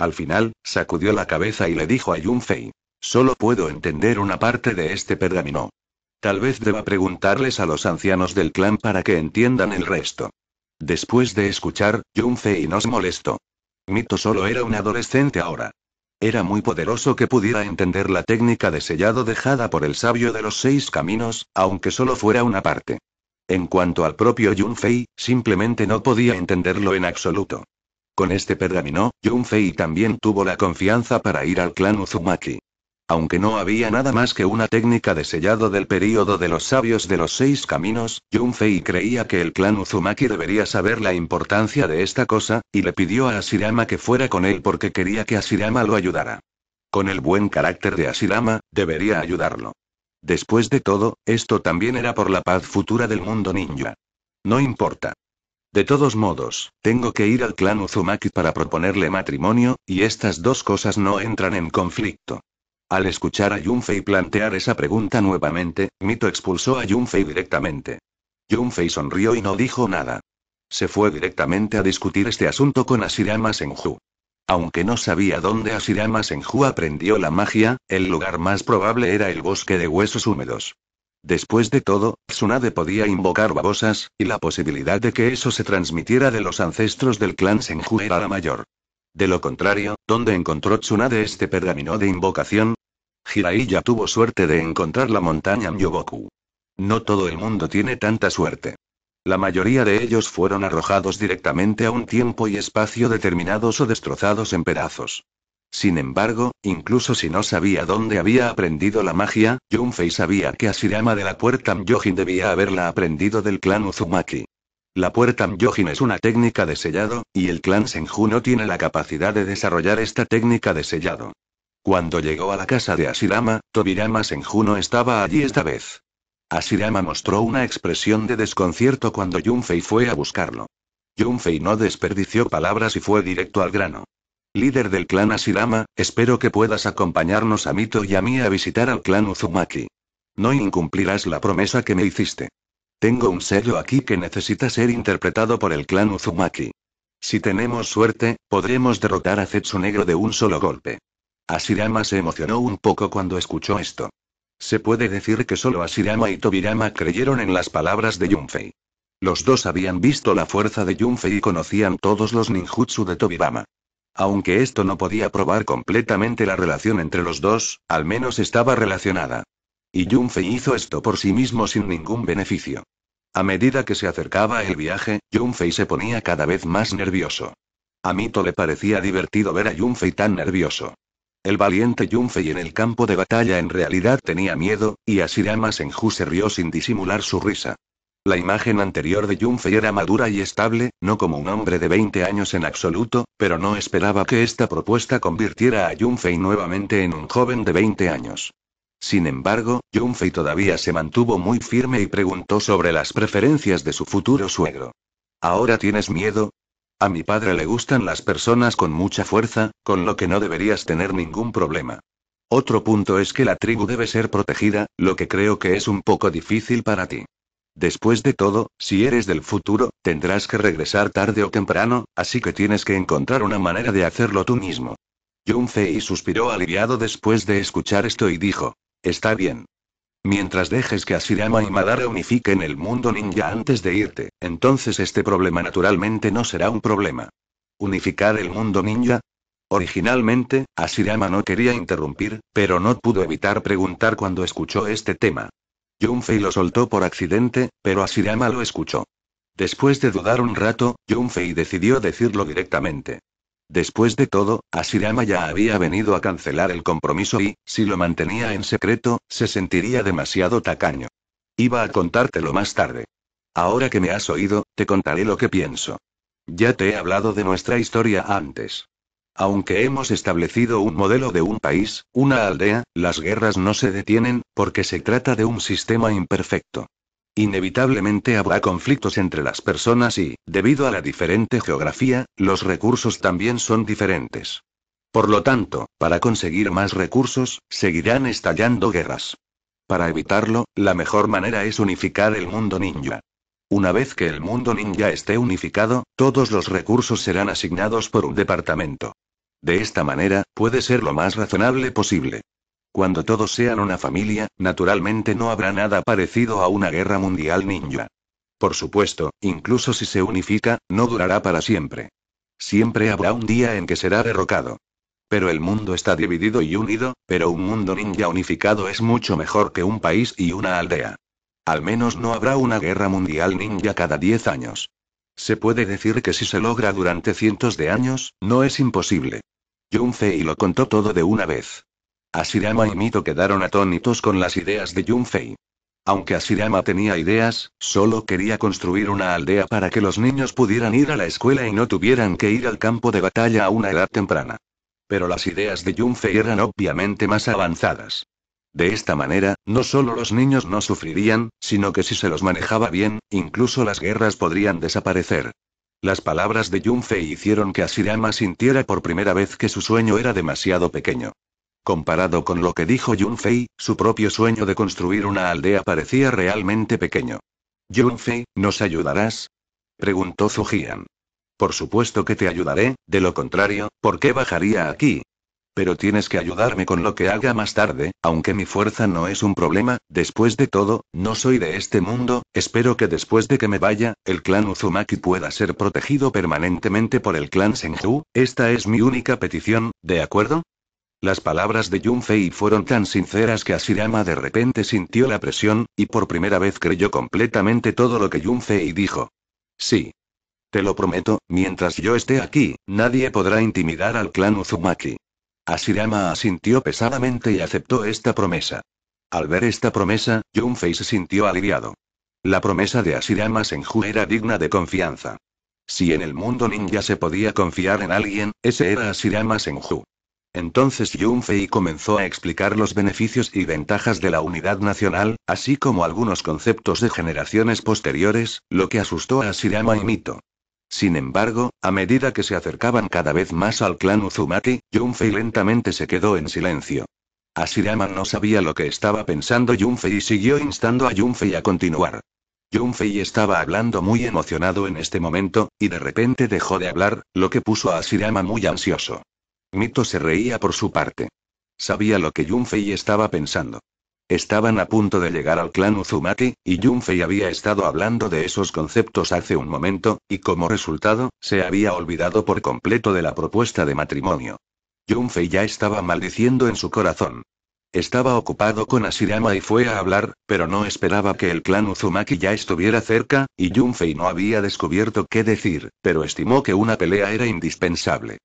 Al final, sacudió la cabeza y le dijo a Yunfei. Solo puedo entender una parte de este pergamino. Tal vez deba preguntarles a los ancianos del clan para que entiendan el resto. Después de escuchar, Yunfei se molestó. Mito solo era un adolescente ahora. Era muy poderoso que pudiera entender la técnica de sellado dejada por el sabio de los seis caminos, aunque solo fuera una parte. En cuanto al propio Yunfei, simplemente no podía entenderlo en absoluto. Con este pergamino, Junfei también tuvo la confianza para ir al clan Uzumaki. Aunque no había nada más que una técnica de sellado del período de los sabios de los seis caminos, Junfei creía que el clan Uzumaki debería saber la importancia de esta cosa, y le pidió a Asirama que fuera con él porque quería que Asirama lo ayudara. Con el buen carácter de Asirama, debería ayudarlo. Después de todo, esto también era por la paz futura del mundo ninja. No importa. De todos modos, tengo que ir al clan Uzumaki para proponerle matrimonio, y estas dos cosas no entran en conflicto. Al escuchar a Yunfei plantear esa pregunta nuevamente, Mito expulsó a Yunfei directamente. Yunfei sonrió y no dijo nada. Se fue directamente a discutir este asunto con Asirama Senju. Aunque no sabía dónde Asirama Senju aprendió la magia, el lugar más probable era el bosque de huesos húmedos. Después de todo, Tsunade podía invocar babosas, y la posibilidad de que eso se transmitiera de los ancestros del clan Senju era la mayor. De lo contrario, ¿dónde encontró Tsunade este pergamino de invocación? Jiraiya tuvo suerte de encontrar la montaña Myoboku. No todo el mundo tiene tanta suerte. La mayoría de ellos fueron arrojados directamente a un tiempo y espacio determinados o destrozados en pedazos. Sin embargo, incluso si no sabía dónde había aprendido la magia, Yunfei sabía que Asirama de la Puerta Myojin debía haberla aprendido del clan Uzumaki. La Puerta Myojin es una técnica de sellado, y el clan Senju no tiene la capacidad de desarrollar esta técnica de sellado. Cuando llegó a la casa de Asirama, Tobirama Senju no estaba allí esta vez. Asirama mostró una expresión de desconcierto cuando Junfei fue a buscarlo. Junfei no desperdició palabras y fue directo al grano líder del clan Asirama, espero que puedas acompañarnos a Mito y a mí a visitar al clan Uzumaki. No incumplirás la promesa que me hiciste. Tengo un sello aquí que necesita ser interpretado por el clan Uzumaki. Si tenemos suerte, podremos derrotar a Zetsu Negro de un solo golpe. Asirama se emocionó un poco cuando escuchó esto. Se puede decir que solo Asirama y Tobirama creyeron en las palabras de Yunfei. Los dos habían visto la fuerza de Yunfei y conocían todos los ninjutsu de Tobirama. Aunque esto no podía probar completamente la relación entre los dos, al menos estaba relacionada. Y Yunfei hizo esto por sí mismo sin ningún beneficio. A medida que se acercaba el viaje, Yunfei se ponía cada vez más nervioso. A Mito le parecía divertido ver a Yunfei tan nervioso. El valiente Yunfei en el campo de batalla en realidad tenía miedo, y Asirama Senju se rió sin disimular su risa. La imagen anterior de Yunfei era madura y estable, no como un hombre de 20 años en absoluto, pero no esperaba que esta propuesta convirtiera a Yunfei nuevamente en un joven de 20 años. Sin embargo, Yunfei todavía se mantuvo muy firme y preguntó sobre las preferencias de su futuro suegro. ¿Ahora tienes miedo? A mi padre le gustan las personas con mucha fuerza, con lo que no deberías tener ningún problema. Otro punto es que la tribu debe ser protegida, lo que creo que es un poco difícil para ti. Después de todo, si eres del futuro, tendrás que regresar tarde o temprano, así que tienes que encontrar una manera de hacerlo tú mismo. Yun Fei suspiró aliviado después de escuchar esto y dijo: Está bien. Mientras dejes que Asirama y Madara unifiquen el mundo ninja antes de irte, entonces este problema naturalmente no será un problema. ¿Unificar el mundo ninja? Originalmente, Asirama no quería interrumpir, pero no pudo evitar preguntar cuando escuchó este tema. Junfei lo soltó por accidente, pero Asirama lo escuchó. Después de dudar un rato, Junfei decidió decirlo directamente. Después de todo, Asirama ya había venido a cancelar el compromiso y, si lo mantenía en secreto, se sentiría demasiado tacaño. Iba a contártelo más tarde. Ahora que me has oído, te contaré lo que pienso. Ya te he hablado de nuestra historia antes. Aunque hemos establecido un modelo de un país, una aldea, las guerras no se detienen, porque se trata de un sistema imperfecto. Inevitablemente habrá conflictos entre las personas y, debido a la diferente geografía, los recursos también son diferentes. Por lo tanto, para conseguir más recursos, seguirán estallando guerras. Para evitarlo, la mejor manera es unificar el mundo ninja. Una vez que el mundo ninja esté unificado, todos los recursos serán asignados por un departamento. De esta manera, puede ser lo más razonable posible. Cuando todos sean una familia, naturalmente no habrá nada parecido a una guerra mundial ninja. Por supuesto, incluso si se unifica, no durará para siempre. Siempre habrá un día en que será derrocado. Pero el mundo está dividido y unido, pero un mundo ninja unificado es mucho mejor que un país y una aldea. Al menos no habrá una guerra mundial ninja cada 10 años. Se puede decir que si se logra durante cientos de años, no es imposible. Junfei lo contó todo de una vez. Asirama y Mito quedaron atónitos con las ideas de Junfei. Aunque Asirama tenía ideas, solo quería construir una aldea para que los niños pudieran ir a la escuela y no tuvieran que ir al campo de batalla a una edad temprana. Pero las ideas de Junfei eran obviamente más avanzadas. De esta manera, no solo los niños no sufrirían, sino que si se los manejaba bien, incluso las guerras podrían desaparecer. Las palabras de Yunfei hicieron que Asirama sintiera por primera vez que su sueño era demasiado pequeño. Comparado con lo que dijo Yunfei, su propio sueño de construir una aldea parecía realmente pequeño. Yunfei, ¿nos ayudarás? preguntó Zujian. Por supuesto que te ayudaré, de lo contrario, ¿por qué bajaría aquí? Pero tienes que ayudarme con lo que haga más tarde, aunque mi fuerza no es un problema, después de todo, no soy de este mundo, espero que después de que me vaya, el clan Uzumaki pueda ser protegido permanentemente por el clan Senju, esta es mi única petición, ¿de acuerdo? Las palabras de Yunfei fueron tan sinceras que Asirama de repente sintió la presión, y por primera vez creyó completamente todo lo que Yunfei dijo. Sí. Te lo prometo, mientras yo esté aquí, nadie podrá intimidar al clan Uzumaki. Asirama asintió pesadamente y aceptó esta promesa. Al ver esta promesa, Junfei se sintió aliviado. La promesa de Asirama Senju era digna de confianza. Si en el mundo ninja se podía confiar en alguien, ese era Asirama Senju. Entonces Yunfei comenzó a explicar los beneficios y ventajas de la unidad nacional, así como algunos conceptos de generaciones posteriores, lo que asustó a Asirama y Mito. Sin embargo, a medida que se acercaban cada vez más al clan Uzumaki, Junfei lentamente se quedó en silencio. Asirama no sabía lo que estaba pensando Junfei y siguió instando a Junfei a continuar. Junfei estaba hablando muy emocionado en este momento, y de repente dejó de hablar, lo que puso a Asirama muy ansioso. Mito se reía por su parte. Sabía lo que Junfei estaba pensando. Estaban a punto de llegar al clan Uzumaki, y Yunfei había estado hablando de esos conceptos hace un momento, y como resultado, se había olvidado por completo de la propuesta de matrimonio. Yunfei ya estaba maldiciendo en su corazón. Estaba ocupado con Asirama y fue a hablar, pero no esperaba que el clan Uzumaki ya estuviera cerca, y Yunfei no había descubierto qué decir, pero estimó que una pelea era indispensable.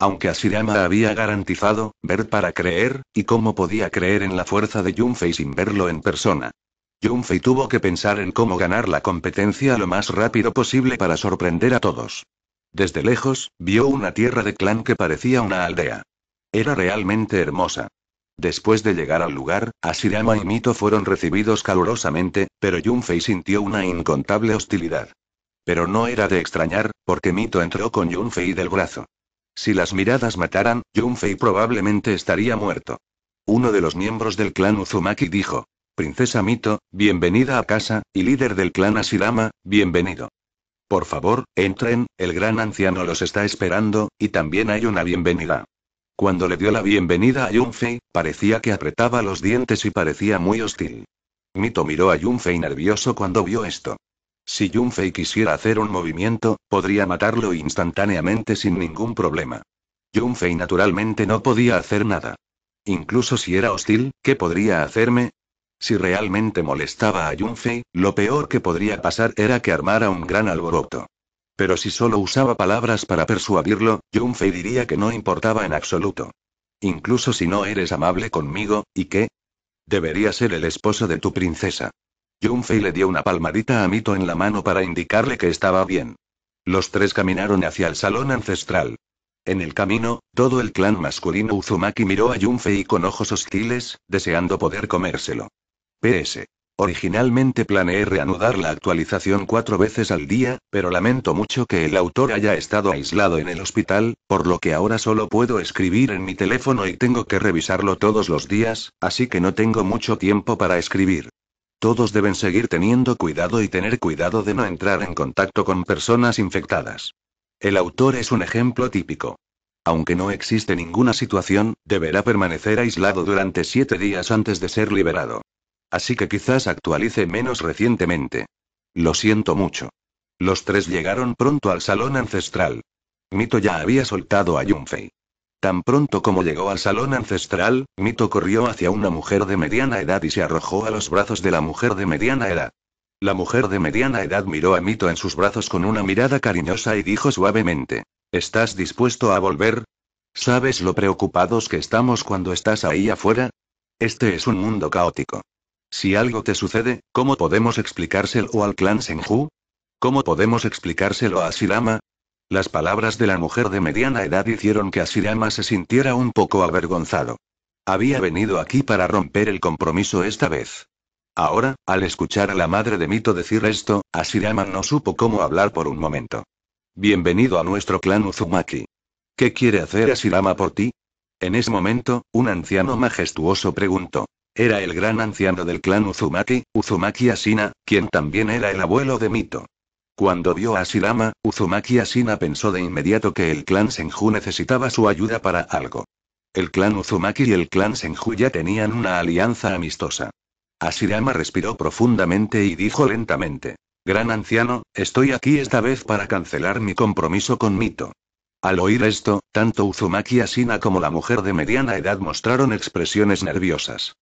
Aunque Asirama había garantizado, ver para creer, y cómo podía creer en la fuerza de Yunfei sin verlo en persona. Yunfei tuvo que pensar en cómo ganar la competencia lo más rápido posible para sorprender a todos. Desde lejos, vio una tierra de clan que parecía una aldea. Era realmente hermosa. Después de llegar al lugar, Asirama y Mito fueron recibidos calurosamente, pero Yunfei sintió una incontable hostilidad. Pero no era de extrañar, porque Mito entró con Yunfei del brazo. Si las miradas mataran, Yunfei probablemente estaría muerto. Uno de los miembros del clan Uzumaki dijo. Princesa Mito, bienvenida a casa, y líder del clan Asirama, bienvenido. Por favor, entren, el gran anciano los está esperando, y también hay una bienvenida. Cuando le dio la bienvenida a Yunfei, parecía que apretaba los dientes y parecía muy hostil. Mito miró a Yunfei nervioso cuando vio esto. Si Yunfei quisiera hacer un movimiento, podría matarlo instantáneamente sin ningún problema. Yunfei naturalmente no podía hacer nada. Incluso si era hostil, ¿qué podría hacerme? Si realmente molestaba a Yunfei, lo peor que podría pasar era que armara un gran alboroto. Pero si solo usaba palabras para persuadirlo, Yunfei diría que no importaba en absoluto. Incluso si no eres amable conmigo, ¿y qué? Debería ser el esposo de tu princesa. Junfei le dio una palmadita a Mito en la mano para indicarle que estaba bien. Los tres caminaron hacia el salón ancestral. En el camino, todo el clan masculino Uzumaki miró a Junfei con ojos hostiles, deseando poder comérselo. PS. Originalmente planeé reanudar la actualización cuatro veces al día, pero lamento mucho que el autor haya estado aislado en el hospital, por lo que ahora solo puedo escribir en mi teléfono y tengo que revisarlo todos los días, así que no tengo mucho tiempo para escribir. Todos deben seguir teniendo cuidado y tener cuidado de no entrar en contacto con personas infectadas. El autor es un ejemplo típico. Aunque no existe ninguna situación, deberá permanecer aislado durante siete días antes de ser liberado. Así que quizás actualice menos recientemente. Lo siento mucho. Los tres llegaron pronto al salón ancestral. Mito ya había soltado a Yunfei. Tan pronto como llegó al salón ancestral, Mito corrió hacia una mujer de mediana edad y se arrojó a los brazos de la mujer de mediana edad. La mujer de mediana edad miró a Mito en sus brazos con una mirada cariñosa y dijo suavemente, ¿Estás dispuesto a volver? ¿Sabes lo preocupados que estamos cuando estás ahí afuera? Este es un mundo caótico. Si algo te sucede, ¿cómo podemos explicárselo al clan Senju? ¿Cómo podemos explicárselo a Silama? Las palabras de la mujer de mediana edad hicieron que Asirama se sintiera un poco avergonzado. Había venido aquí para romper el compromiso esta vez. Ahora, al escuchar a la madre de Mito decir esto, Asirama no supo cómo hablar por un momento. Bienvenido a nuestro clan Uzumaki. ¿Qué quiere hacer Asirama por ti? En ese momento, un anciano majestuoso preguntó. Era el gran anciano del clan Uzumaki, Uzumaki Asina, quien también era el abuelo de Mito. Cuando vio a Asirama, Uzumaki Asina pensó de inmediato que el clan Senju necesitaba su ayuda para algo. El clan Uzumaki y el clan Senju ya tenían una alianza amistosa. Asirama respiró profundamente y dijo lentamente. Gran anciano, estoy aquí esta vez para cancelar mi compromiso con Mito. Al oír esto, tanto Uzumaki Asina como la mujer de mediana edad mostraron expresiones nerviosas.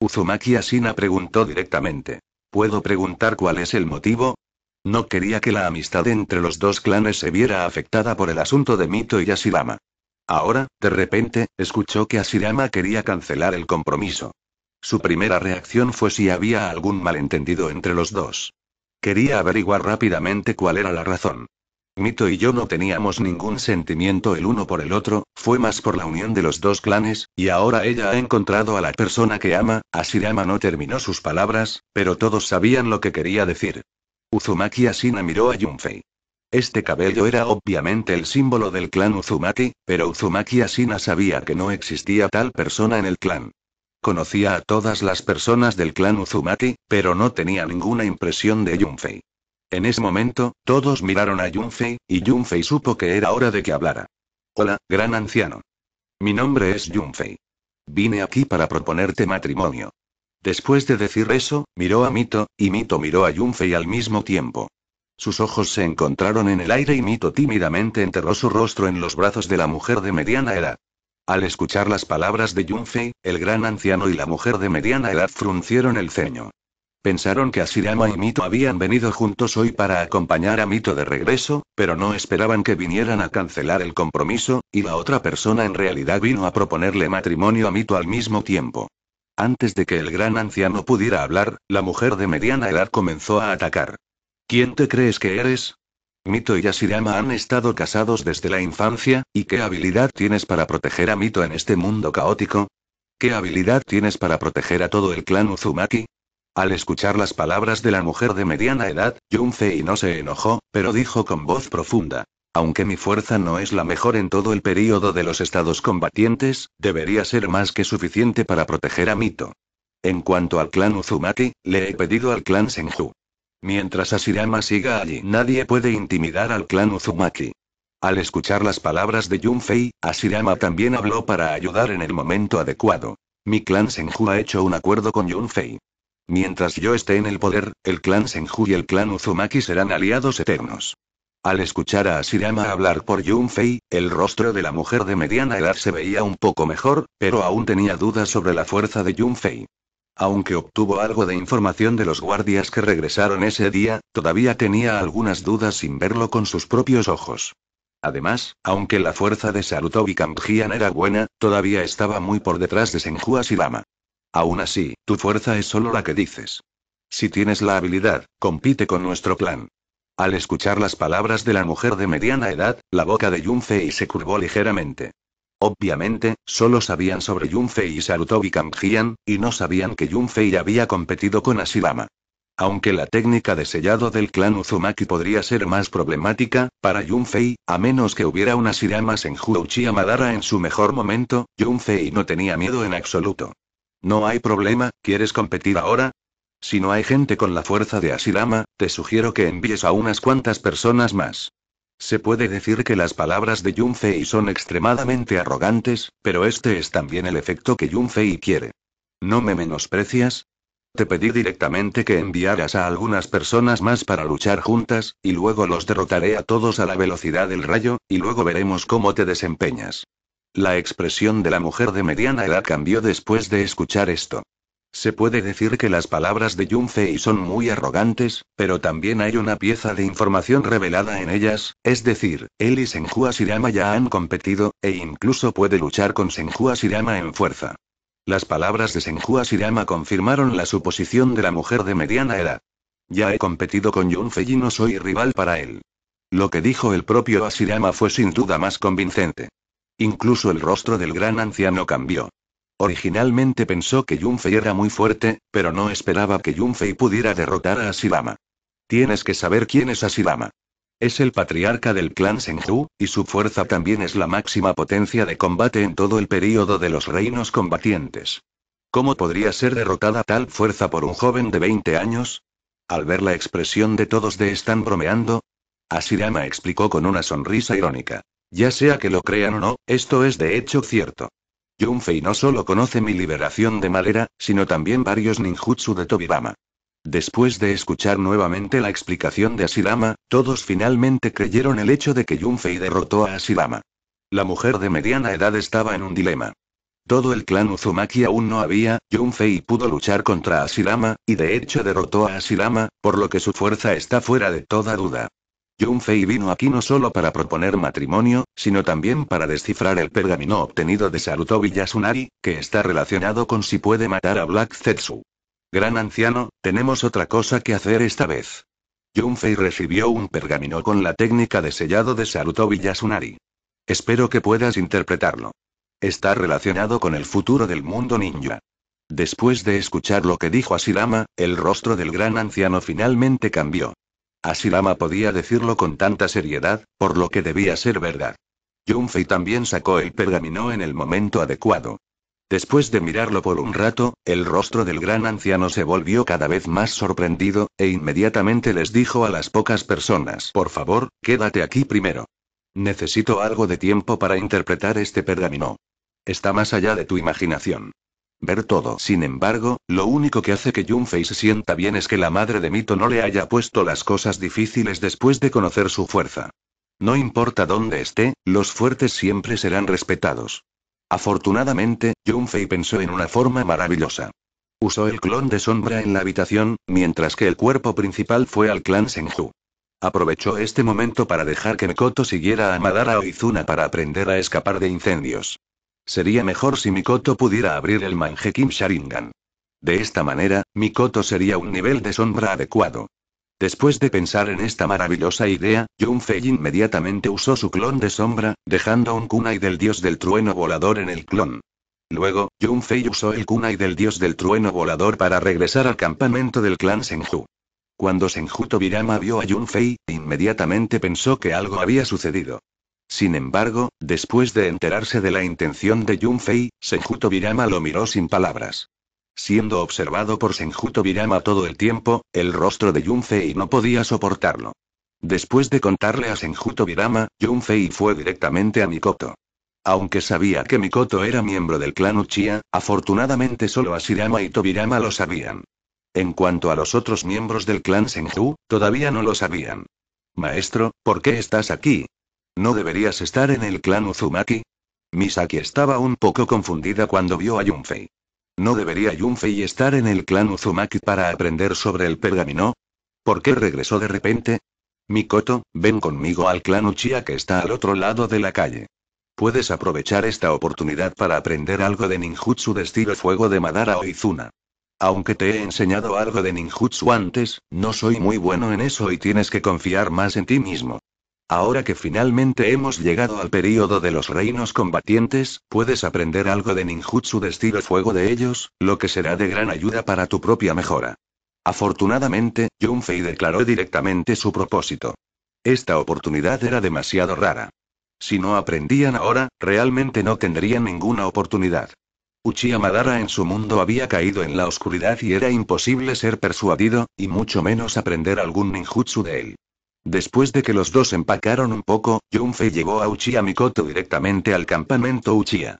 Uzumaki Asina preguntó directamente. ¿Puedo preguntar cuál es el motivo? No quería que la amistad entre los dos clanes se viera afectada por el asunto de Mito y Asirama. Ahora, de repente, escuchó que Asirama quería cancelar el compromiso. Su primera reacción fue si había algún malentendido entre los dos. Quería averiguar rápidamente cuál era la razón. Mito y yo no teníamos ningún sentimiento el uno por el otro, fue más por la unión de los dos clanes, y ahora ella ha encontrado a la persona que ama, Asirama no terminó sus palabras, pero todos sabían lo que quería decir. Uzumaki Asina miró a Yunfei. Este cabello era obviamente el símbolo del clan Uzumaki, pero Uzumaki Asina sabía que no existía tal persona en el clan. Conocía a todas las personas del clan Uzumaki, pero no tenía ninguna impresión de Yunfei. En ese momento, todos miraron a Yunfei, y Yunfei supo que era hora de que hablara. Hola, gran anciano. Mi nombre es Yunfei. Vine aquí para proponerte matrimonio. Después de decir eso, miró a Mito, y Mito miró a Yunfei al mismo tiempo. Sus ojos se encontraron en el aire y Mito tímidamente enterró su rostro en los brazos de la mujer de mediana edad. Al escuchar las palabras de Yunfei, el gran anciano y la mujer de mediana edad fruncieron el ceño. Pensaron que Asirama y Mito habían venido juntos hoy para acompañar a Mito de regreso, pero no esperaban que vinieran a cancelar el compromiso, y la otra persona en realidad vino a proponerle matrimonio a Mito al mismo tiempo. Antes de que el gran anciano pudiera hablar, la mujer de mediana edad comenzó a atacar. ¿Quién te crees que eres? Mito y Ashirama han estado casados desde la infancia, ¿y qué habilidad tienes para proteger a Mito en este mundo caótico? ¿Qué habilidad tienes para proteger a todo el clan Uzumaki? Al escuchar las palabras de la mujer de mediana edad, Yunfei no se enojó, pero dijo con voz profunda. Aunque mi fuerza no es la mejor en todo el período de los estados combatientes, debería ser más que suficiente para proteger a Mito. En cuanto al clan Uzumaki, le he pedido al clan Senju. Mientras Asirama siga allí, nadie puede intimidar al clan Uzumaki. Al escuchar las palabras de Yunfei, Asirama también habló para ayudar en el momento adecuado. Mi clan Senju ha hecho un acuerdo con Yunfei. Mientras yo esté en el poder, el clan Senju y el clan Uzumaki serán aliados eternos. Al escuchar a Asirama hablar por Yunfei, el rostro de la mujer de mediana edad se veía un poco mejor, pero aún tenía dudas sobre la fuerza de Yunfei. Aunque obtuvo algo de información de los guardias que regresaron ese día, todavía tenía algunas dudas sin verlo con sus propios ojos. Además, aunque la fuerza de Sarutobi era buena, todavía estaba muy por detrás de Senju Asirama. Aún así, tu fuerza es solo la que dices. Si tienes la habilidad, compite con nuestro plan. Al escuchar las palabras de la mujer de mediana edad, la boca de Yunfei se curvó ligeramente. Obviamente, solo sabían sobre Yunfei y Sarutobi Kamjian, y no sabían que Yunfei había competido con Asirama. Aunque la técnica de sellado del clan Uzumaki podría ser más problemática, para Yunfei, a menos que hubiera un Asirama en Uchiha Amadara en su mejor momento, Yunfei no tenía miedo en absoluto. No hay problema, ¿quieres competir ahora? Si no hay gente con la fuerza de Asirama, te sugiero que envíes a unas cuantas personas más. Se puede decir que las palabras de Yunfei son extremadamente arrogantes, pero este es también el efecto que Yunfei quiere. ¿No me menosprecias? Te pedí directamente que enviaras a algunas personas más para luchar juntas, y luego los derrotaré a todos a la velocidad del rayo, y luego veremos cómo te desempeñas. La expresión de la mujer de mediana edad cambió después de escuchar esto. Se puede decir que las palabras de Yunfei son muy arrogantes, pero también hay una pieza de información revelada en ellas, es decir, él y Senju Asirama ya han competido, e incluso puede luchar con Senju Asirama en fuerza. Las palabras de Senju Asirama confirmaron la suposición de la mujer de mediana edad. Ya he competido con Yunfei y no soy rival para él. Lo que dijo el propio Asirama fue sin duda más convincente. Incluso el rostro del gran anciano cambió. Originalmente pensó que Yunfei era muy fuerte, pero no esperaba que Yunfei pudiera derrotar a Asirama. Tienes que saber quién es Asirama. Es el patriarca del clan Senju, y su fuerza también es la máxima potencia de combate en todo el período de los reinos combatientes. ¿Cómo podría ser derrotada tal fuerza por un joven de 20 años? Al ver la expresión de todos de están bromeando, Asirama explicó con una sonrisa irónica. Ya sea que lo crean o no, esto es de hecho cierto. Junfei no solo conoce mi liberación de madera, sino también varios ninjutsu de Tobirama. Después de escuchar nuevamente la explicación de Asirama, todos finalmente creyeron el hecho de que Junfei derrotó a Asirama. La mujer de mediana edad estaba en un dilema. Todo el clan Uzumaki aún no había, Junfei pudo luchar contra Asirama, y de hecho derrotó a Asirama, por lo que su fuerza está fuera de toda duda. Yunfei vino aquí no solo para proponer matrimonio, sino también para descifrar el pergamino obtenido de Sarutobi Yasunari, que está relacionado con si puede matar a Black Zetsu. Gran anciano, tenemos otra cosa que hacer esta vez. Yunfei recibió un pergamino con la técnica de sellado de Sarutobi Yasunari. Espero que puedas interpretarlo. Está relacionado con el futuro del mundo ninja. Después de escuchar lo que dijo Asirama, el rostro del gran anciano finalmente cambió. Así Lama podía decirlo con tanta seriedad, por lo que debía ser verdad. Yunfei también sacó el pergamino en el momento adecuado. Después de mirarlo por un rato, el rostro del gran anciano se volvió cada vez más sorprendido, e inmediatamente les dijo a las pocas personas, por favor, quédate aquí primero. Necesito algo de tiempo para interpretar este pergamino. Está más allá de tu imaginación. Ver todo. Sin embargo, lo único que hace que Yunfei se sienta bien es que la madre de Mito no le haya puesto las cosas difíciles después de conocer su fuerza. No importa dónde esté, los fuertes siempre serán respetados. Afortunadamente, Yunfei pensó en una forma maravillosa. Usó el clon de sombra en la habitación, mientras que el cuerpo principal fue al clan Senju. Aprovechó este momento para dejar que Mikoto siguiera a Madara Oizuna para aprender a escapar de incendios. Sería mejor si Mikoto pudiera abrir el Kim Sharingan. De esta manera, Mikoto sería un nivel de sombra adecuado. Después de pensar en esta maravillosa idea, Junfei inmediatamente usó su clon de sombra, dejando un kunai del dios del trueno volador en el clon. Luego, Junfei usó el kunai del dios del trueno volador para regresar al campamento del clan Senju. Cuando Senju Tobirama vio a Junfei, inmediatamente pensó que algo había sucedido. Sin embargo, después de enterarse de la intención de Yunfei, Senjuto Virama lo miró sin palabras. Siendo observado por Senjuto Virama todo el tiempo, el rostro de Yunfei no podía soportarlo. Después de contarle a Senjuto birama Yunfei fue directamente a Mikoto. Aunque sabía que Mikoto era miembro del clan Uchiha, afortunadamente solo Asirama y Tobirama lo sabían. En cuanto a los otros miembros del clan Senju, todavía no lo sabían. Maestro, ¿por qué estás aquí? ¿No deberías estar en el clan Uzumaki? Misaki estaba un poco confundida cuando vio a Yunfei. ¿No debería Yunfei estar en el clan Uzumaki para aprender sobre el pergamino? ¿Por qué regresó de repente? Mikoto, ven conmigo al clan Uchiha que está al otro lado de la calle. Puedes aprovechar esta oportunidad para aprender algo de ninjutsu de estilo fuego de Madara o Izuna. Aunque te he enseñado algo de ninjutsu antes, no soy muy bueno en eso y tienes que confiar más en ti mismo. Ahora que finalmente hemos llegado al período de los reinos combatientes, puedes aprender algo de ninjutsu de estilo fuego de ellos, lo que será de gran ayuda para tu propia mejora. Afortunadamente, Junfei declaró directamente su propósito. Esta oportunidad era demasiado rara. Si no aprendían ahora, realmente no tendrían ninguna oportunidad. Uchiha Madara en su mundo había caído en la oscuridad y era imposible ser persuadido, y mucho menos aprender algún ninjutsu de él. Después de que los dos empacaron un poco, Yunfei llegó a Uchiha Mikoto directamente al campamento Uchiha.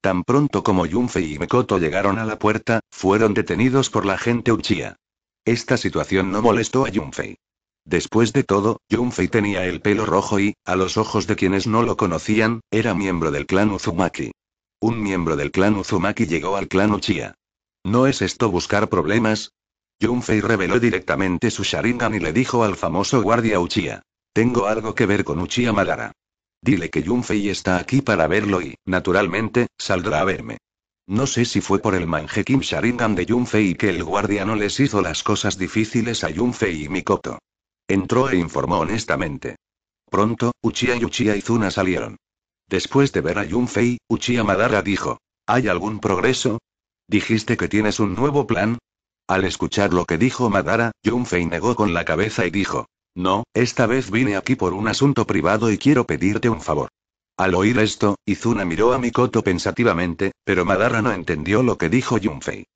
Tan pronto como Yunfei y Mikoto llegaron a la puerta, fueron detenidos por la gente Uchiha. Esta situación no molestó a Yunfei. Después de todo, Yunfei tenía el pelo rojo y, a los ojos de quienes no lo conocían, era miembro del clan Uzumaki. Un miembro del clan Uzumaki llegó al clan Uchiha. ¿No es esto buscar problemas? Yunfei reveló directamente su Sharingan y le dijo al famoso guardia Uchiha. Tengo algo que ver con Uchiha Madara. Dile que Yunfei está aquí para verlo y, naturalmente, saldrá a verme. No sé si fue por el Manjekim Sharingan de Yunfei que el guardia no les hizo las cosas difíciles a Yunfei y Mikoto. Entró e informó honestamente. Pronto, Uchiha y Uchiha Izuna salieron. Después de ver a Yunfei, Uchiha Madara dijo. ¿Hay algún progreso? Dijiste que tienes un nuevo plan, al escuchar lo que dijo Madara, Yunfei negó con la cabeza y dijo. No, esta vez vine aquí por un asunto privado y quiero pedirte un favor. Al oír esto, Izuna miró a Mikoto pensativamente, pero Madara no entendió lo que dijo Yunfei.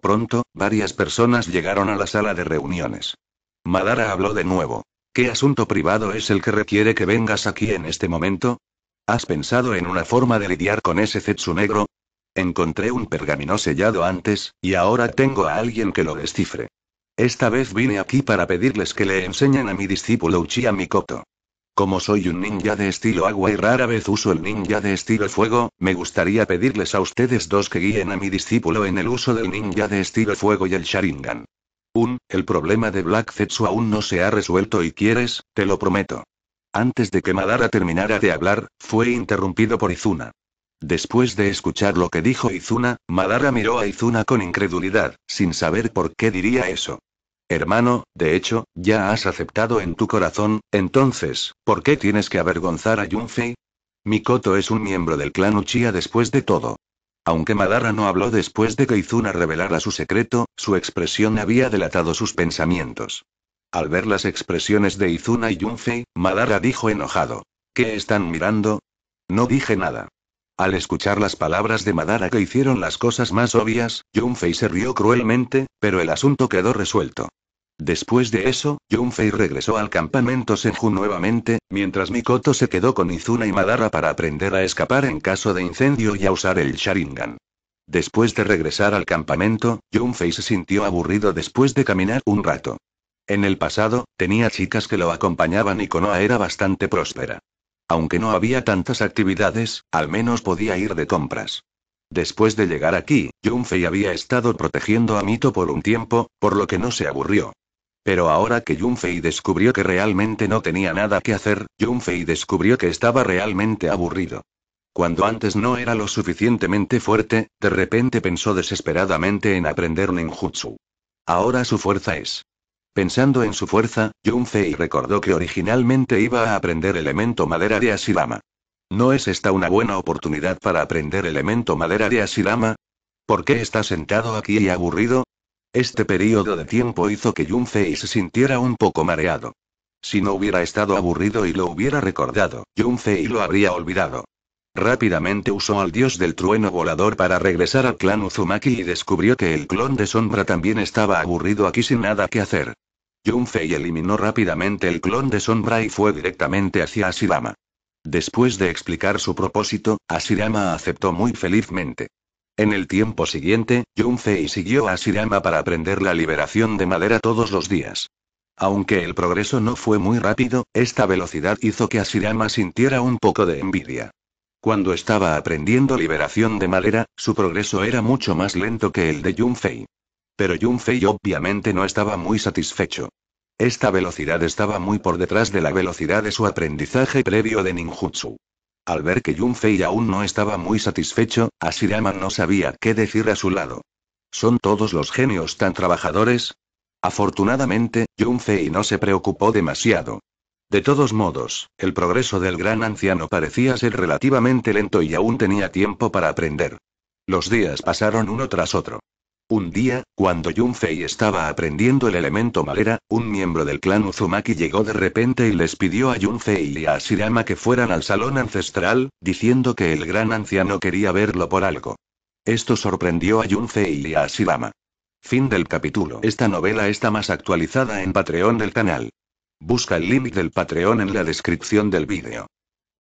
Pronto, varias personas llegaron a la sala de reuniones. Madara habló de nuevo. ¿Qué asunto privado es el que requiere que vengas aquí en este momento? ¿Has pensado en una forma de lidiar con ese Zetsu negro? Encontré un pergamino sellado antes, y ahora tengo a alguien que lo descifre. Esta vez vine aquí para pedirles que le enseñen a mi discípulo Uchiha Mikoto. Como soy un ninja de estilo agua y rara vez uso el ninja de estilo fuego, me gustaría pedirles a ustedes dos que guíen a mi discípulo en el uso del ninja de estilo fuego y el Sharingan. Un, el problema de Black Zetsu aún no se ha resuelto y quieres, te lo prometo. Antes de que Madara terminara de hablar, fue interrumpido por Izuna. Después de escuchar lo que dijo Izuna, Madara miró a Izuna con incredulidad, sin saber por qué diría eso. Hermano, de hecho, ya has aceptado en tu corazón, entonces, ¿por qué tienes que avergonzar a Yunfei? Mikoto es un miembro del clan Uchiha después de todo. Aunque Madara no habló después de que Izuna revelara su secreto, su expresión había delatado sus pensamientos. Al ver las expresiones de Izuna y Yunfei, Madara dijo enojado. ¿Qué están mirando? No dije nada. Al escuchar las palabras de Madara que hicieron las cosas más obvias, Junfei se rió cruelmente, pero el asunto quedó resuelto. Después de eso, Junfei regresó al campamento Senju nuevamente, mientras Mikoto se quedó con Izuna y Madara para aprender a escapar en caso de incendio y a usar el Sharingan. Después de regresar al campamento, Junfei se sintió aburrido después de caminar un rato. En el pasado, tenía chicas que lo acompañaban y Konoha era bastante próspera. Aunque no había tantas actividades, al menos podía ir de compras. Después de llegar aquí, Yunfei había estado protegiendo a Mito por un tiempo, por lo que no se aburrió. Pero ahora que Yunfei descubrió que realmente no tenía nada que hacer, Junfei descubrió que estaba realmente aburrido. Cuando antes no era lo suficientemente fuerte, de repente pensó desesperadamente en aprender ninjutsu. Ahora su fuerza es Pensando en su fuerza, Fei recordó que originalmente iba a aprender elemento madera de Asirama. ¿No es esta una buena oportunidad para aprender elemento madera de Asirama? ¿Por qué está sentado aquí y aburrido? Este periodo de tiempo hizo que Yunfei se sintiera un poco mareado. Si no hubiera estado aburrido y lo hubiera recordado, Fei lo habría olvidado. Rápidamente usó al dios del trueno volador para regresar al clan Uzumaki y descubrió que el clon de sombra también estaba aburrido aquí sin nada que hacer. Yunfei eliminó rápidamente el clon de sombra y fue directamente hacia Asirama. Después de explicar su propósito, Asirama aceptó muy felizmente. En el tiempo siguiente, Yunfei siguió a Asirama para aprender la liberación de madera todos los días. Aunque el progreso no fue muy rápido, esta velocidad hizo que Asirama sintiera un poco de envidia. Cuando estaba aprendiendo liberación de madera, su progreso era mucho más lento que el de Junfei. Pero Yunfei obviamente no estaba muy satisfecho. Esta velocidad estaba muy por detrás de la velocidad de su aprendizaje previo de ninjutsu. Al ver que Yunfei aún no estaba muy satisfecho, Asirama no sabía qué decir a su lado. ¿Son todos los genios tan trabajadores? Afortunadamente, Yunfei no se preocupó demasiado. De todos modos, el progreso del gran anciano parecía ser relativamente lento y aún tenía tiempo para aprender. Los días pasaron uno tras otro. Un día, cuando Yunfei estaba aprendiendo el elemento madera, un miembro del clan Uzumaki llegó de repente y les pidió a Yunfei y a Asirama que fueran al salón ancestral, diciendo que el gran anciano quería verlo por algo. Esto sorprendió a Yunfei y a Asirama. Fin del capítulo. Esta novela está más actualizada en Patreon del canal. Busca el link del Patreon en la descripción del vídeo.